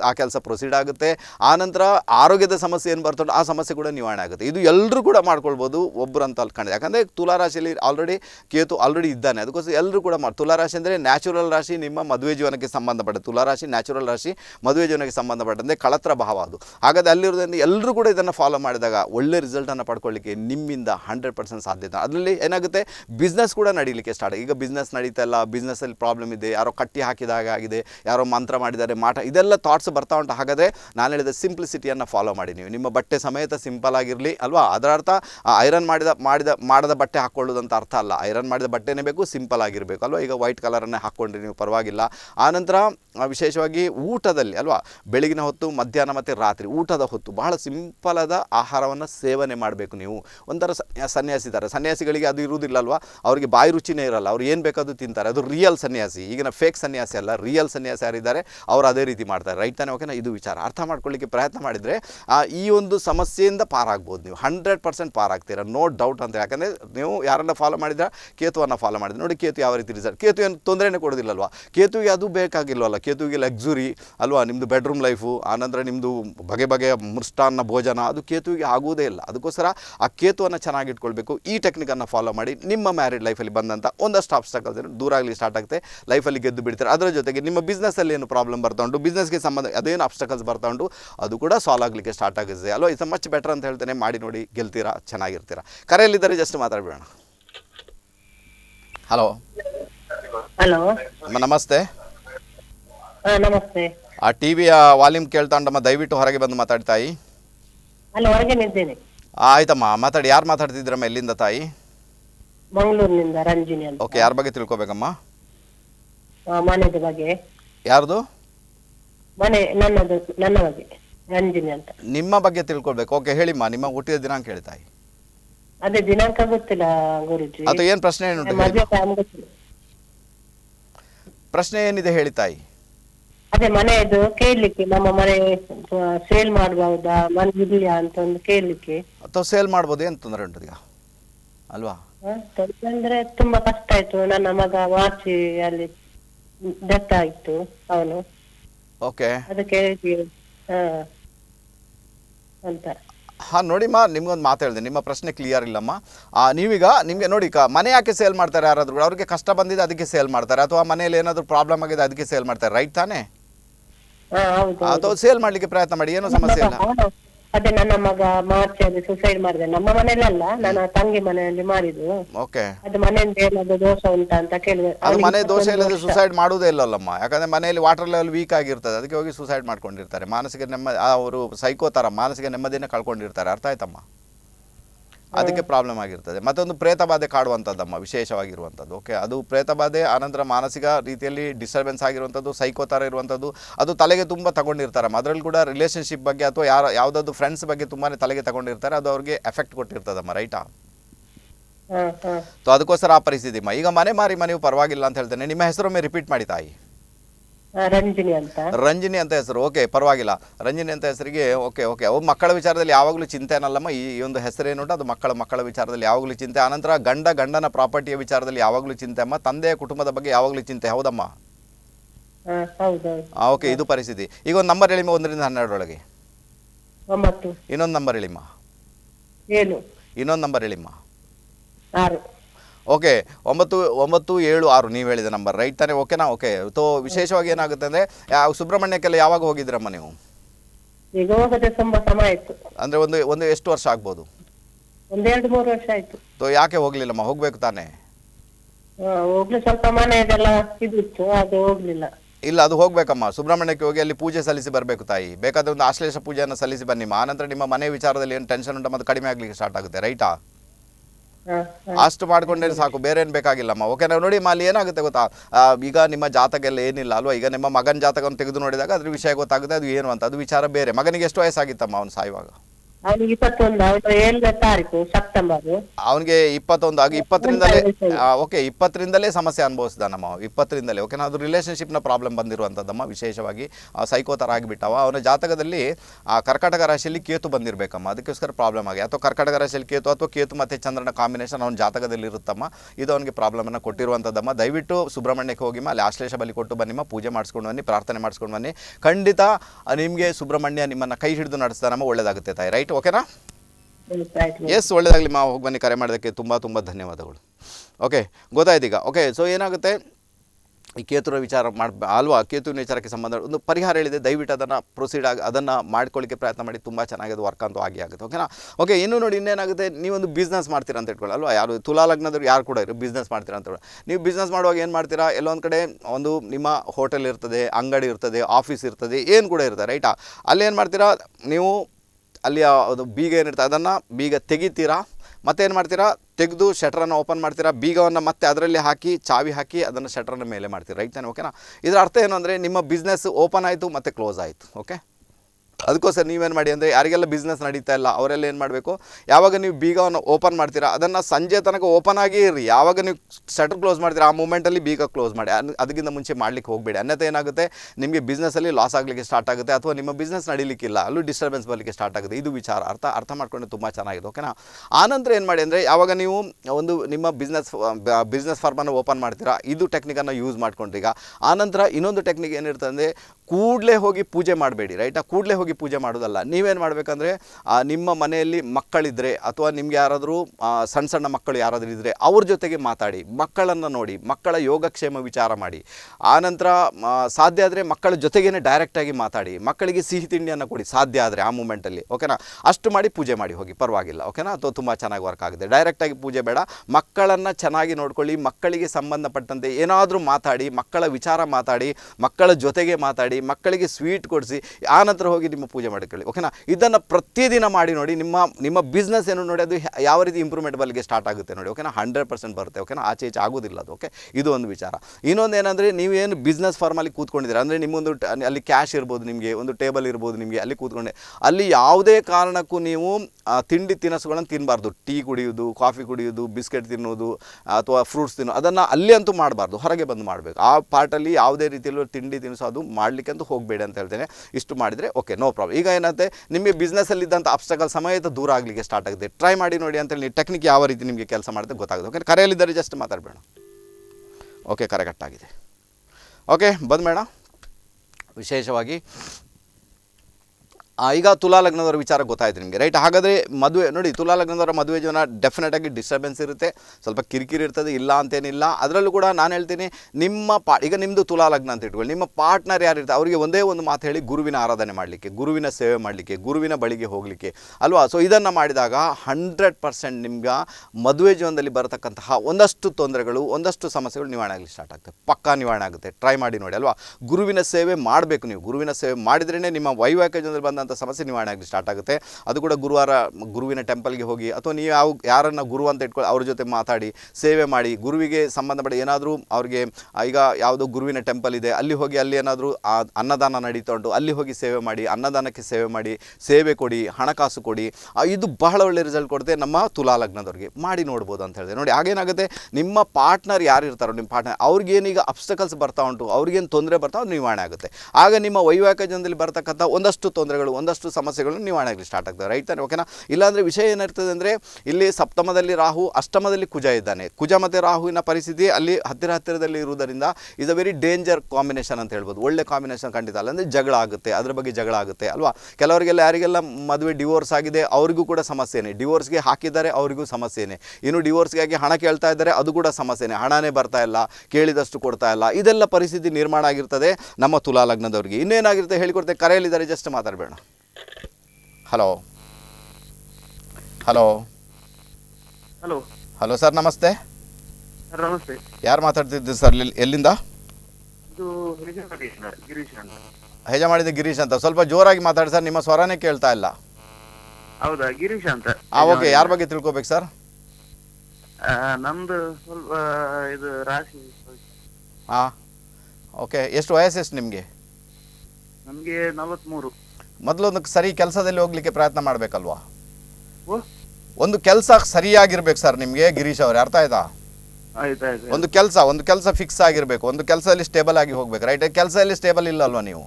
ಆ ಕೆಲಸ ಪ್ರೊಸೀಡ್ ಆಗುತ್ತೆ ಆನಂತರ ಆರೋಗ್ಯದ ಸಮಸ್ಯೆ ಏನು ಬರ್ತೋ ಆ ಸಮಸ್ಯೆ ಕೂಡ ನಿವಾರಣೆ ಆಗುತ್ತೆ ಇದು ಎಲ್ಲರೂ ಕೂಡ ಮಾಡ್ಕೊಳ್ಬೋದು ಒಬ್ಬರು ಅಂತ ಅಲ್ಕೊಂಡಿದೆ ಯಾಕಂದರೆ ತುಲಾರಾಶಿಯಲ್ಲಿ ಆಲ್ರೆಡಿ ಕೇತು ಆಲ್ರೆಡಿ ಇದ್ದಾನೆ ಅದಕ್ಕೋಸ್ಕರ ಎಲ್ಲರೂ ಕೂಡ ಮಾಡಿ ತುಲಾರಾಶಿ ಅಂದರೆ ನ್ಯಾಚುರಲ್ ರಾಶಿ ನಿಮ್ಮ ಮದುವೆ ಜೀವನಕ್ಕೆ ಸಂಬಂಧಪಟ್ಟ ತುಲಾರಾಶಿ ನ್ಯಾಚುರಲ್ ರಾಶಿ ಮದುವೆ ಜೀವನಕ್ಕೆ ಸಂಬಂಧಪಟ್ಟಂತೆ ಕಳತ್ರ ಭಾವ ಅದು ಹಾಗಾದರೆ ಅಲ್ಲಿರೋದ್ರಿಂದ ಎಲ್ಲರೂ ಕೂಡ ಇದನ್ನು ಫಾಲೋ ಮಾಡಿದಾಗ ಒಳ್ಳೆ ರಿಸಲ್ಟನ್ನು ಪಡ್ಕೊಳ್ಳಿಕ್ಕೆ ನಿಮ್ಮಿಂದ ಹಂಡ್ರೆಡ್ ಪರ್ಸೆಂಟ್ ಸಾಧ್ಯತೆ ಅದರಲ್ಲಿ ಏನಾಗುತ್ತೆ ಬಿಸ್ನೆಸ್ ಕೂಡ ನಡೀಲಿಕ್ಕೆ ಸ್ಟಾರ್ಟ್ ಈಗ ಬಿಸ್ನೆಸ್ ನಡೀತಾ ಇಲ್ಲ ಬಿಸ್ನೆಸ್ಸಲ್ಲಿ ಪ್ರಾಬ್ಲಮ್ ಇದೆ ಯಾರೋ ಕಟ್ಟಿ ಹಾಕಿದಾಗ ಆಗಿದೆ ಯಾರೋ ಮಂತ್ರ ಮಾಡಿದ್ದಾರೆ ಮಾಟ ಇದೆಲ್ಲ ಥಾಟ್ಸ್ ಬರ್ತಾ ಉಂಟು ಹಾಗಾದರೆ ನಾನು ಹೇಳಿದ ಸಿಂಪ್ಲಿಸಿಟಿಯನ್ನು ಫಾಲೋ ಮಾಡಿ ನೀವು ನಿಮ್ಮ ಬಟ್ಟೆ ಸಮೇತ ಸಿಂಪಲ್ ಆಗಿರಲಿ ಅಲ್ವಾ ಅಲ್ವಾ ಅದರ ಅರ್ಥ ಐರನ್ ಮಾಡಿದ ಮಾಡಿದ ಮಾಡದ ಬಟ್ಟೆ ಹಾಕ್ಕೊಳ್ಳೋದಂತ ಅರ್ಥ ಅಲ್ಲ ಐರನ್ ಮಾಡಿದ ಬಟ್ಟೆನೇ ಬೇಕು ಸಿಂಪಲ್ ಆಗಿರಬೇಕು ಅಲ್ವಾ ಈಗ ವೈಟ್ ಕಲರನ್ನೇ ಹಾಕ್ಕೊಂಡ್ರಿ ನೀವು ಪರವಾಗಿಲ್ಲ ಆನಂತರ ವಿಶೇಷವಾಗಿ ಊಟದಲ್ಲಿ ಅಲ್ವಾ ಬೆಳಗಿನ ಹೊತ್ತು ಮಧ್ಯಾಹ್ನ ಮತ್ತು ರಾತ್ರಿ ಊಟದ ಹೊತ್ತು ಬಹಳ ಸಿಂಪಲಾದ ಆಹಾರವನ್ನು ಸೇವನೆ ಮಾಡಬೇಕು ನೀವು ಒಂಥರ ಸನ್ಯಾಸಿ ಥರ ಸನ್ಯಾಸಿಗಳಿಗೆ ಅದು ಇರುವುದಿಲ್ಲ ಅಲ್ವಾ ಅವರಿಗೆ ಬಾಯಿ ರುಚಿನೇ ಇರಲ್ಲ ಅವ್ರು ಏನು ಬೇಕಾದರೂ ತಿಂತಾರೆ ಅದು ರಿಯಲ್ ಸನ್ಯಾಸಿ ಈಗಿನ ಫೇಕ್ ಸನ್ಯಾಸಿ ಅಲ್ಲ ರಿಯಲ್ ಸನ್ಯಾಸಿ ಯಾರಿದ್ದಾರೆ ಅವರು ಅದೇ ರೀತಿ ಮಾಡ್ತಾರೆ ರೈಟ್ ತಾನೆ ಓಕೆನಾ ಇದು ವಿಚಾರ ಅರ್ಥ ಮಾಡ್ಕೊಳ್ಳಿಕ್ಕೆ ಪ್ರಯತ್ನ ಮಾಡಿದರೆ ಈ ಒಂದು ಸಮಸ್ಯೆಯಿಂದ ಪಾರಾಗ್ಬೋದು ನೀವು ಹಂಡ್ರೆಡ್ ಪರ್ಸೆಂಟ್ ಪಾರ್ ಆಗ್ತೀರಾ ನೋ ಡೌಟ್ ಅಂತ ಯಾಕಂದರೆ ನೀವು ಯಾರನ್ನ ಫಾಲೋ ಮಾಡಿದ್ರೆ ಕೇತುವನ್ನು ಫಾಲೋ ಮಾಡಿದ್ರೆ ನೋಡಿ ಕೇತು ಯಾವ ರೀತಿ ರಿಸಲ್ಟ್ ಕೇತು ಏನು ತೊಂದರೆನೇ ಕೊಡೋದಿಲ್ಲಲ್ವಾ ಕೇತುವಿಗೆ ಅದು ಬೇಕಾಗಿಲ್ವಲ್ಲ ಕೇತುವಿಗೆ ಲಕ್ಸುರಿ ಅಲ್ವಾ ನಿಮ್ಮದು ಬೆಡ್ರೂಮ್ ಲೈಫು ಆನಂತರ ನಿಮ್ಮದು ಬಗೆ ಬಗೆಯ ಮೃಷ್ಟಾನ್ನ ಭೋಜನ ಅದು ಕೇತುವಿಗೆ ಆಗುವುದೇ ಇಲ್ಲ ಅದಕ್ಕೋಸ್ಕರ ಆ ಕೇತುವನ್ನು ಚೆನ್ನಾಗಿಟ್ಕೊಳ್ಬೇಕು ಈ ಟೆಕ್ನಿಕನ್ನು ಫಾಲೋ ಮಾಡಿ ನಿಮ್ಮ ಮ್ಯಾರಿಡ್ ಲೈಫಲ್ಲಿ ಬಂದಂಥ ಒಂದಷ್ಟು ಆಬ್ಸ್ಟಕಲ್ಸ್ ದೂರ ಆಗಲಿ ಸ್ಟಾರ್ಟ್ ಆಗುತ್ತೆ ಲೈಫಲ್ಲಿ ಗೆದ್ದು ಬಿಡ್ತಾರೆ ಅದರ ಜೊತೆಗೆ ನಿಮ್ಮ ಬಿಸ್ನೆಸ್ಸಲ್ಲಿ ಏನು ಪ್ರಾಬ್ಲಮ್ ಬರ್ತಾ ಉಂಟು ಬಿಸ್ನೆಸ್ಗೆ ಸಂಬಂಧ ಅದೇನು ಆಬ್ಸ್ಟಕಲ್ಸ್ ಬರ್ತಾ ಉಂಟು ಅದು ಕೂಡ ಸಾಲ್ವ್ ಆಗಲಿಕ್ಕೆ ಸ್ಟಾರ್ಟ್ ಆಗುತ್ತೆ ಅಲ್ವಾ ಇಟ್ಸ್ ಮಚ್ ಬೆಟರ್ ಅಂತ ಹೇಳ್ತೇನೆ ಮಾಡಿ ನೋಡಿ ಗೆಲ್ತೀರಾ ಚೆನ್ನಾಗಿರ್ತೀರಾ ಕರೆಯಲ್ಲಿದ್ದಾರೆ ಜಸ್ಟ್ ಮಾತಾಡ್ಬಿಡೋಣ ಹಲೋ ಹಲೋ ನಮಸ್ತೆ ಆ ಟಿವಿಯ ವಾಲ್ಯೂಮ್ ಕೇಳ್ತಾಂಡಮ್ಮ ದಯವಿಟ್ಟು ಹೊರಗೆ ಬಂದು ಮಾತಾಡಿ ತಾಯಿ ಆಯ್ತಮ್ಮ ಮಾತಾಡಿ ಯಾರು ಮಾತಾಡ್ತಿದ್ರಮ್ಮ ಎಲ್ಲಿಂದ ತಾಯಿ ಮಂಗಳೂರಿನಿಂದ ರಂಜಿನಿ ಅಂತ ಓಕೆ ಯಾರ ಬಗ್ಗೆ ತಿಳ್ಕೊಬೇಕಮ್ಮ ಮನೆದ ಬಗ್ಗೆ ಯಾರ್ದು ಮನೆ ನನ್ನದು ನನ್ನ ಬಗ್ಗೆ ರಂಜಿನಿ ಅಂತ ನಿಮ್ಮ ಬಗ್ಗೆ ತಿಳ್ಕೊಳ್ಬೇಕು ಓಕೆ ಹೇಳಿಮ್ಮ ನಿಮ್ಮ ಹುಟ್ಟಿದ ದಿನಾಂಕ ಹೇಳ್ತಾಯಿ ತಾಯಿ ಅದೇ ದಿನಾಂಕ ಗೊತ್ತಿಲ್ಲ ಗುರುಜಿ ಅಥವಾ ಏನು ಪ್ರಶ್ನೆ ಏನುಂಟು ಪ್ರಶ್ನೆ ಏನಿದೆ ಹೇಳಿ ತಾಯಿ ಅದೇ ಮನೆಯದು ಕೇಳಲಿಕ್ಕೆ ನಮ್ಮ ಮನೆ ಸೇಲ್ ಮಾಡಬಹುದಾ ಮನೆ ಇದೆಯಾ ಅಂತ ಒಂದು ಕೇಳಲಿಕ್ಕೆ ಅಥವಾ ಸೇಲ್ ಮಾಡ್ಬೋದು ಏನು ತೊಂದರೆ ಉಂಟು ಈಗ ಅಲ್ವಾ ಅಂದ್ರೆ ತುಂಬಾ ಕಷ್ಟ ಆಯ್ತು ನನ್ನ ಮಗ ವಾಚಿ ಅಲ್ಲಿ ಡೆತ್ ಆಯ್ತು ಅವನು ಓಕೆ ಅದಕ್ಕೆ ಹಾ ನೋಡಿಮ್ಮ ನಿಮ್ಗೊಂದು ಮಾತಾಡಿದೆ ನಿಮ್ಮ ಪ್ರಶ್ನೆ ಕ್ಲಿಯರ್ ಇಲ್ಲಮ್ಮ ನೀವೀಗ ನಿಮಗೆ ನೋಡಿ ಮನೆ ಯಾಕೆ ಸೇಲ್ ಮಾಡ್ತಾರೆ ಯಾರಾದರೂ ಅವ್ರಿಗೆ ಕಷ್ಟ ಬಂದಿದೆ ಅದಕ್ಕೆ ಸೇಲ್ ಮಾಡ್ತಾರೆ ಅಥವಾ ಮನೆಯಲ್ಲಿ ಏನಾದರೂ ಪ್ರಾಬ್ಲಮ್ ಆಗಿದೆ ಅದಕ್ಕೆ ಸೇಲ್ ಮಾಡ್ತಾರೆ ರೈಟ್ ತಾನೇ ಅಥವಾ ಸೇಲ್ ಮಾಡ್ಲಿಕ್ಕೆ ಪ್ರಯತ್ನ ಮಾಡಿ ಏನೋ ಸಮಸ್ಯೆ ಇಲ್ಲ ಅದೇ ನನ್ನ ಮಗ ಮಾರ್ಚ್ ಅಲ್ಲಿ ಸುಸೈಡ್ ಮಾಡಿದ ನಮ್ಮ ಮನೇಲಿ ಅಲ್ಲ ನನ್ನ ತಂಗಿ ಮನೆಯಲ್ಲಿ ಮಾಡಿದ್ದು ಓಕೆ ಅದು ಮನೆಯಿಂದ ಏನಾದ್ರು ದೋಷ ಉಂಟಾ ಅಂತ ಕೇಳಿದೆ ಅದು ಮನೆ ದೋಷ ಇಲ್ಲದೆ ಸುಸೈಡ್ ಮಾಡುವುದೇ ಇಲ್ಲಲ್ಲಮ್ಮ ಯಾಕಂದ್ರೆ ಮನೆಯಲ್ಲಿ ವಾಟರ್ ಲೆವೆಲ್ ವೀಕ್ ಆಗಿರ್ತದೆ ಅದಕ್ಕೆ ಹೋಗಿ ಸುಸೈಡ್ ಮಾಡ್ಕೊಂಡಿರ್ತಾರೆ ಮಾನಸಿಕ ನೆಮ್ಮದಿ ಅವರು ಸೈಕೋ ತರ ಮಾನಸಿಕ ನೆಮ್ಮದಿನ ಕಳ್ಕೊಂಡಿರ್ತಾರೆ ಅರ್ಥ ಆಯ್ತಮ್ಮ ಅದಕ್ಕೆ ಪ್ರಾಬ್ಲಮ್ ಆಗಿರ್ತದೆ ಮತ್ತೊಂದು ಪ್ರೇತಬಾಧೆ ಕಾಡುವಂಥದ್ದಮ್ಮ ವಿಶೇಷವಾಗಿರುವಂಥದ್ದು ಓಕೆ ಅದು ಪ್ರೇತಬಾಧೆ ಆನಂತರ ಮಾನಸಿಕ ರೀತಿಯಲ್ಲಿ ಡಿಸ್ಟರ್ಬೆನ್ಸ್ ಆಗಿರುವಂಥದ್ದು ಸೈಕೋ ಥರ ಇರುವಂಥದ್ದು ಅದು ತಲೆಗೆ ತುಂಬಾ ತಗೊಂಡಿರ್ತಾರಮ್ಮ ಅದರಲ್ಲಿ ಕೂಡ ರಿಲೇಷನ್ಶಿಪ್ ಬಗ್ಗೆ ಅಥವಾ ಯಾರ ಯಾವುದಾದ್ರು ಫ್ರೆಂಡ್ಸ್ ಬಗ್ಗೆ ತುಂಬಾನೇ ತಲೆಗೆ ತಗೊಂಡಿರ್ತಾರೆ ಅದು ಅವ್ರಿಗೆ ಎಫೆಕ್ಟ್ ಕೊಟ್ಟಿರ್ತದಮ್ಮ ರೈಟಾ ಸೊ ಅದಕ್ಕೋಸ್ಕರ ಆ ಪರಿಸ್ಥಿತಿಮ್ಮ ಈಗ ಮನೆ ಮಾರಿ ಮನೆಯು ಪರವಾಗಿಲ್ಲ ಅಂತ ಹೇಳ್ತೇನೆ ನಿಮ್ಮ ಹೆಸರೊಮ್ಮೆ ರಿಪೀಟ್ ಮಾಡಿ ತಾಯಿ ರಂಜಿನಿ ಅಂತ ರಂಜಿನಿ ಅಂತ ಹೆಸರು ಓಕೆ ಪರವಾಗಿಲ್ಲ ರಂಜಿನಿ ಅಂತ ಹೆಸರಿಗೆ ಓಕೆ ಓಕೆ ಅವು ಮಕ್ಕಳ ವಿಚಾರದಲ್ಲಿ ಯಾವಾಗಲೂ ಚಿಂತೆ ಅನ್ನಲ್ಲಮ್ಮ ಈ ಒಂದು ಹೆಸರೇನು ಅದು ಮಕ್ಕಳ ಮಕ್ಕಳ ವಿಚಾರದಲ್ಲಿ ಯಾವಾಗಲೂ ಚಿಂತೆ ಆನಂತರ ಗಂಡ ಗಂಡನ ಪ್ರಾಪರ್ಟಿಯ ವಿಚಾರದಲ್ಲಿ ಯಾವಾಗಲೂ ಚಿಂತೆ ಅಮ್ಮ ತಂದೆಯ ಕುಟುಂಬದ ಬಗ್ಗೆ ಯಾವಾಗಲೂ ಚಿಂತೆ ಹೌದಮ್ಮ ಓಕೆ ಇದು ಪರಿಸ್ಥಿತಿ ಈಗ ಒಂದು ನಂಬರ್ ಹೇಳಿಮ್ಮ ಒಂದರಿಂದ ಹನ್ನೆರಡರೊಳಗೆ ಇನ್ನೊಂದು ನಂಬರ್ ಹೇಳಿಮ್ಮ ಇನ್ನೊಂದು ನಂಬರ್ ಹೇಳಿಮ್ಮ ಓಕೆ ಒಂಬತ್ತು ಒಂಬತ್ತು ಏಳು ಆರು ನೀವು ಹೇಳಿದ ನಂಬರ್ ರೈಟ್ ತಾನೇ ಓಕೆನಾ ಓಕೆ ಸೊ ವಿಶೇಷವಾಗಿ ಏನಾಗುತ್ತೆ ಅಂದರೆ ಸುಬ್ರಹ್ಮಣ್ಯಕ್ಕೆಲ್ಲ ಯಾವಾಗ ಹೋಗಿದ್ರಮ್ಮ ನೀವು ಈಗ ಹೋಗದೆ ಸಮಯ ಆಯ್ತು ಅಂದ್ರೆ ಒಂದು ಒಂದು ಎಷ್ಟು ವರ್ಷ ಆಗ್ಬೋದು ಒಂದೆರಡು ಮೂರು ವರ್ಷ ಆಯ್ತು ಯಾಕೆ ಹೋಗಲಿಲ್ಲಮ್ಮ ಹೋಗಬೇಕು ತಾನೆ ಹೋಗ್ಲಿ ಸ್ವಲ್ಪ ಮನೆಯದೆಲ್ಲ ಇದಿತ್ತು ಅದು ಹೋಗಲಿಲ್ಲ ಇಲ್ಲ ಅದು ಹೋಗ್ಬೇಕಮ್ಮ ಸುಬ್ರಹ್ಮಣ್ಯಕ್ಕೆ ಹೋಗಿ ಅಲ್ಲಿ ಪೂಜೆ ಸಲ್ಲಿಸಿ ಬರಬೇಕು ತಾಯಿ ಬೇಕಾದ್ರೆ ಒಂದು ಆಶ್ಲೇಷ ಪೂಜೆಯನ್ನು ಸಲ್ಲಿಸಿ ಬನ್ನಿಮ್ಮ ಆನಂತರ ನಿಮ್ಮ ಮನೆ ವಿಚಾರದಲ್ಲಿ ಏನು ಟೆನ್ಷನ್ ಉಂಟು ಮತ್ತು ಕಡಿಮೆ ಆಗ್ಲಿಕ್ಕೆ ಸ್ಟಾರ್ಟ್ ಆಗುತ್ತೆ ರೈಟಾ ಅಷ್ಟು ಮಾಡ್ಕೊಂಡೇನು ಸಾಕು ಬೇರೆ ಏನ್ ಬೇಕಾಗಿಲ್ಲಮ್ಮ ಓಕೆ ನಾವು ನೋಡಿ ಅಲ್ಲಿ ಏನಾಗುತ್ತೆ ಗೊತ್ತಾ ಈಗ ನಿಮ್ಮ ಜಾತಕ ಎಲ್ಲ ಏನಿಲ್ಲ ಅಲ್ವಾ ಈಗ ನಿಮ್ಮ ಮಗನ್ ಜಾತಕವನ್ನು ತೆಗೆದು ನೋಡಿದಾಗ ಅದ್ರ ವಿಷಯ ಗೊತ್ತಾಗುತ್ತೆ ಅದು ಏನು ಅಂತ ಅದು ವಿಚಾರ ಬೇರೆ ಮಗನಿಗೆ ಎಷ್ಟು ವಯಸ್ಸಾಗಿತ್ತಮ್ಮ ಅವ್ನು ಸಾಯುವಾಗ ಅವನಿಗೆ ಇಪ್ಪತ್ತೊಂದು ಆಗ ಇಪ್ಪತ್ತರಿಂದಲೇ ಓಕೆ ಇಪ್ಪತ್ತರಿಂದಲೇ ಸಮಸ್ಯೆ ಅನುಭವಿಸಿದಾನಮ್ಮ ಇಪ್ಪತ್ತರಿಂದಲೇ ಓಕೆ ಅದು ನ ಪ್ರಾಬ್ಲಮ್ ಬಂದಿರುವಂಥದ್ದಮ್ಮ ವಿಶೇಷವಾಗಿ ಸೈಕೋತರ ಆಗಿಬಿಟ್ಟವ ಅವನ ಜಾತಕದಲ್ಲಿ ಆ ಕರ್ಕಾಟಕ ರಾಶಿಯಲ್ಲಿ ಕೇತು ಬಂದಿರಬೇಕಮ್ಮ ಅದಕ್ಕೋಸ್ಕರ ಪ್ರಾಬ್ಲಮ್ ಆಗಿ ಅಥವಾ ಕರ್ಕಾಟಕ ರಾಶಿಯಲ್ಲಿ ಕೇತು ಅಥವಾ ಕೇತು ಮತ್ತೆ ಚಂದ್ರನ ಕಾಂಬಿನೇಷನ್ ಅವನ ಜಾತಕದಲ್ಲಿ ಇರುತ್ತಮ್ಮ ಇದು ಅವನಿಗೆ ಅನ್ನ ಕೊಟ್ಟಿರುವಂಥದ್ದಮ್ಮ ದಯವಿಟ್ಟು ಸುಬ್ರಹ್ಮಣ್ಯಕ್ಕೆ ಹೋಗಿಮ್ಮ ಅಲ್ಲಿ ಆಶ್ಲೇಷ ಬಲಿ ಕೊಟ್ಟು ಬನ್ನಿಮ್ಮ ಪೂಜೆ ಮಾಡಿಸ್ಕೊಂಡು ಬನ್ನಿ ಪ್ರಾರ್ಥನೆ ಮಾಡಿಸ್ಕೊಂಡು ಬನ್ನಿ ಖಂಡಿತ ನಿಮಗೆ ಸುಬ್ರಹ್ಮಣ್ಯ ನಿಮ್ಮನ್ನ ಕೈ ಹಿಡಿದು ನಡೆಸ್ತಾನಮ್ಮ ಒಳ್ಳೆಯದಾಗುತ್ತೆ ತಾಯಿ ರೈಟ್ ಓಕೆನಾ ಎಸ್ ಒಳ್ಳೇದಾಗಲಿ ಮಾ ಹೋಗಿ ಬನ್ನಿ ಕರೆ ಮಾಡೋದಕ್ಕೆ ತುಂಬ ತುಂಬ ಧನ್ಯವಾದಗಳು ಓಕೆ ಗೊತ್ತಾಯ್ತೀಗ ಓಕೆ ಸೊ ಏನಾಗುತ್ತೆ ಈ ಕೇತುರ ವಿಚಾರ ಮಾಡಿ ಅಲ್ವಾ ಕೇತುವಿನ ವಿಚಾರಕ್ಕೆ ಸಂಬಂಧ ಒಂದು ಪರಿಹಾರ ಹೇಳಿದೆ ದಯವಿಟ್ಟು ಅದನ್ನು ಪ್ರೊಸೀಡ್ ಆಗಿ ಅದನ್ನು ಮಾಡ್ಕೊಳ್ಳಿಕ್ಕೆ ಪ್ರಯತ್ನ ಮಾಡಿ ತುಂಬ ಚೆನ್ನಾಗಿದೆ ವರ್ಕ್ ಅಂತೂ ಆಗಿ ಆಗುತ್ತೆ ಓಕೆನಾ ಓಕೆ ಇನ್ನೂ ನೋಡಿ ಇನ್ನೇನಾಗುತ್ತೆ ನೀವೊಂದು ಬಿಸ್ನೆಸ್ ಮಾಡ್ತೀರಾ ಅಂತ ಇಟ್ಕೊಳ್ಳಿ ಅಲ್ವಾ ಯಾರು ತುಲಾ ಲಗ್ನದವ್ರು ಯಾರು ಕೂಡ ಇರು ಬಿಸ್ನೆಸ್ ಮಾಡ್ತೀರ ಅಂತ ನೀವು ಬಿಸ್ನೆಸ್ ಮಾಡುವಾಗ ಏನು ಮಾಡ್ತೀರಾ ಎಲ್ಲೊಂದು ಕಡೆ ಒಂದು ನಿಮ್ಮ ಹೋಟೆಲ್ ಇರ್ತದೆ ಅಂಗಡಿ ಇರ್ತದೆ ಆಫೀಸ್ ಇರ್ತದೆ ಏನು ಕೂಡ ಇರ್ತದೆ ರೈಟಾ ಅಲ್ಲೇನು ಮಾಡ್ತೀರಾ ನೀವು ಅಲ್ಲಿ ಬೀಗ ಏನಿರ್ತದೆ ಅದನ್ನು ಬೀಗ ತೆಗಿತೀರಾ ಏನು ಮಾಡ್ತೀರಾ ತೆಗೆದು ಶಟ್ರನ್ನು ಓಪನ್ ಮಾಡ್ತೀರಾ ಬೀಗವನ್ನು ಮತ್ತೆ ಅದರಲ್ಲಿ ಹಾಕಿ ಚಾವಿ ಹಾಕಿ ಅದನ್ನು ಶಟ್ರನ್ನ ಮೇಲೆ ಮಾಡ್ತೀರಾ ರೈಟ್ ತಾನೆ ಓಕೆನಾ ಇದರ ಅರ್ಥ ಏನು ಅಂದರೆ ನಿಮ್ಮ ಬಿಸ್ನೆಸ್ ಓಪನ್ ಆಯಿತು ಮತ್ತು ಕ್ಲೋಸ್ ಆಯಿತು ಓಕೆ ಅದಕ್ಕೋಸ್ಕರ ನೀವೇನು ಮಾಡಿ ಅಂದರೆ ಯಾರಿಗೆಲ್ಲ ಬಿಸ್ನೆಸ್ ನಡೀತಾ ಇಲ್ಲ ಅವರೆಲ್ಲ ಏನು ಮಾಡಬೇಕು ಯಾವಾಗ ನೀವು ಬೀಗವನ್ನು ಓಪನ್ ಮಾಡ್ತೀರಾ ಅದನ್ನು ಸಂಜೆ ತನಕ ಓಪನ್ ಆಗಿ ಇರಿ ಯಾವಾಗ ನೀವು ಶಟರ್ ಕ್ಲೋಸ್ ಮಾಡ್ತೀರಾ ಆ ಮೂಮೆಂಟಲ್ಲಿ ಬೀಗ ಕ್ಲೋಸ್ ಮಾಡಿ ಅದಕ್ಕಿಂತ ಮುಂಚೆ ಮಾಡಲಿಕ್ಕೆ ಹೋಗಬೇಡಿ ಅನ್ನತೆ ಏನಾಗುತ್ತೆ ನಿಮಗೆ ಬಿಸ್ನೆಸ್ಸಲ್ಲಿ ಲಾಸ್ ಆಗಲಿಕ್ಕೆ ಸ್ಟಾರ್ಟ್ ಆಗುತ್ತೆ ಅಥವಾ ನಿಮ್ಮ ಬಿಸ್ನೆಸ್ ನಡೀಲಿಕ್ಕಿಲ್ಲ ಅಲ್ಲೂ ಡಿಸ್ಟರ್ಬೆನ್ಸ್ ಬರಲಿಕ್ಕೆ ಸ್ಟಾರ್ಟ್ ಆಗುತ್ತೆ ಇದು ವಿಚಾರ ಅರ್ಥ ಅರ್ಥ ಮಾಡ್ಕೊಂಡು ತುಂಬ ಚೆನ್ನಾಗಿದೆ ಓಕೆನಾ ಆನಂತರ ಏನು ಮಾಡಿ ಅಂದರೆ ಯಾವಾಗ ನೀವು ಒಂದು ನಿಮ್ಮ ಬಿಸ್ನೆಸ್ ಬಿಸ್ನೆಸ್ ಫಾರ್ಮನ್ನು ಓಪನ್ ಮಾಡ್ತೀರಾ ಇದು ಟೆಕ್ನಿಕನ್ನು ಯೂಸ್ ಈಗ ಆನಂತರ ಇನ್ನೊಂದು ಟೆಕ್ನಿಕ್ ಏನಿರ್ತಂದರೆ ಕೂಡಲೇ ಹೋಗಿ ಪೂಜೆ ಮಾಡಬೇಡಿ ರೈಟ್ ಆ ಕೂಡಲೇ ಹೋಗಿ ಹೋಗಿ ಪೂಜೆ ಮಾಡೋದಲ್ಲ ನೀವೇನು ಮಾಡಬೇಕಂದ್ರೆ ನಿಮ್ಮ ಮನೆಯಲ್ಲಿ ಮಕ್ಕಳಿದ್ರೆ ಅಥವಾ ನಿಮ್ಗೆ ಯಾರಾದರೂ ಸಣ್ಣ ಸಣ್ಣ ಮಕ್ಕಳು ಯಾರಾದರೂ ಇದ್ದರೆ ಅವ್ರ ಜೊತೆಗೆ ಮಾತಾಡಿ ಮಕ್ಕಳನ್ನು ನೋಡಿ ಮಕ್ಕಳ ಯೋಗಕ್ಷೇಮ ವಿಚಾರ ಮಾಡಿ ಆನಂತರ ಸಾಧ್ಯ ಆದರೆ ಮಕ್ಕಳ ಜೊತೆಗೇ ಡೈರೆಕ್ಟಾಗಿ ಮಾತಾಡಿ ಮಕ್ಕಳಿಗೆ ಸಿಹಿ ತಿಂಡಿಯನ್ನು ಕೊಡಿ ಸಾಧ್ಯ ಆದರೆ ಆ ಮೂಮೆಂಟಲ್ಲಿ ಓಕೆನಾ ಅಷ್ಟು ಮಾಡಿ ಪೂಜೆ ಮಾಡಿ ಹೋಗಿ ಪರವಾಗಿಲ್ಲ ಓಕೆನಾ ಅಥವಾ ತುಂಬ ಚೆನ್ನಾಗಿ ವರ್ಕ್ ಆಗಿದೆ ಡೈರೆಕ್ಟಾಗಿ ಪೂಜೆ ಬೇಡ ಮಕ್ಕಳನ್ನು ಚೆನ್ನಾಗಿ ನೋಡ್ಕೊಳ್ಳಿ ಮಕ್ಕಳಿಗೆ ಸಂಬಂಧಪಟ್ಟಂತೆ ಏನಾದರೂ ಮಾತಾಡಿ ಮಕ್ಕಳ ವಿಚಾರ ಮಾತಾಡಿ ಮಕ್ಕಳ ಜೊತೆಗೆ ಮಾತಾಡಿ ಮಕ್ಕಳಿಗೆ ಸ್ವೀಟ್ ಕೊಡಿಸಿ ಆನಂತರ ಹೋಗಿ ನಿಮ್ಮ ಪೂಜೆ ಮಾಡಿಕೊಳ್ಳಿ ಓಕೆನಾ ಇದನ್ನು ಪ್ರತಿದಿನ ಮಾಡಿ ನೋಡಿ ನಿಮ್ಮ ನಿಮ್ಮ ಬಿಸ್ನೆಸ್ ಏನು ನೋಡಿ ಅದು ಯಾವ ರೀತಿ ಇಂಪ್ರೂವ್ಮೆಂಟ್ ಬಲ್ಲಿಗೆ ಸ್ಟಾರ್ಟ್ ಆಗುತ್ತೆ ನೋಡಿ ಓಕೆನಾ ಹಂಡ್ರೆಡ್ ಪರ್ಸೆಂಟ್ ಬರುತ್ತೆ ಓಕೆನಾ ಆಚೆ ಈಚೆ ಆಗೋದಿಲ್ಲ ಅದು ಓಕೆ ಇದು ಒಂದು ವಿಚಾರ ಇನ್ನೊಂದು ಏನಂದರೆ ನೀವೇನು ಬಿಸ್ನೆಸ್ ಫಾರ್ಮಲ್ಲಿ ಕೂತ್ಕೊಂಡಿದ್ದೀರಾ ಅಂದರೆ ನಿಮ್ಮೊಂದು ಅಲ್ಲಿ ಕ್ಯಾಶ್ ಇರ್ಬೋದು ನಿಮಗೆ ಒಂದು ಟೇಬಲ್ ಇರ್ಬೋದು ನಿಮಗೆ ಅಲ್ಲಿ ಕೂತ್ಕೊಂಡೆ ಅಲ್ಲಿ ಯಾವುದೇ ಕಾರಣಕ್ಕೂ ನೀವು ತಿಂಡಿ ತಿನಿಸುಗಳನ್ನು ತಿನ್ನಬಾರ್ದು ಟೀ ಕುಡಿಯೋದು ಕಾಫಿ ಕುಡಿಯೋದು ಬಿಸ್ಕೆಟ್ ತಿನ್ನೋದು ಅಥವಾ ಫ್ರೂಟ್ಸ್ ತಿನ್ನೋದು ಅದನ್ನು ಅಲ್ಲಿ ಅಂತೂ ಮಾಡಬಾರ್ದು ಹೊರಗೆ ಬಂದು ಮಾಡಬೇಕು ಆ ಪಾರ್ಟಲ್ಲಿ ಯಾವುದೇ ರೀತಿಯಲ್ಲೂ ತಿಂಡಿ ತಿನಿಸು ಅದು ಮಾಡಲಿಕ್ಕೆ ಅಂತೂ ಹೋಗಬೇಡಿ ಅಂತ ಹೇಳ್ತೇನೆ ಇಷ್ಟು ಮಾಡಿದರೆ ಓಕೆ ನೋ ಪ್ರಾಬ್ಲಮ್ ಈಗ ಏನಂತೆ ನಿಮಗೆ ಬಿಸ್ನೆಸ್ಸಲ್ಲಿದ್ದಂಥ ಅಬ್ಸ್ಟಕಲ್ ಸಮೇತ ದೂರ ಆಗಲಿಕ್ಕೆ ಸ್ಟಾರ್ಟ್ ಆಗುತ್ತೆ ಟ್ರೈ ಮಾಡಿ ನೋಡಿ ಅಂತೇಳಿ ನೀವು ಟೆಕ್ನಿಕ್ ಯಾವ ರೀತಿ ನಿಮಗೆ ಕೆಲಸ ಮಾಡಿದೆ ಗೊತ್ತಾಗುತ್ತೆ ಓಕೆ ಕರೆಯಲ್ಲಿದ್ದರೆ ಜಸ್ಟ್ ಮಾತಾಡಬೇಡ ಓಕೆ ಆಗಿದೆ ಓಕೆ ಬಂದ ಮೇಡಮ್ ವಿಶೇಷವಾಗಿ ಈಗ ತುಲಾ ಲಗ್ನದವರ ವಿಚಾರ ಗೊತ್ತಾಯಿತು ನಿಮಗೆ ರೈಟ್ ಹಾಗಾದರೆ ಮದುವೆ ನೋಡಿ ತುಲಾ ಲಗ್ನದವರ ಮದುವೆ ಜೀವನ ಡೆಫಿನೆಟಾಗಿ ಆಗಿ ಡಿಸ್ಟರ್ಬೆನ್ಸ್ ಇರುತ್ತೆ ಸ್ವಲ್ಪ ಕಿರಿಕಿರಿ ಇರ್ತದೆ ಇಲ್ಲ ಅಂತೇನಿಲ್ಲ ಅದರಲ್ಲೂ ಕೂಡ ನಾನು ಹೇಳ್ತೀನಿ ನಿಮ್ಮ ಪಾ ಈಗ ನಿಮ್ಮದು ತುಲಾ ಲಗ್ನ ಅಂತ ಇಟ್ಕೊಳ್ಳಿ ನಿಮ್ಮ ಪಾರ್ಟ್ನರ್ ಯಾರು ಇರ್ತಾರೆ ಅವರಿಗೆ ಒಂದೇ ಒಂದು ಮಾತು ಹೇಳಿ ಗುರುವಿನ ಆರಾಧನೆ ಮಾಡಲಿಕ್ಕೆ ಗುರುವಿನ ಸೇವೆ ಮಾಡಲಿಕ್ಕೆ ಗುರುವಿನ ಬಳಿಗೆ ಹೋಗಲಿಕ್ಕೆ ಅಲ್ವಾ ಸೊ ಇದನ್ನು ಮಾಡಿದಾಗ ಹಂಡ್ರೆಡ್ ಪರ್ಸೆಂಟ್ ನಿಮ್ಗೆ ಮದುವೆ ಜೀವನದಲ್ಲಿ ಬರತಕ್ಕಂತಹ ಒಂದಷ್ಟು ತೊಂದರೆಗಳು ಒಂದಷ್ಟು ಸಮಸ್ಯೆಗಳು ನಿವಾರಣೆ ಆಗಲಿ ಸ್ಟಾರ್ಟ್ ಆಗ್ತದೆ ಪಕ್ಕಾ ನಿವಾರಣೆ ಆಗುತ್ತೆ ಟ್ರೈ ಮಾಡಿ ನೋಡಿ ಅಲ್ವಾ ಗುರುವಿನ ಸೇವೆ ಮಾಡಬೇಕು ನೀವು ಗುರುವಿನ ಸೇವೆ ಮಾಡಿದ್ರೇ ನಿಮ್ಮ ವೈವಾಹಿಕ ಜೀವನದಲ್ಲಿ ಬಂದ ಅನ್ನೋಂಥ ಸಮಸ್ಯೆ ನಿವಾರಣೆ ಆಗಲಿ ಸ್ಟಾರ್ಟ್ ಆಗುತ್ತೆ ಅದು ಕೂಡ ಗುರುವಾರ ಗುರುವಿನ ಟೆಂಪಲ್ಗೆ ಹೋಗಿ ಅಥವಾ ನೀವು ಯಾವ ಯಾರನ್ನು ಗುರು ಅಂತ ಇಟ್ಕೊಳ್ಳಿ ಅವ್ರ ಜೊತೆ ಮಾತಾಡಿ ಸೇವೆ ಮಾಡಿ ಗುರುವಿಗೆ ಸಂಬಂಧಪಟ್ಟ ಏನಾದರೂ ಅವ್ರಿಗೆ ಈಗ ಯಾವುದೋ ಗುರುವಿನ ಟೆಂಪಲ್ ಇದೆ ಅಲ್ಲಿ ಹೋಗಿ ಅಲ್ಲಿ ಏನಾದರೂ ಅನ್ನದಾನ ನಡೀತಾ ಉಂಟು ಅಲ್ಲಿ ಹೋಗಿ ಸೇವೆ ಮಾಡಿ ಅನ್ನದಾನಕ್ಕೆ ಸೇವೆ ಮಾಡಿ ಸೇವೆ ಕೊಡಿ ಹಣಕಾಸು ಕೊಡಿ ಇದು ಬಹಳ ಒಳ್ಳೆ ರಿಸಲ್ಟ್ ಕೊಡುತ್ತೆ ನಮ್ಮ ತುಲಾ ಮಾಡಿ ನೋಡ್ಬೋದು ಅಂತ ಹೇಳಿದೆ ನೋಡಿ ಹಾಗೇನಾಗುತ್ತೆ ನಿಮ್ಮ ಪಾರ್ಟ್ನರ್ ಯಾರು ಇರ್ತಾರೋ ನಿಮ್ಮ ಪಾರ್ಟ್ನರ್ ಅವ್ರಿಗೇನೀಗ ಅಬ್ಸ್ಟಕಲ್ಸ್ ಬರ್ತಾ ಉಂಟು ಅವ್ರಿಗೇನು ತೊಂದರೆ ಬರ್ತಾವೆ ನಿವಾರಣೆ ಆಗುತ್ತೆ ಆಗ ನಿಮ್ಮ ವೈವಾಹಿಕ ಜನದಲ್ಲಿ ಬರ್ತಕ್ಕಂಥ ಒಂದಷ್ಟು ತೊಂದರೆಗಳು ಒಂದಷ್ಟು ನಿವಾರಣೆ ಆಗಲಿ ಸ್ಟಾರ್ಟ್ ಆಗ್ತದೆ ರೈಟ್ ತಾನೆ ಓಕೆನಾ ಇಲ್ಲಾಂದರೆ ವಿಷಯ ಏನಿರ್ತದೆ ಅಂದರೆ ಇಲ್ಲಿ ಸಪ್ತಮದಲ್ಲಿ ರಾಹು ಅಷ್ಟಮದಲ್ಲಿ ಕುಜ ಇದ್ದಾನೆ ಕುಜ ಮತ್ತು ರಾಹುವಿನ ಪರಿಸ್ಥಿತಿ ಅಲ್ಲಿ ಹತ್ತಿರ ಹತ್ತಿರದಲ್ಲಿ ಇರುವುದರಿಂದ is a very danger combination ಅಂತ ಹೇಳ್ಬೋದು ಒಳ್ಳೆ ಕಾಂಬಿನೇಷನ್ ಖಂಡಿತ ಅಲ್ಲಂದರೆ ಜಗಳ ಆಗುತ್ತೆ ಅದ್ರ ಬಗ್ಗೆ ಜಗಳ ಆಗುತ್ತೆ ಅಲ್ವಾ ಕೆಲವರಿಗೆಲ್ಲ ಯಾರಿಗೆಲ್ಲ ಮದುವೆ ಡಿವೋರ್ಸ್ ಆಗಿದೆ ಅವರಿಗೂ ಕೂಡ ಸಮಸ್ಯೆನೇ ಡಿವೋರ್ಸ್ಗೆ ಹಾಕಿದ್ದಾರೆ ಅವರಿಗೂ ಸಮಸ್ಯೆನೇ ಇನ್ನು ಡಿವೋರ್ಸ್ಗಾಗಿ ಹಣ ಕೇಳ್ತಾ ಇದ್ದಾರೆ ಅದು ಕೂಡ ಸಮಸ್ಯೆನೇ ಹಣನೇ ಬರ್ತಾ ಇಲ್ಲ ಕೇಳಿದಷ್ಟು ಕೊಡ್ತಾ ಇಲ್ಲ ಇದೆಲ್ಲ ಪರಿಸ್ಥಿತಿ ನಿರ್ಮಾಣ ಆಗಿರ್ತದೆ ನಮ್ಮ ತುಲಾ ಲಗ್ನದವ್ರಿಗೆ ಇನ್ನೇನಾಗಿರುತ್ತೆ ಹೇಳಿಕೊಡ್ತೇವೆ ಕರೆಯಲ್ಲಿದ್ದಾರೆ ಜಸ್ಟ್ ಮಾತಾಡಬೇಡ hello hello hello hello sir ನಮಸ್ತೆ ನಮಸ್ತೆ ಯಾರು ಮಾತಾಡ್ತಿದ್ದೀರಿ ಸರ್ ಎಲ್ಲಿಂದ ಹೆಜ ಮಾಡಿದ ಗಿರೀಶ್ ಅಂತ ಸ್ವಲ್ಪ ಜೋರಾಗಿ ಮಾತಾಡಿ ಸರ್ ನಿಮ್ಮ ಸ್ವರನೇ ಕೇಳ್ತಾ ಇಲ್ಲ ಹೌದಾ ಗಿರೀಶ್ ಅಂತ ಹಾಂ ಓಕೆ ಯಾರ ಬಗ್ಗೆ ತಿಳ್ಕೊಬೇಕು ಸರ್ ನಂದು ಸ್ವಲ್ಪ ಇದು ರಾಶಿ ಹಾಂ ಓಕೆ ಎಷ್ಟು ವಯಸ್ಸು ಎಷ್ಟು ನಿಮಗೆ ನಮಗೆ ನಲವತ್ತ್ಮೂರು ಮೊದಲೊಂದು ಸರಿ ಕೆಲಸದಲ್ಲಿ ಹೋಗ್ಲಿಕ್ಕೆ ಪ್ರಯತ್ನ ಮಾಡ್ಬೇಕಲ್ವಾ ಒಂದು ಕೆಲಸ ಸರಿಯಾಗಿರ್ಬೇಕು ಸರ್ ನಿಮ್ಗೆ ಗಿರೀಶ್ ಅವ್ರೆ ಅರ್ಥ ಆಯ್ತಾ ಒಂದು ಕೆಲಸ ಒಂದು ಕೆಲಸ ಫಿಕ್ಸ್ ಆಗಿರ್ಬೇಕು ಒಂದು ಕೆಲಸದಲ್ಲಿ ಸ್ಟೇಬಲ್ ಆಗಿ ಹೋಗ್ಬೇಕು ರೈಟ್ ಕೆಲಸದಲ್ಲಿ ಸ್ಟೇಬಲ್ ಇಲ್ಲ ಅಲ್ವಾ ನೀವು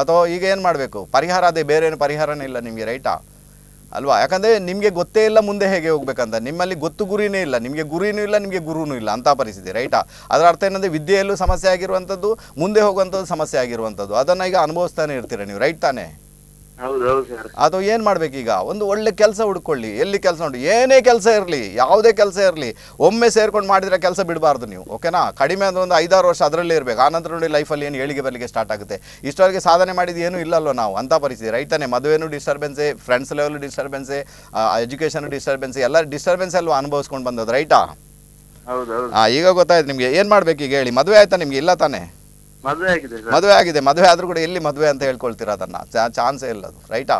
ಅಥವಾ ಈಗ ಏನ್ ಮಾಡ್ಬೇಕು ಪರಿಹಾರ ಅದೇ ಬೇರೆ ಏನು ಪರಿಹಾರನೇ ಇಲ್ಲ ನಿಮ್ಗೆ ರೈಟಾ ಅಲ್ವಾ ಯಾಕಂದರೆ ನಿಮಗೆ ಗೊತ್ತೇ ಇಲ್ಲ ಮುಂದೆ ಹೇಗೆ ಹೋಗ್ಬೇಕಂತ ನಿಮ್ಮಲ್ಲಿ ಗೊತ್ತು ಗುರಿನೇ ಇಲ್ಲ ನಿಮಗೆ ಗುರಿನೂ ಇಲ್ಲ ನಿಮಗೆ ಗುರುನೂ ಇಲ್ಲ ಅಂತ ಪರಿಸ್ಥಿತಿ ರೈಟಾ ಅದರ ಅರ್ಥ ಏನಂದರೆ ವಿದ್ಯೆಯಲ್ಲೂ ಸಮಸ್ಯೆ ಆಗಿರುವಂಥದ್ದು ಮುಂದೆ ಹೋಗುವಂಥದ್ದು ಸಮಸ್ಯೆ ಆಗಿರುವಂಥದ್ದು ಅದನ್ನು ಈಗ ಅನುಭವಿಸ್ತಾನೆ ಇರ್ತೀರ ನೀವು ರೈಟ್ ತಾನೇ ಅದು ಮಾಡ್ಬೇಕು ಈಗ ಒಂದು ಒಳ್ಳೆ ಕೆಲಸ ಹುಡ್ಕೊಳ್ಳಿ ಎಲ್ಲಿ ಕೆಲಸ ಉಂಟು ಏನೇ ಕೆಲಸ ಇರಲಿ ಯಾವುದೇ ಕೆಲಸ ಇರಲಿ ಒಮ್ಮೆ ಸೇರ್ಕೊಂಡು ಮಾಡಿದ್ರೆ ಕೆಲಸ ಬಿಡಬಾರ್ದು ನೀವು ಓಕೆನಾ ಕಡಿಮೆ ಅಂದ್ರೆ ಒಂದು ಐದಾರು ವರ್ಷ ಅದರಲ್ಲೇ ಇರಬೇಕು ಆನಂತರ ನೋಡಿ ಲೈಫಲ್ಲಿ ಏನು ಏಳಿಗೆ ಬರಲಿಕ್ಕೆ ಸ್ಟಾರ್ಟ್ ಆಗುತ್ತೆ ಇಷ್ಟವರೆಗೆ ಸಾಧನೆ ಮಾಡಿದ್ದು ಏನೂ ಇಲ್ಲಲ್ಲೋ ನಾವು ಅಂತ ಪರಿಸ್ಥಿತಿ ರೈತನೇ ಮದುವೆನು ಡಿಸ್ಟರ್ಬೆನ್ಸೆ ಫ್ರೆಂಡ್ಸ್ ಲೆವೆಲ್ ಡಿಸ್ಟರ್ಬೆನ್ಸೆ ಎಜುಕೇಷನ್ ಡಿಸ್ಟರ್ಬೆನ್ಸ್ ಎಲ್ಲ ಡಿಸ್ಟರ್ಬೆನ್ಸ್ ಅಲ್ವಾ ಅನುಭವಿಸ್ಕೊಂಡು ಬಂದದ್ದು ರೈಟಾ ಹಾಂ ಈಗ ಗೊತ್ತಾಯ್ತು ನಿಮಗೆ ಏನು ಮಾಡಬೇಕು ಈಗ ಹೇಳಿ ಮದುವೆ ಆಯ್ತಾ ನಿಮಗೆ ಇಲ್ಲ ತಾನೇ ಮದುವೆ ಆಗಿದೆ ಮದುವೆ ಆಗಿದೆ ಮದುವೆ ಆದ್ರೂ ಕೂಡ ಎಲ್ಲಿ ಮದುವೆ ಅಂತ ಹೇಳ್ಕೊಳ್ತೀರಾ ಅದನ್ನ ಚಾನ್ಸೇ ಇಲ್ಲ ಅದು ರೈಟಾ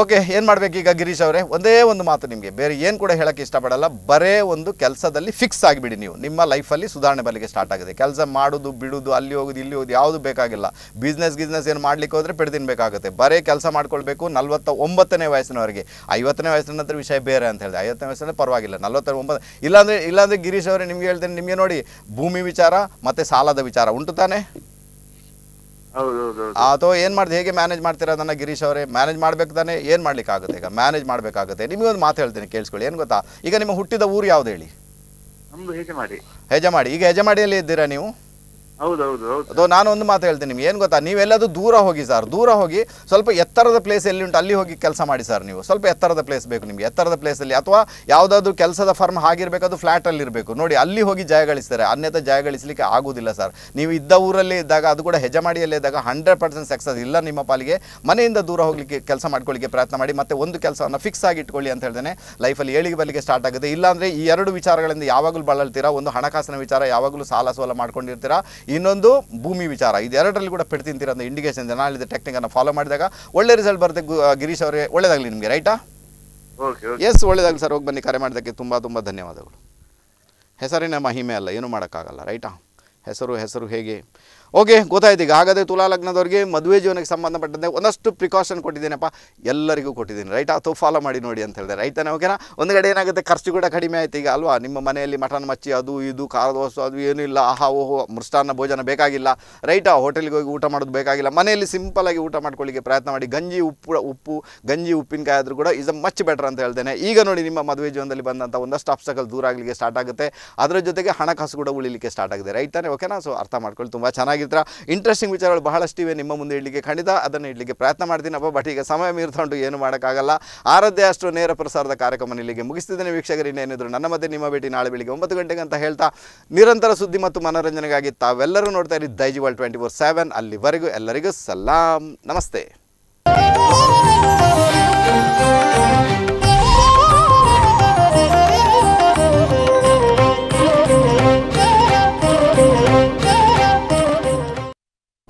ಓಕೆ ಏನು ಮಾಡಬೇಕು ಈಗ ಗಿರೀಶ್ ಅವರೇ ಒಂದೇ ಒಂದು ಮಾತು ನಿಮಗೆ ಬೇರೆ ಏನು ಕೂಡ ಹೇಳೋಕ್ಕೆ ಇಷ್ಟಪಡಲ್ಲ ಬರೇ ಒಂದು ಕೆಲಸದಲ್ಲಿ ಫಿಕ್ಸ್ ಆಗಿಬಿಡಿ ನೀವು ನಿಮ್ಮ ಲೈಫಲ್ಲಿ ಸುಧಾರಣೆ ಬರಲಿಕ್ಕೆ ಸ್ಟಾರ್ಟ್ ಆಗಿದೆ ಕೆಲಸ ಮಾಡೋದು ಬಿಡೋದು ಅಲ್ಲಿ ಹೋಗೋದು ಇಲ್ಲಿ ಹೋಗೋದು ಯಾವುದು ಬೇಕಾಗಿಲ್ಲ ಬಿಸ್ನೆಸ್ ಗಿಸ್ನೆಸ್ ಏನು ಮಾಡಲಿಕ್ಕೆ ಹೋದರೆ ಬೇಕಾಗುತ್ತೆ ಬರೇ ಕೆಲಸ ಮಾಡ್ಕೊಳ್ಬೇಕು ನಲ್ವತ್ತ ಒಂಬತ್ತನೇ ವಯಸ್ಸಿನವರಿಗೆ ಐವತ್ತನೇ ವಯಸ್ಸಿನ ನಂತರ ವಿಷಯ ಬೇರೆ ಅಂತ ಹೇಳಿದೆ ಐವತ್ತನೇ ವಯಸ್ಸಿನಲ್ಲಿ ಪರವಾಗಿಲ್ಲ ನಲ್ವತ್ತ ಒಂಬತ್ತು ಇಲ್ಲಾಂದರೆ ಇಲ್ಲಾಂದರೆ ಗಿರೀಶ್ ಅವರೇ ನಿಮಗೆ ಹೇಳ್ತೇನೆ ನಿಮಗೆ ನೋಡಿ ಭೂಮಿ ವಿಚಾರ ಮತ್ತು ಸಾಲದ ವಿಚಾರ ಉಂಟು ತಾನೇ ಅಥವಾ ಏನ್ ಮಾಡಿದೆ ಹೇಗೆ ಮ್ಯಾನೇಜ್ ಮಾಡ್ತೀರಾ ಅದನ್ನ ಗಿರೀಶ್ ಅವರೇ ಮ್ಯಾನೇಜ್ ಮಾಡ್ಬೇಕು ತಾನೆ ಮಾಡ್ಲಿಕ್ಕೆ ಆಗುತ್ತೆ ಈಗ ಮ್ಯಾನೇಜ್ ಮಾಡಬೇಕಾಗುತ್ತೆ ಒಂದು ಮಾತು ಹೇಳ್ತೀನಿ ಕೇಳಿಸ್ಕೊಳ್ಳಿ ಏನ್ ಗೊತ್ತಾ ಈಗ ನಿಮ್ಮ ಹುಟ್ಟಿದ ಊರು ಯಾವ್ದು ಹೇಳಿ ಹೆಜಮಾಡಿ ಹೆಜಮಾಡಿ ಈಗ ಹೆಜಮಾಡಿಯಲ್ಲಿ ಇದ್ದೀರಾ ನೀವು ಅದು ನಾನು ಒಂದು ಮಾತು ಹೇಳ್ತೀನಿ ನಿಮ್ಗೆ ಏನು ಗೊತ್ತಾ ನೀವೆಲ್ಲದು ದೂರ ಹೋಗಿ ಸರ್ ದೂರ ಹೋಗಿ ಸ್ವಲ್ಪ ಎತ್ತರದ ಪ್ಲೇಸ್ ಎಲ್ಲಿ ಉಂಟು ಅಲ್ಲಿ ಹೋಗಿ ಕೆಲಸ ಮಾಡಿ ಸರ್ ನೀವು ಸ್ವಲ್ಪ ಎತ್ತರದ ಪ್ಲೇಸ್ ಬೇಕು ನಿಮಗೆ ಎತ್ತರದ ಪ್ಲೇಸಲ್ಲಿ ಅಥವಾ ಯಾವುದಾದ್ರೂ ಕೆಲಸದ ಫಾರ್ಮ್ ಆಗಿರಬೇಕು ಅದು ಫ್ಲ್ಯಾಟಲ್ಲಿ ಇರಬೇಕು ನೋಡಿ ಅಲ್ಲಿ ಹೋಗಿ ಜಯ ಗಳಿಸ್ತಾರೆ ಅನ್ಯತ ಜಯ ಗಳಿಸಲಿಕ್ಕೆ ಆಗೋದಿಲ್ಲ ಸರ್ ನೀವು ಇದ್ದ ಊರಲ್ಲೇ ಇದ್ದಾಗ ಅದು ಕೂಡ ಹೆಜಮಾಡಿಯಲ್ಲೇ ಇದ್ದಾಗ ಹಂಡ್ರೆಡ್ ಪರ್ಸೆಂಟ್ ಸಕ್ಸಸ್ ಇಲ್ಲ ನಿಮ್ಮ ಪಾಲಿಗೆ ಮನೆಯಿಂದ ದೂರ ಹೋಗಲಿಕ್ಕೆ ಕೆಲಸ ಮಾಡ್ಕೊಳ್ಳಿಕ್ಕೆ ಪ್ರಯತ್ನ ಮಾಡಿ ಮತ್ತೆ ಒಂದು ಕೆಲಸವನ್ನು ಫಿಕ್ಸ್ ಆಗಿ ಇಟ್ಕೊಳ್ಳಿ ಅಂತ ಹೇಳ್ತೇನೆ ಲೈಫಲ್ಲಿ ಏಳಿಗೆ ಬಲಿಗೆ ಸ್ಟಾರ್ಟ್ ಆಗುತ್ತೆ ಇಲ್ಲಾಂದರೆ ಈ ಎರಡು ವಿಚಾರಗಳಿಂದ ಯಾವಾಗಲೂ ಬಳಲ್ತೀರಾ ಒಂದು ಹಣಕಾಸಿನ ವಿಚಾರ ಯಾವಾಗಲೂ ಸಾಲ ಸೋಲ ಮಾಡ್ಕೊಂಡಿರ್ತೀರಾ ಇನ್ನೊಂದು ಭೂಮಿ ವಿಚಾರ ಇದೆರಡರಲ್ಲಿ ಕೂಡ ಪಡ್ತಿಂತೀರ ಅಂತ ಇಂಡಿಕೇಶನ್ ಟೆಕ್ನಿಕ್ ಅನ್ನು ಫಾಲೋ ಮಾಡಿದಾಗ ಒಳ್ಳೆ ರಿಸಲ್ಟ್ ಬರುತ್ತೆ ಗಿರೀಶ್ ಅವರೇ ಒಳ್ಳೇದಾಗಲಿ ನಿಮಗೆ ರೈಟಾ ಓಕೆ ಎಸ್ ಒಳ್ಳೇದಾಗಲಿ ಸರ್ ಹೋಗಿ ಬನ್ನಿ ಕರೆ ಮಾಡಿದ್ದಕ್ಕೆ ತುಂಬ ತುಂಬ ಧನ್ಯವಾದಗಳು ಹೆಸರಿನ ಮಹಿಮೆ ಅಲ್ಲ ಏನು ಮಾಡೋಕ್ಕಾಗಲ್ಲ ರೈಟಾ ಹೆಸರು ಹೆಸರು ಹೇಗೆ ಓಕೆ ಗೊತ್ತಾಯ್ತು ಈಗ ಹಾಗಾದರೆ ತುಲಾ ಮದುವೆ ಜೀವನಕ್ಕೆ ಸಂಬಂಧಪಟ್ಟಂತೆ ಒಂದಷ್ಟು ಪ್ರಿಕಾಷನ್ ಕೊಟ್ಟಿದ್ದೀನಪ್ಪ ಎಲ್ಲರಿಗೂ ಕೊಟ್ಟಿದ್ದೀನಿ ರೈಟ್ ಅಥವಾ ಫಾಲೋ ಮಾಡಿ ನೋಡಿ ಅಂತ ಹೇಳಿದೆ ರೈಟ್ ಓಕೆನಾ ಒಂದು ಕಡೆ ಏನಾಗುತ್ತೆ ಖರ್ಚು ಕೂಡ ಕಡಿಮೆ ಆಯ್ತು ಈಗ ಅಲ್ವಾ ನಿಮ್ಮ ಮನೆಯಲ್ಲಿ ಮಟನ್ ಮಚ್ಚಿ ಅದು ಇದು ಖಾರದ ವಸ್ತು ಅದು ಏನೂ ಇಲ್ಲ ಆಹಾ ಓಹೋ ಮೃಷ್ಟಾನ್ನ ಭೋಜನ ಬೇಕಾಗಿಲ್ಲ ರೈಟಾ ಹೋಟೆಲ್ಗೆ ಹೋಗಿ ಊಟ ಮಾಡೋದು ಬೇಕಾಗಿಲ್ಲ ಮನೆಯಲ್ಲಿ ಸಿಂಪಲ್ ಆಗಿ ಊಟ ಮಾಡ್ಕೊಳ್ಳಿಕ್ಕೆ ಪ್ರಯತ್ನ ಮಾಡಿ ಗಂಜಿ ಉಪ್ಪು ಉಪ್ಪು ಗಂಜಿ ಉಪ್ಪಿನಕಾಯಿ ಆದರೂ ಕೂಡ ಇಸ್ ಮಚ್ ಬೆಟರ್ ಅಂತ ಹೇಳ್ತೇನೆ ಈಗ ನೋಡಿ ನಿಮ್ಮ ಮದುವೆ ಜೀವನದಲ್ಲಿ ಬಂದಂಥ ಒಂದಷ್ಟು ಅಪ್ಸಕಲ್ ದೂರ ಆಗಲಿಕ್ಕೆ ಸ್ಟಾರ್ಟ್ ಆಗುತ್ತೆ ಅದರ ಜೊತೆಗೆ ಹಣಕಾಸು ಕೂಡ ಉಳಿಲಿಕ್ಕೆ ಸ್ಟಾರ್ಟ್ ಆಗಿದೆ ರೈಟ್ ತಾನೆ ಓಕೆನಾ ಸೊ ಅರ್ಥ ಮಾಡ್ಕೊಳ್ಳಿ ತುಂಬ ಚೆನ್ನಾಗಿ ಚಿತ್ರ ಇಂಟ್ರೆಸ್ಟಿಂಗ್ ವಿಚಾರಗಳು ಬಹಳಷ್ಟಿವೆ ನಿಮ್ಮ ಮುಂದೆ ಇಡಲಿಕ್ಕೆ ಖಂಡಿತ ಅದನ್ನು ಇಡಲಿಕ್ಕೆ ಪ್ರಯತ್ನ ಮಾಡ್ತೀನಿ ಅಪ್ಪ ಬಟ್ ಈಗ ಸಮಯ ಮೀರ್ತೊಂಡು ಏನು ಮಾಡೋಕ್ಕಾಗಲ್ಲ ಆರದ್ದೇ ಅಷ್ಟು ನೇರ ಪ್ರಸಾರದ ಕಾರ್ಯಕ್ರಮ ಇಲ್ಲಿಗೆ ಮುಗಿಸ್ತಿದ್ದೇನೆ ವೀಕ್ಷಕರು ಇನ್ನೇನಿದ್ರು ನನ್ನ ಮಧ್ಯೆ ನಿಮ್ಮ ಭೇಟಿ ನಾಳೆ ಬೆಳಿಗ್ಗೆ ಒಂಬತ್ತು ಗಂಟೆಗೆ ಅಂತ ಹೇಳ್ತಾ ನಿರಂತರ ಸುದ್ದಿ ಮತ್ತು ಮನೋರಂಜನೆಗಾಗಿ ತಾವೆಲ್ಲರೂ ನೋಡ್ತಾ ಇರಿ Daijiworld twenty four seven ಅಲ್ಲಿವರೆಗೂ ಎಲ್ಲರಿಗೂ ಸಲಾಂ ನಮಸ್ತೆ